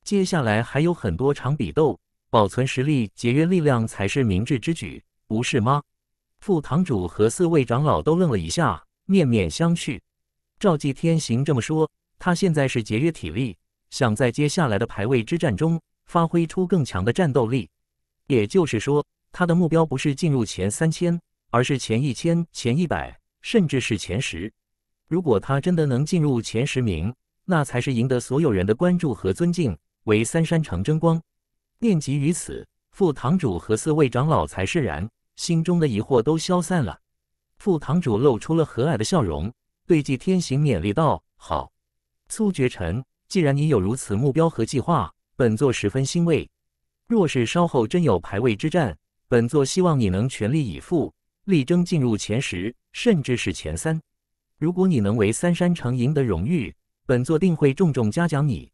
接下来还有很多场比斗，保存实力、节约力量才是明智之举，不是吗？副堂主和四位长老都愣了一下，面面相觑。赵继天行这么说，他现在是节约体力，想在接下来的排位之战中发挥出更强的战斗力。也就是说，他的目标不是进入前三千，而是前一千、前一百。甚至是前十。如果他真的能进入前十名，那才是赢得所有人的关注和尊敬，为三山城争光。念及于此，副堂主和四位长老才释然，心中的疑惑都消散了。副堂主露出了和蔼的笑容，对纪天行勉励道：“好，苏绝尘，既然你有如此目标和计划，本座十分欣慰。若是稍后真有排位之战，本座希望你能全力以赴。”力争进入前十，甚至是前三。如果你能为三山城赢得荣誉，本座定会重重嘉奖你。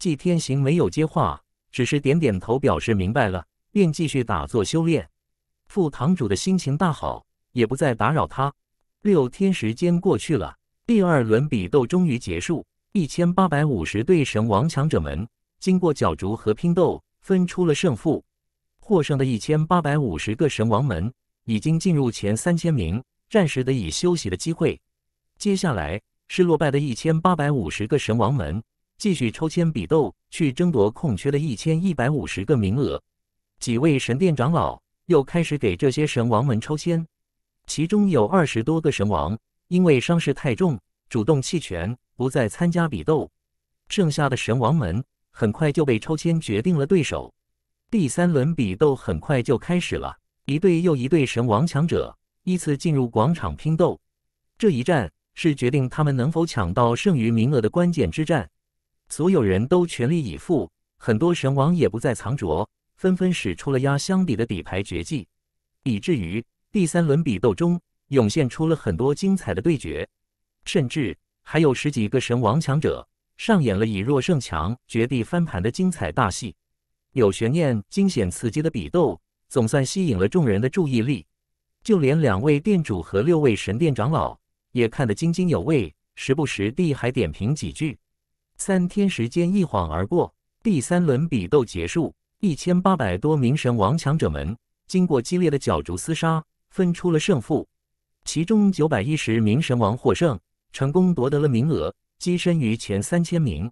纪天行没有接话，只是点点头表示明白了，便继续打坐修炼。副堂主的心情大好，也不再打扰他。六天时间过去了，第二轮比斗终于结束。一千八百五十对神王强者们经过角逐和拼斗，分出了胜负。获胜的一千八百五十个神王门。已经进入前三千名，暂时得以休息的机会。接下来是落败的一千八百五十个神王门继续抽签比斗，去争夺空缺的一千一百五十个名额。几位神殿长老又开始给这些神王们抽签，其中有二十多个神王因为伤势太重，主动弃权，不再参加比斗。剩下的神王门很快就被抽签决定了对手。第三轮比斗很快就开始了。一对又一对神王强者依次进入广场拼斗，这一战是决定他们能否抢到剩余名额的关键之战。所有人都全力以赴，很多神王也不再藏拙，纷纷使出了压箱底的底牌绝技，以至于第三轮比斗中涌现出了很多精彩的对决，甚至还有十几个神王强者上演了以弱胜强、绝地翻盘的精彩大戏，有悬念、惊险刺激的比斗。总算吸引了众人的注意力，就连两位店主和六位神殿长老也看得津津有味，时不时地还点评几句。三天时间一晃而过，第三轮比斗结束，一千八百多名神王强者们经过激烈的角逐厮杀，分出了胜负。其中九百一十名神王获胜，成功夺得了名额，跻身于前三千名。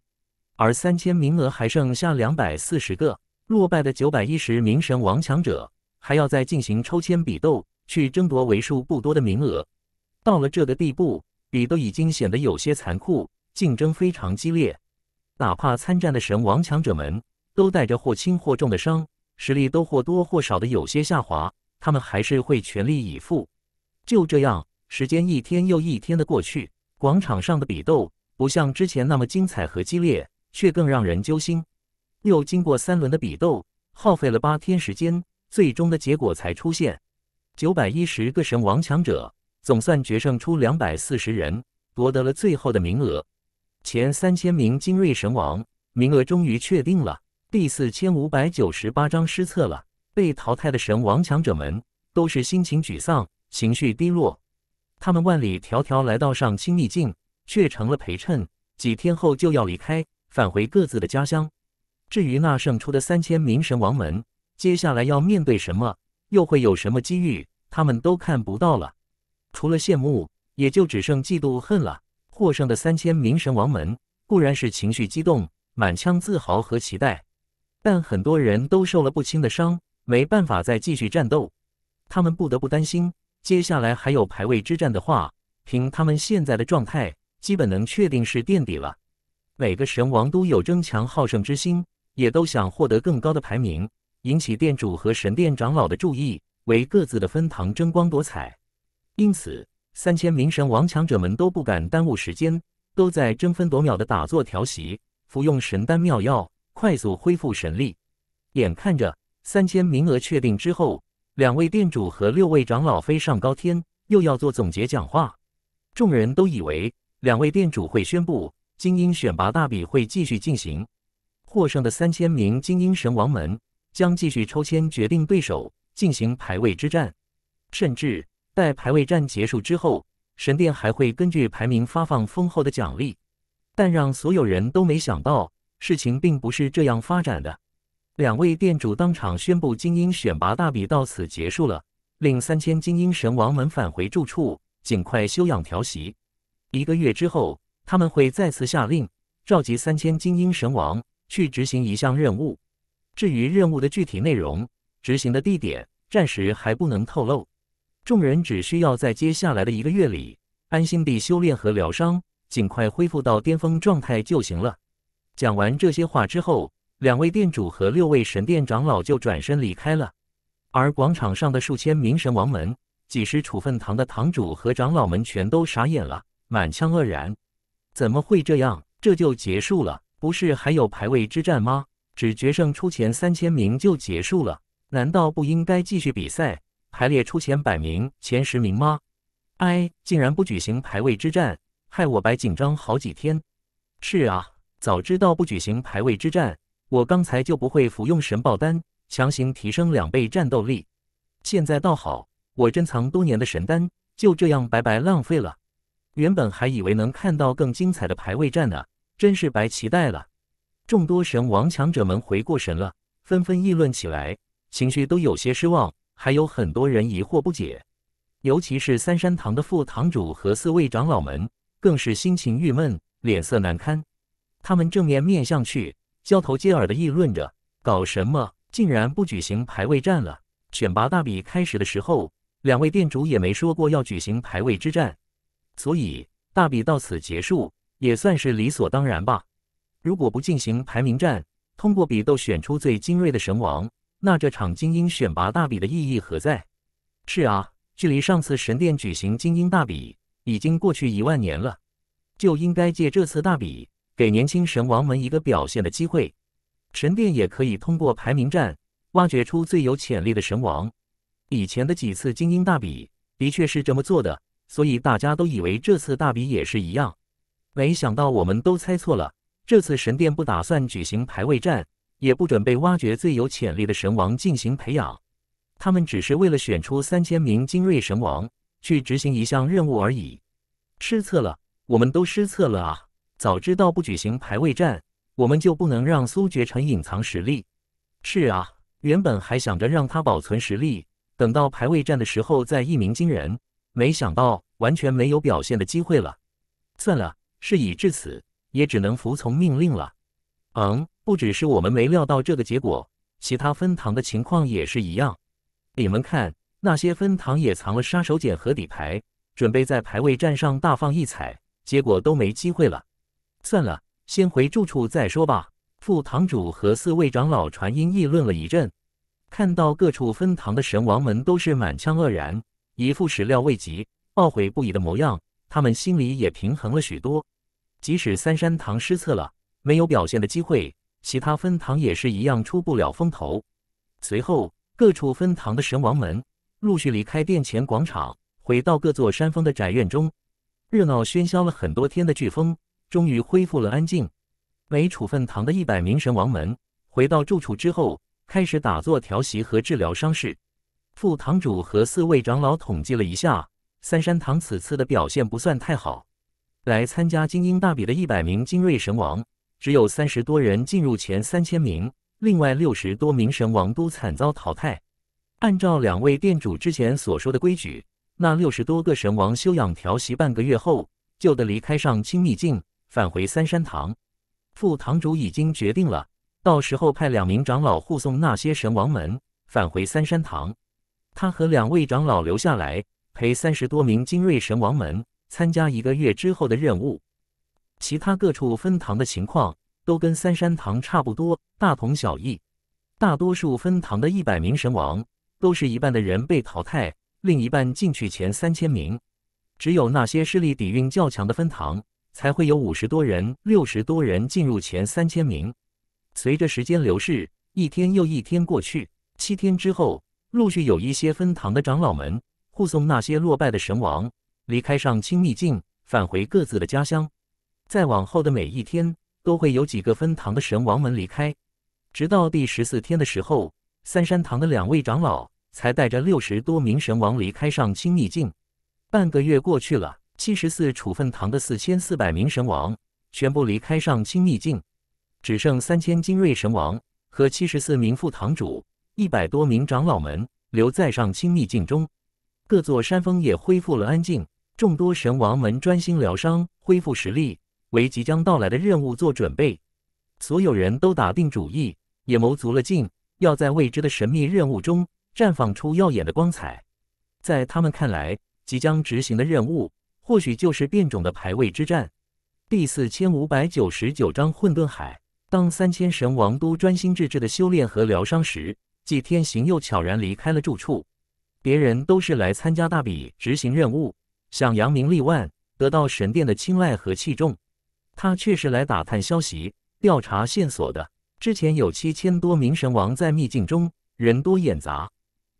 而三千名额还剩下两百四十个。落败的九百一十名神王强者，还要再进行抽签比斗，去争夺为数不多的名额。到了这个地步，比斗已经显得有些残酷，竞争非常激烈。哪怕参战的神王强者们，都带着或轻或重的伤，实力都或多或少的有些下滑，他们还是会全力以赴。就这样，时间一天又一天的过去，广场上的比斗不像之前那么精彩和激烈，却更让人揪心。又经过三轮的比斗，耗费了八天时间，最终的结果才出现。九百一十个神王强者，总算决胜出两百四十人，夺得了最后的名额。前三千名精锐神王名额终于确定了。第四千五百九十八章失策了，被淘汰的神王强者们都是心情沮丧，情绪低落。他们万里迢迢来到上清秘境，却成了陪衬。几天后就要离开，返回各自的家乡。至于那胜出的三千名神王门，接下来要面对什么，又会有什么机遇，他们都看不到了。除了羡慕，也就只剩嫉妒恨了。获胜的三千名神王门固然是情绪激动，满腔自豪和期待，但很多人都受了不轻的伤，没办法再继续战斗。他们不得不担心，接下来还有排位之战的话，凭他们现在的状态，基本能确定是垫底了。每个神王都有争强好胜之心。也都想获得更高的排名，引起店主和神殿长老的注意，为各自的分堂争光夺彩。因此，三千名神王强者们都不敢耽误时间，都在争分夺秒的打坐调息，服用神丹妙药，快速恢复神力。眼看着三千名额确定之后，两位店主和六位长老飞上高天，又要做总结讲话。众人都以为两位店主会宣布精英选拔大比会继续进行。获胜的三千名精英神王们将继续抽签决定对手，进行排位之战。甚至待排位战结束之后，神殿还会根据排名发放丰厚的奖励。但让所有人都没想到，事情并不是这样发展的。两位店主当场宣布，精英选拔大比到此结束了，令三千精英神王们返回住处，尽快休养调息。一个月之后，他们会再次下令召集三千精英神王。去执行一项任务，至于任务的具体内容、执行的地点，暂时还不能透露。众人只需要在接下来的一个月里安心地修炼和疗伤，尽快恢复到巅峰状态就行了。讲完这些话之后，两位店主和六位神殿长老就转身离开了。而广场上的数千名神王门、几十处分堂的堂主和长老们全都傻眼了，满腔愕然：怎么会这样？这就结束了？不是还有排位之战吗？只决胜出前三千名就结束了，难道不应该继续比赛，排列出前百名、前十名吗？哎，竟然不举行排位之战，害我白紧张好几天。是啊，早知道不举行排位之战，我刚才就不会服用神爆丹，强行提升两倍战斗力。现在倒好，我珍藏多年的神丹就这样白白浪费了。原本还以为能看到更精彩的排位战呢。真是白期待了！众多神王强者们回过神了，纷纷议论起来，情绪都有些失望。还有很多人疑惑不解，尤其是三山堂的副堂主和四位长老们，更是心情郁闷，脸色难堪。他们正面面向去，交头接耳的议论着：“搞什么？竟然不举行排位战了？选拔大比开始的时候，两位店主也没说过要举行排位之战，所以大比到此结束。”也算是理所当然吧。如果不进行排名战，通过比斗选出最精锐的神王，那这场精英选拔大比的意义何在？是啊，距离上次神殿举行精英大比已经过去一万年了，就应该借这次大比给年轻神王们一个表现的机会，神殿也可以通过排名战挖掘出最有潜力的神王。以前的几次精英大比的确是这么做的，所以大家都以为这次大比也是一样。没想到我们都猜错了。这次神殿不打算举行排位战，也不准备挖掘最有潜力的神王进行培养，他们只是为了选出三千名精锐神王去执行一项任务而已。失策了，我们都失策了啊！早知道不举行排位战，我们就不能让苏决成隐藏实力。是啊，原本还想着让他保存实力，等到排位战的时候再一鸣惊人，没想到完全没有表现的机会了。算了。事已至此，也只能服从命令了。嗯，不只是我们没料到这个结果，其他分堂的情况也是一样。你们看，那些分堂也藏了杀手锏和底牌，准备在排位战上大放异彩，结果都没机会了。算了，先回住处再说吧。副堂主和四位长老传音议论了一阵，看到各处分堂的神王们都是满腔愕然，一副始料未及、懊悔不已的模样。他们心里也平衡了许多，即使三山堂失策了，没有表现的机会，其他分堂也是一样出不了风头。随后，各处分堂的神王门陆续离开殿前广场，回到各座山峰的宅院中。热闹喧嚣了很多天的飓风，终于恢复了安静。每处分堂的一百名神王门回到住处之后，开始打坐调息和治疗伤势。副堂主和四位长老统计了一下。三山堂此次的表现不算太好，来参加精英大比的一百名精锐神王，只有三十多人进入前三千名，另外六十多名神王都惨遭淘汰。按照两位店主之前所说的规矩，那六十多个神王休养调息半个月后，就得离开上清秘境，返回三山堂。副堂主已经决定了，到时候派两名长老护送那些神王们返回三山堂，他和两位长老留下来。陪三十多名精锐神王们参加一个月之后的任务，其他各处分堂的情况都跟三山堂差不多，大同小异。大多数分堂的一百名神王，都是一半的人被淘汰，另一半进去前三千名。只有那些势力底蕴较强的分堂，才会有五十多人、六十多人进入前三千名。随着时间流逝，一天又一天过去，七天之后，陆续有一些分堂的长老们。护送那些落败的神王离开上清秘境，返回各自的家乡。再往后的每一天，都会有几个分堂的神王门离开。直到第十四天的时候，三山堂的两位长老才带着六十多名神王离开上清秘境。半个月过去了，七十四处分堂的四千四百名神王全部离开上清秘境，只剩三千精锐神王和七十四名副堂主、一百多名长老们留在上清秘境中。各座山峰也恢复了安静，众多神王们专心疗伤、恢复实力，为即将到来的任务做准备。所有人都打定主意，也谋足了劲，要在未知的神秘任务中绽放出耀眼的光彩。在他们看来，即将执行的任务或许就是变种的排位之战。第四千五百九十九章混沌海。当三千神王都专心致志的修炼和疗伤时，祭天行又悄然离开了住处。别人都是来参加大比、执行任务，想扬名立万，得到神殿的青睐和器重。他却是来打探消息、调查线索的。之前有七千多名神王在秘境中，人多眼杂，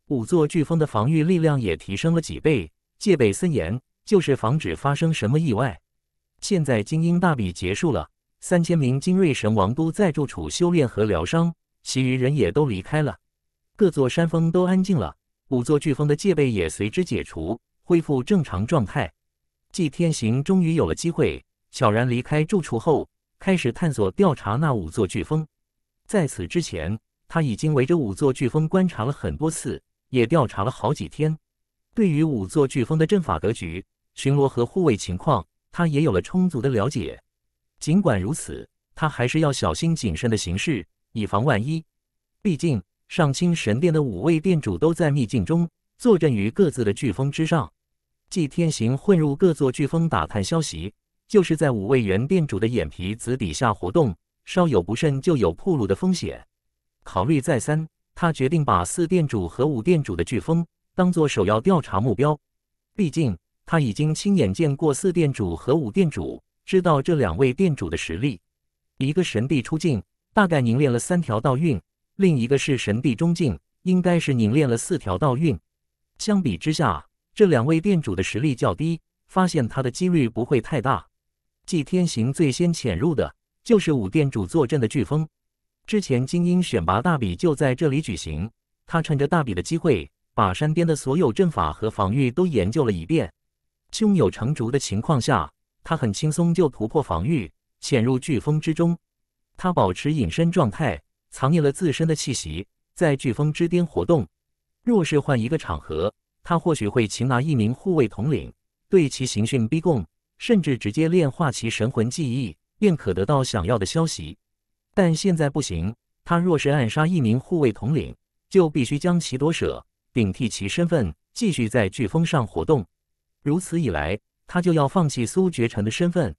五座巨峰的防御力量也提升了几倍，戒备森严，就是防止发生什么意外。现在精英大比结束了，三千名精锐神王都在住处修炼和疗伤，其余人也都离开了，各座山峰都安静了。五座飓风的戒备也随之解除，恢复正常状态。继天行终于有了机会，悄然离开住处后，开始探索调查那五座飓风。在此之前，他已经围着五座飓风观察了很多次，也调查了好几天。对于五座飓风的阵法格局、巡逻和护卫情况，他也有了充足的了解。尽管如此，他还是要小心谨慎的行事，以防万一。毕竟，上清神殿的五位殿主都在秘境中坐镇于各自的飓风之上。祭天行混入各座飓风打探消息，就是在五位原殿主的眼皮子底下活动，稍有不慎就有暴露的风险。考虑再三，他决定把四殿主和五殿主的飓风当作首要调查目标。毕竟他已经亲眼见过四殿主和五殿主，知道这两位殿主的实力。一个神帝出镜，大概凝练了三条道运，另一个是神帝中境，应该是凝练了四条道运。相比之下，这两位店主的实力较低，发现他的几率不会太大。祭天行最先潜入的就是五店主坐镇的飓风，之前精英选拔大比就在这里举行。他趁着大比的机会，把山巅的所有阵法和防御都研究了一遍。胸有成竹的情况下，他很轻松就突破防御，潜入飓风之中。他保持隐身状态。藏匿了自身的气息，在飓风之巅活动。若是换一个场合，他或许会擒拿一名护卫统领，对其刑讯逼供，甚至直接炼化其神魂记忆，便可得到想要的消息。但现在不行，他若是暗杀一名护卫统领，就必须将其夺舍，顶替其身份，继续在飓风上活动。如此一来，他就要放弃苏绝尘的身份。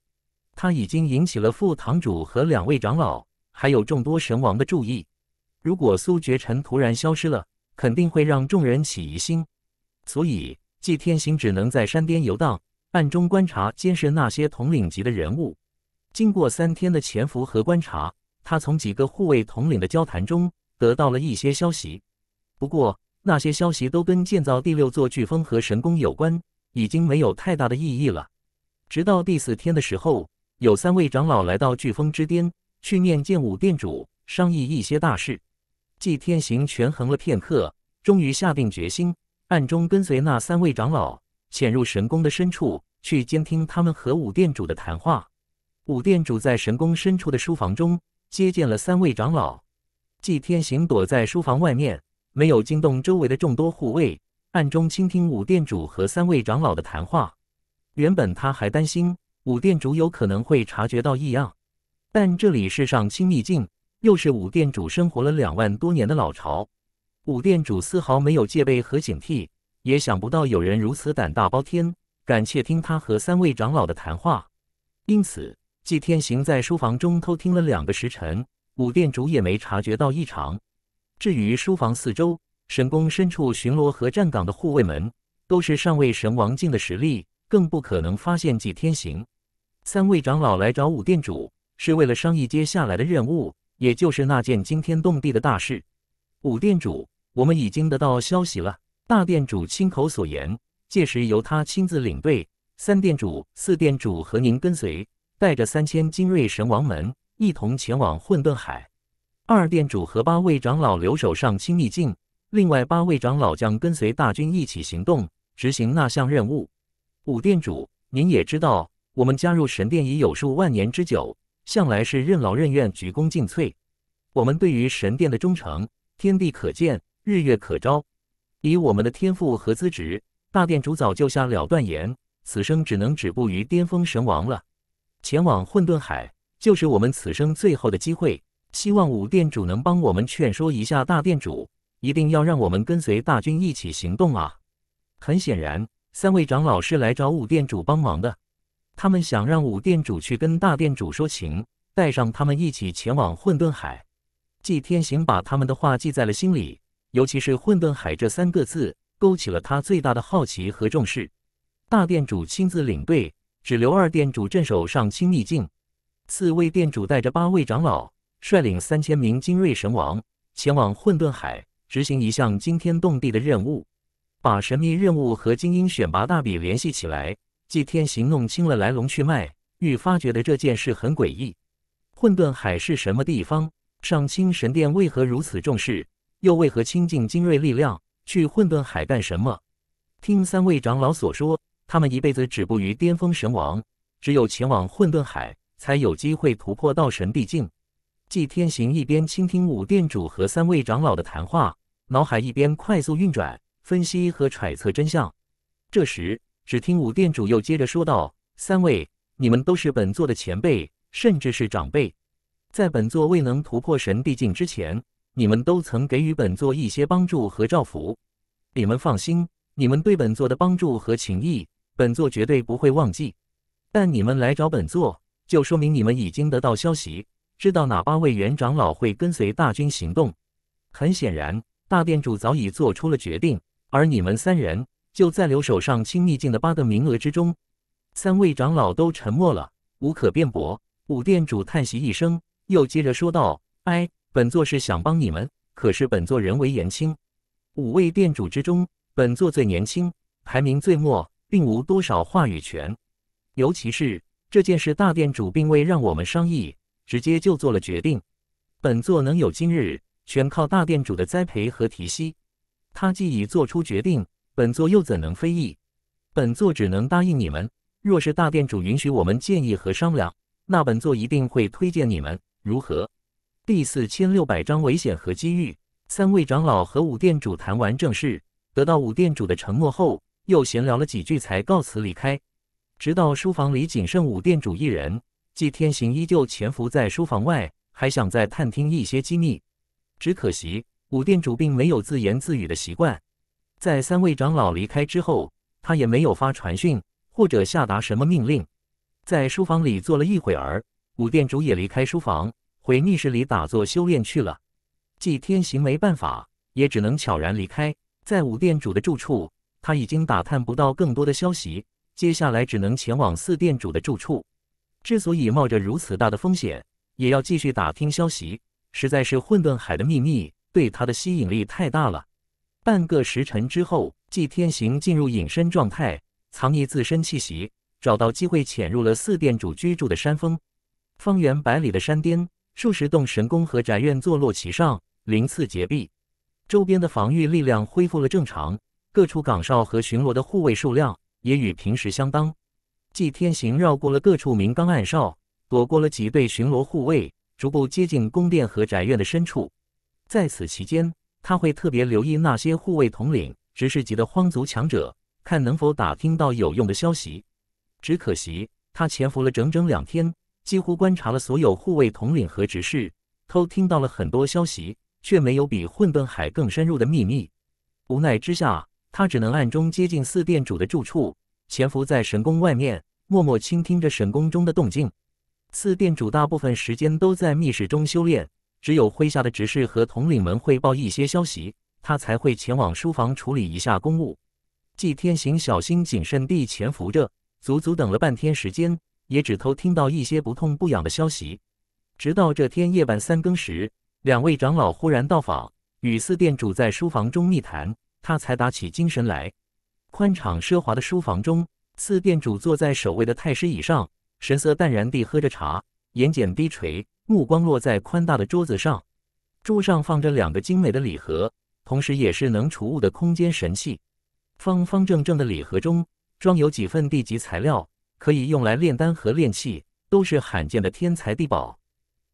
他已经引起了副堂主和两位长老。还有众多神王的注意，如果苏绝尘突然消失了，肯定会让众人起疑心。所以，纪天行只能在山边游荡，暗中观察、监视那些统领级的人物。经过三天的潜伏和观察，他从几个护卫统领的交谈中得到了一些消息。不过，那些消息都跟建造第六座飓风和神宫有关，已经没有太大的意义了。直到第四天的时候，有三位长老来到飓风之巅。去面见武店主，商议一些大事。季天行权衡了片刻，终于下定决心，暗中跟随那三位长老潜入神宫的深处，去监听他们和武店主的谈话。武店主在神宫深处的书房中接见了三位长老，季天行躲在书房外面，没有惊动周围的众多护卫，暗中倾听武店主和三位长老的谈话。原本他还担心武店主有可能会察觉到异样。但这里是上清秘境，又是武殿主生活了两万多年的老巢，武殿主丝毫没有戒备和警惕，也想不到有人如此胆大包天，敢窃听他和三位长老的谈话。因此，季天行在书房中偷听了两个时辰，武殿主也没察觉到异常。至于书房四周、神宫深处巡逻和站岗的护卫们，都是上位神王境的实力，更不可能发现季天行。三位长老来找武殿主。是为了商议接下来的任务，也就是那件惊天动地的大事。五店主，我们已经得到消息了。大店主亲口所言，届时由他亲自领队，三店主、四店主和您跟随，带着三千精锐神王门一同前往混沌海。二店主和八位长老留守上清秘境，另外八位长老将跟随大军一起行动，执行那项任务。五店主，您也知道，我们加入神殿已有数万年之久。向来是任劳任怨、鞠躬尽瘁。我们对于神殿的忠诚，天地可见，日月可昭。以我们的天赋和资质，大殿主早就下了断言，此生只能止步于巅峰神王了。前往混沌海，就是我们此生最后的机会。希望五殿主能帮我们劝说一下大殿主，一定要让我们跟随大军一起行动啊！很显然，三位长老是来找五殿主帮忙的。他们想让五殿主去跟大殿主说情，带上他们一起前往混沌海。季天行把他们的话记在了心里，尤其是“混沌海”这三个字，勾起了他最大的好奇和重视。大殿主亲自领队，只留二殿主镇守上清秘境。四位殿主带着八位长老，率领三千名精锐神王前往混沌海，执行一项惊天动地的任务。把神秘任务和精英选拔大比联系起来。祭天行弄清了来龙去脉，愈发觉得这件事很诡异。混沌海是什么地方？上清神殿为何如此重视？又为何倾尽精锐力量去混沌海干什么？听三位长老所说，他们一辈子止步于巅峰神王，只有前往混沌海，才有机会突破到神帝境。祭天行一边倾听五殿主和三位长老的谈话，脑海一边快速运转，分析和揣测真相。这时。只听五店主又接着说道：“三位，你们都是本座的前辈，甚至是长辈。在本座未能突破神帝境之前，你们都曾给予本座一些帮助和照拂。你们放心，你们对本座的帮助和情谊，本座绝对不会忘记。但你们来找本座，就说明你们已经得到消息，知道哪八位元长老会跟随大军行动。很显然，大店主早已做出了决定，而你们三人……”就在留守上清秘境的八个名额之中，三位长老都沉默了，无可辩驳。五殿主叹息一声，又接着说道：“哎，本座是想帮你们，可是本座人为言轻。五位殿主之中，本座最年轻，排名最末，并无多少话语权。尤其是这件事，大殿主并未让我们商议，直接就做了决定。本座能有今日，全靠大殿主的栽培和提携。他既已做出决定。”本座又怎能非议？本座只能答应你们。若是大殿主允许我们建议和商量，那本座一定会推荐你们。如何？第四千六百章危险和机遇。三位长老和五殿主谈完正事，得到五殿主的承诺后，又闲聊了几句，才告辞离开。直到书房里仅剩五殿主一人，季天行依旧潜伏在书房外，还想再探听一些机密。只可惜，五殿主并没有自言自语的习惯。在三位长老离开之后，他也没有发传讯或者下达什么命令，在书房里坐了一会儿，五殿主也离开书房，回密室里打坐修炼去了。季天行没办法，也只能悄然离开。在五殿主的住处，他已经打探不到更多的消息，接下来只能前往四殿主的住处。之所以冒着如此大的风险，也要继续打听消息，实在是混沌海的秘密对他的吸引力太大了。半个时辰之后，纪天行进入隐身状态，藏匿自身气息，找到机会潜入了四殿主居住的山峰。方圆百里的山巅，数十栋神宫和宅院坐落其上，鳞次栉比。周边的防御力量恢复了正常，各处岗哨和巡逻的护卫数量也与平时相当。纪天行绕过了各处明岗暗哨，躲过了几队巡逻护卫，逐步接近宫殿和宅院的深处。在此期间，他会特别留意那些护卫统领、执事级的荒族强者，看能否打听到有用的消息。只可惜他潜伏了整整两天，几乎观察了所有护卫统领和执事，偷听到了很多消息，却没有比混沌海更深入的秘密。无奈之下，他只能暗中接近四殿主的住处，潜伏在神宫外面，默默倾听着神宫中的动静。四殿主大部分时间都在密室中修炼。只有麾下的执事和统领们汇报一些消息，他才会前往书房处理一下公务。季天行小心谨慎地潜伏着，足足等了半天时间，也只偷听到一些不痛不痒的消息。直到这天夜晚三更时，两位长老忽然到访，与四店主在书房中密谈，他才打起精神来。宽敞奢华的书房中，四店主坐在首位的太师椅上，神色淡然地喝着茶，眼睑低垂。目光落在宽大的桌子上，桌上放着两个精美的礼盒，同时也是能储物的空间神器。方方正正的礼盒中装有几份地级材料，可以用来炼丹和炼器，都是罕见的天材地宝。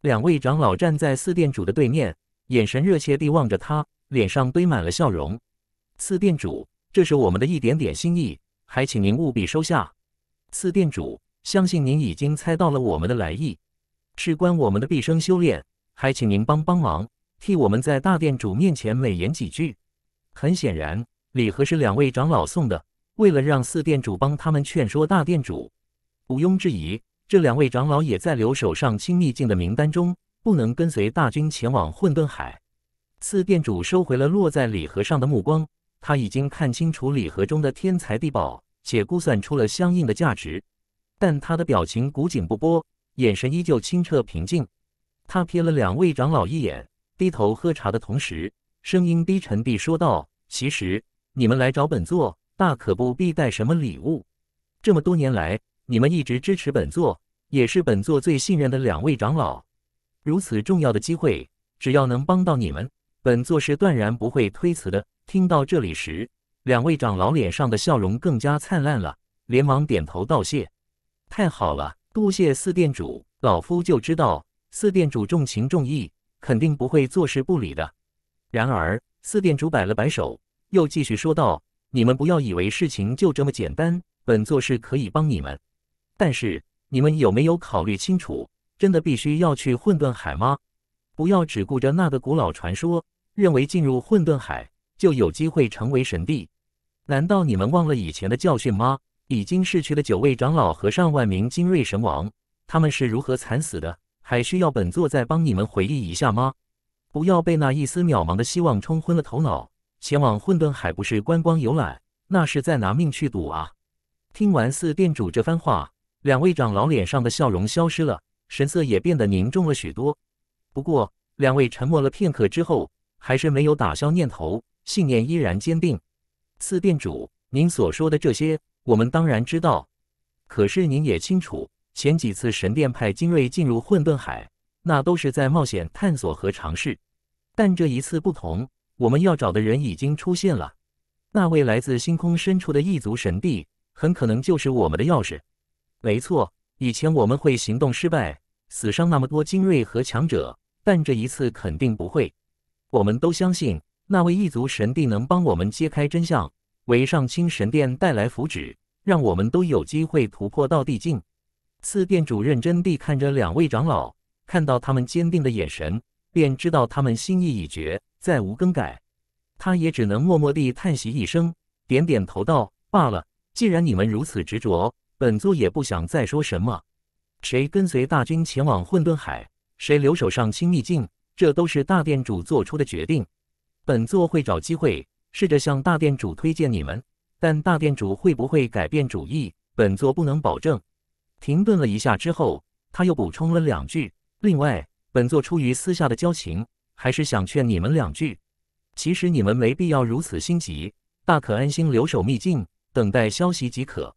两位长老站在四殿主的对面，眼神热切地望着他，脸上堆满了笑容。四殿主，这是我们的一点点心意，还请您务必收下。四殿主，相信您已经猜到了我们的来意。事关我们的毕生修炼，还请您帮帮忙，替我们在大殿主面前美言几句。很显然，礼盒是两位长老送的，为了让四殿主帮他们劝说大殿主，毋庸置疑，这两位长老也在留守上清秘境的名单中，不能跟随大军前往混沌海。四殿主收回了落在礼盒上的目光，他已经看清楚礼盒中的天材地宝，且估算出了相应的价值，但他的表情古井不波。眼神依旧清澈平静，他瞥了两位长老一眼，低头喝茶的同时，声音低沉地说道：“其实你们来找本座，大可不必带什么礼物。这么多年来，你们一直支持本座，也是本座最信任的两位长老。如此重要的机会，只要能帮到你们，本座是断然不会推辞的。”听到这里时，两位长老脸上的笑容更加灿烂了，连忙点头道谢：“太好了！”多谢四店主，老夫就知道四店主重情重义，肯定不会坐视不理的。然而，四店主摆了摆手，又继续说道：“你们不要以为事情就这么简单，本座是可以帮你们，但是你们有没有考虑清楚？真的必须要去混沌海吗？不要只顾着那个古老传说，认为进入混沌海就有机会成为神帝。难道你们忘了以前的教训吗？”已经逝去的九位长老和上万名精锐神王，他们是如何惨死的？还需要本座再帮你们回忆一下吗？不要被那一丝渺茫的希望冲昏了头脑，前往混沌海不是观光游览，那是在拿命去赌啊！听完四殿主这番话，两位长老脸上的笑容消失了，神色也变得凝重了许多。不过，两位沉默了片刻之后，还是没有打消念头，信念依然坚定。四殿主，您所说的这些。我们当然知道，可是您也清楚，前几次神殿派精锐进入混沌海，那都是在冒险探索和尝试。但这一次不同，我们要找的人已经出现了。那位来自星空深处的异族神帝，很可能就是我们的钥匙。没错，以前我们会行动失败，死伤那么多精锐和强者，但这一次肯定不会。我们都相信，那位异族神帝能帮我们揭开真相。为上清神殿带来福祉，让我们都有机会突破到地境。四殿主认真地看着两位长老，看到他们坚定的眼神，便知道他们心意已决，再无更改。他也只能默默地叹息一声，点点头道：“罢了，既然你们如此执着，本座也不想再说什么。谁跟随大军前往混沌海，谁留守上清秘境，这都是大殿主做出的决定。本座会找机会。”试着向大店主推荐你们，但大店主会不会改变主意，本座不能保证。停顿了一下之后，他又补充了两句。另外，本座出于私下的交情，还是想劝你们两句。其实你们没必要如此心急，大可安心留守秘境，等待消息即可。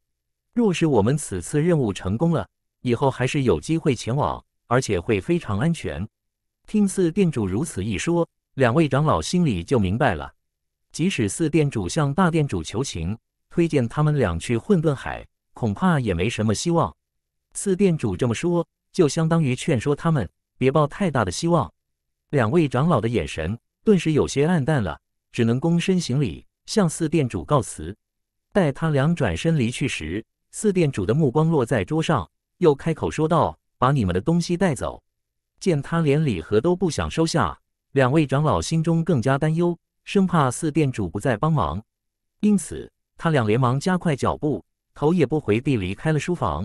若是我们此次任务成功了，以后还是有机会前往，而且会非常安全。听四店主如此一说，两位长老心里就明白了。即使四店主向大店主求情，推荐他们俩去混沌海，恐怕也没什么希望。四店主这么说，就相当于劝说他们别抱太大的希望。两位长老的眼神顿时有些暗淡了，只能躬身行礼，向四店主告辞。待他俩转身离去时，四店主的目光落在桌上，又开口说道：“把你们的东西带走。”见他连礼盒都不想收下，两位长老心中更加担忧。生怕四店主不再帮忙，因此他俩连忙加快脚步，头也不回地离开了书房。